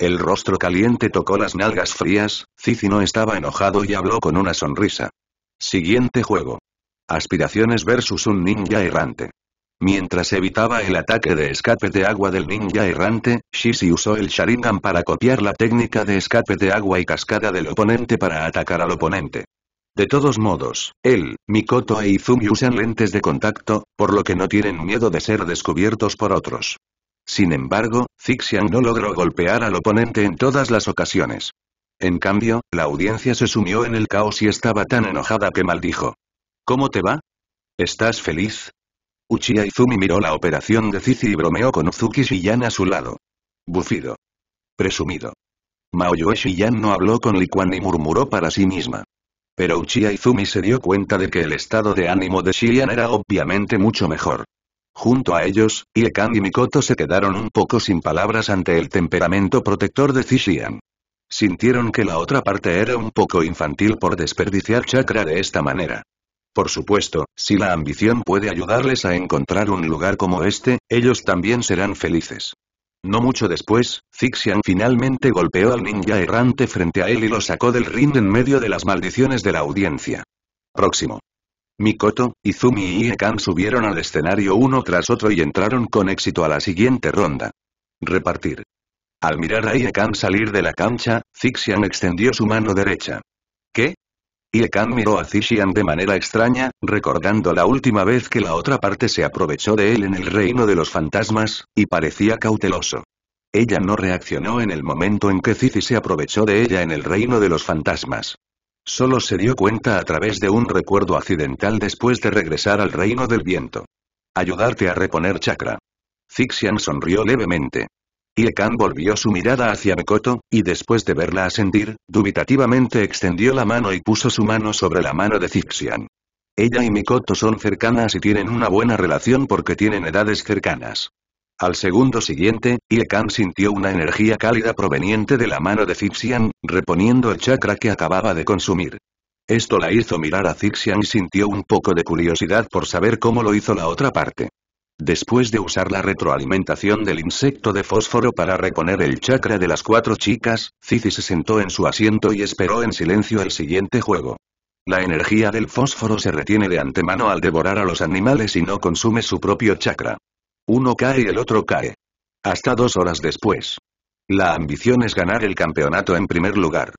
El rostro caliente tocó las nalgas frías, Cici no estaba enojado y habló con una sonrisa. Siguiente juego. Aspiraciones versus un ninja errante. Mientras evitaba el ataque de escape de agua del ninja errante, Shishi usó el Sharingan para copiar la técnica de escape de agua y cascada del oponente para atacar al oponente. De todos modos, él, Mikoto e Izumi usan lentes de contacto, por lo que no tienen miedo de ser descubiertos por otros. Sin embargo, Zixiang no logró golpear al oponente en todas las ocasiones. En cambio, la audiencia se sumió en el caos y estaba tan enojada que maldijo. ¿Cómo te va? ¿Estás feliz? Uchiha Izumi miró la operación de Zizi y bromeó con Uzuki Shiyan a su lado. Bufido. Presumido. Maoyue Shiyan no habló con Liquan ni murmuró para sí misma. Pero Uchiha Izumi se dio cuenta de que el estado de ánimo de Shiyan era obviamente mucho mejor. Junto a ellos, Yekan y Mikoto se quedaron un poco sin palabras ante el temperamento protector de Zixiang. Sintieron que la otra parte era un poco infantil por desperdiciar chakra de esta manera. Por supuesto, si la ambición puede ayudarles a encontrar un lugar como este, ellos también serán felices. No mucho después, Zixian finalmente golpeó al ninja errante frente a él y lo sacó del ring en medio de las maldiciones de la audiencia. Próximo. Mikoto, Izumi y Iekan subieron al escenario uno tras otro y entraron con éxito a la siguiente ronda. Repartir. Al mirar a Iekan salir de la cancha, Zixian extendió su mano derecha. ¿Qué? Iekan miró a Zixian de manera extraña, recordando la última vez que la otra parte se aprovechó de él en el reino de los fantasmas, y parecía cauteloso. Ella no reaccionó en el momento en que Zizi se aprovechó de ella en el reino de los fantasmas. Solo se dio cuenta a través de un recuerdo accidental después de regresar al reino del viento. Ayudarte a reponer chakra. Zixian sonrió levemente. Yekan volvió su mirada hacia Mikoto, y después de verla ascendir, dubitativamente extendió la mano y puso su mano sobre la mano de Zixian. Ella y Mikoto son cercanas y tienen una buena relación porque tienen edades cercanas. Al segundo siguiente, Ye sintió una energía cálida proveniente de la mano de Zixian, reponiendo el chakra que acababa de consumir. Esto la hizo mirar a Zixian y sintió un poco de curiosidad por saber cómo lo hizo la otra parte. Después de usar la retroalimentación del insecto de fósforo para reponer el chakra de las cuatro chicas, Cici se sentó en su asiento y esperó en silencio el siguiente juego. La energía del fósforo se retiene de antemano al devorar a los animales y no consume su propio chakra. Uno cae y el otro cae. Hasta dos horas después. La ambición es ganar el campeonato en primer lugar.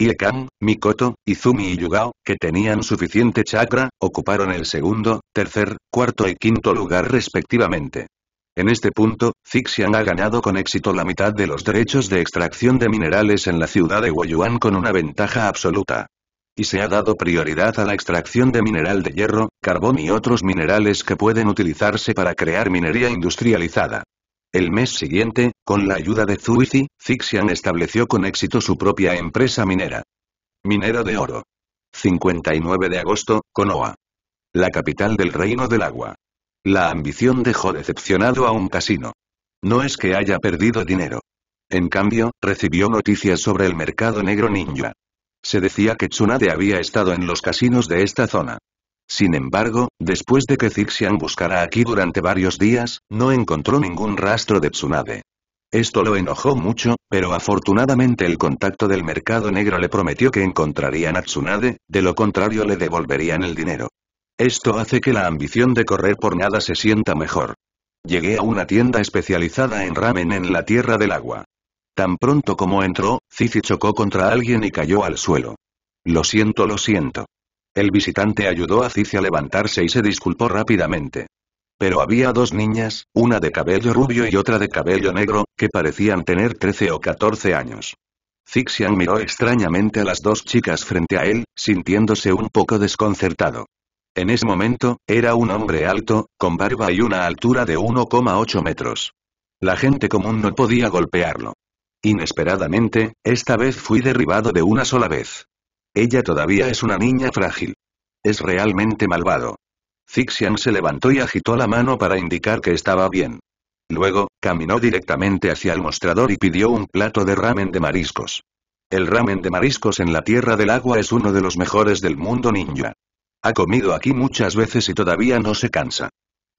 Iekan, Mikoto, Izumi y Yugao, que tenían suficiente chakra, ocuparon el segundo, tercer, cuarto y quinto lugar respectivamente. En este punto, Zixian ha ganado con éxito la mitad de los derechos de extracción de minerales en la ciudad de Wuyuan con una ventaja absoluta. Y se ha dado prioridad a la extracción de mineral de hierro, carbón y otros minerales que pueden utilizarse para crear minería industrializada. El mes siguiente, con la ayuda de Zuizi, Zixian estableció con éxito su propia empresa minera. Minero de oro. 59 de agosto, Conoa. La capital del reino del agua. La ambición dejó decepcionado a un casino. No es que haya perdido dinero. En cambio, recibió noticias sobre el mercado negro ninja. Se decía que Tsunade había estado en los casinos de esta zona. Sin embargo, después de que Zixian buscara aquí durante varios días, no encontró ningún rastro de Tsunade. Esto lo enojó mucho, pero afortunadamente el contacto del mercado negro le prometió que encontrarían a Tsunade, de lo contrario le devolverían el dinero. Esto hace que la ambición de correr por nada se sienta mejor. Llegué a una tienda especializada en ramen en la Tierra del Agua. Tan pronto como entró, Cici chocó contra alguien y cayó al suelo. Lo siento, lo siento. El visitante ayudó a Cici a levantarse y se disculpó rápidamente. Pero había dos niñas, una de cabello rubio y otra de cabello negro, que parecían tener 13 o 14 años. Cixian miró extrañamente a las dos chicas frente a él, sintiéndose un poco desconcertado. En ese momento, era un hombre alto, con barba y una altura de 1,8 metros. La gente común no podía golpearlo. Inesperadamente, esta vez fui derribado de una sola vez. Ella todavía es una niña frágil. Es realmente malvado. Zixian se levantó y agitó la mano para indicar que estaba bien. Luego, caminó directamente hacia el mostrador y pidió un plato de ramen de mariscos. El ramen de mariscos en la Tierra del Agua es uno de los mejores del mundo ninja. Ha comido aquí muchas veces y todavía no se cansa.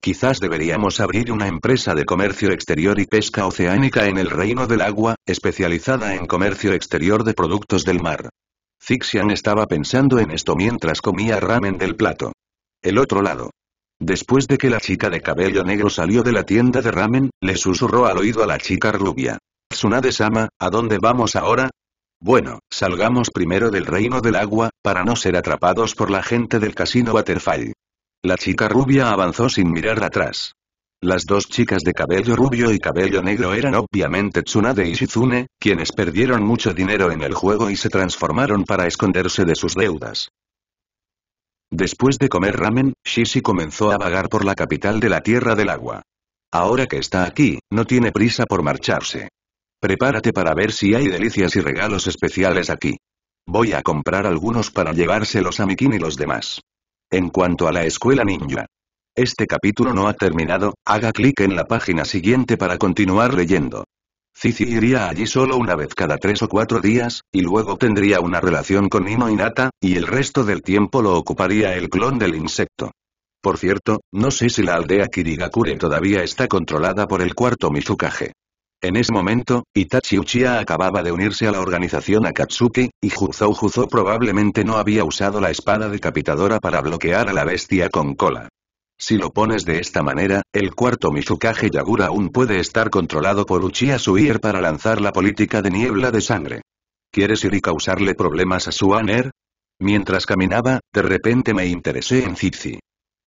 Quizás deberíamos abrir una empresa de comercio exterior y pesca oceánica en el reino del agua, especializada en comercio exterior de productos del mar. Zixian estaba pensando en esto mientras comía ramen del plato. El otro lado. Después de que la chica de cabello negro salió de la tienda de ramen, le susurró al oído a la chica rubia. Tsunade-sama, ¿a dónde vamos ahora? Bueno, salgamos primero del reino del agua, para no ser atrapados por la gente del casino Butterfly. La chica rubia avanzó sin mirar atrás. Las dos chicas de cabello rubio y cabello negro eran obviamente Tsunade y Shizune, quienes perdieron mucho dinero en el juego y se transformaron para esconderse de sus deudas. Después de comer ramen, Shishi comenzó a vagar por la capital de la Tierra del Agua. Ahora que está aquí, no tiene prisa por marcharse. Prepárate para ver si hay delicias y regalos especiales aquí. Voy a comprar algunos para llevárselos a Mikin y los demás. En cuanto a la escuela ninja. Este capítulo no ha terminado, haga clic en la página siguiente para continuar leyendo. Cici iría allí solo una vez cada tres o cuatro días, y luego tendría una relación con Nino y Nata, y el resto del tiempo lo ocuparía el clon del insecto. Por cierto, no sé si la aldea Kirigakure todavía está controlada por el cuarto Mizukage. En ese momento, Itachi Uchiha acababa de unirse a la organización Akatsuki, y Juzou Juzo probablemente no había usado la espada decapitadora para bloquear a la bestia con cola. Si lo pones de esta manera, el cuarto Mizukage Yagura aún puede estar controlado por Uchiha suir para lanzar la política de niebla de sangre. ¿Quieres ir y causarle problemas a Suaner? Mientras caminaba, de repente me interesé en Zizi.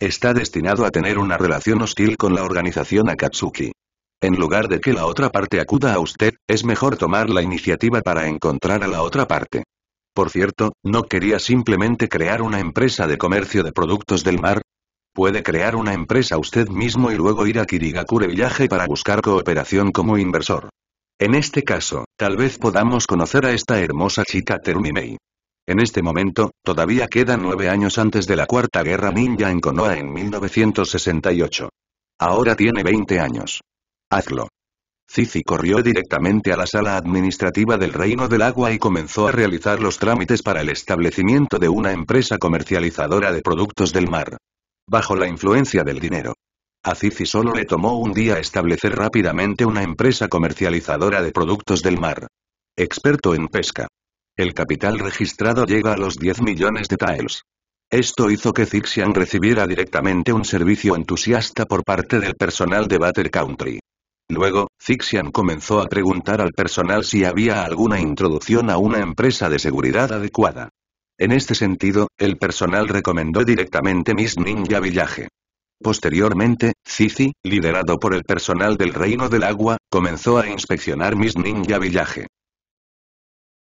Está destinado a tener una relación hostil con la organización Akatsuki. En lugar de que la otra parte acuda a usted, es mejor tomar la iniciativa para encontrar a la otra parte. Por cierto, ¿no quería simplemente crear una empresa de comercio de productos del mar? Puede crear una empresa usted mismo y luego ir a Kirigakure Village para buscar cooperación como inversor. En este caso, tal vez podamos conocer a esta hermosa chica Terumimei. En este momento, todavía quedan nueve años antes de la Cuarta Guerra Ninja en Konoha en 1968. Ahora tiene 20 años. Hazlo. Cici corrió directamente a la sala administrativa del Reino del Agua y comenzó a realizar los trámites para el establecimiento de una empresa comercializadora de productos del mar. Bajo la influencia del dinero. A Cici solo le tomó un día establecer rápidamente una empresa comercializadora de productos del mar. Experto en pesca. El capital registrado llega a los 10 millones de taels. Esto hizo que Zixian recibiera directamente un servicio entusiasta por parte del personal de Butter Country. Luego, Zixian comenzó a preguntar al personal si había alguna introducción a una empresa de seguridad adecuada. En este sentido, el personal recomendó directamente Miss Ninja Villaje. Posteriormente, Zizi, liderado por el personal del Reino del Agua, comenzó a inspeccionar Miss Ninja Villaje.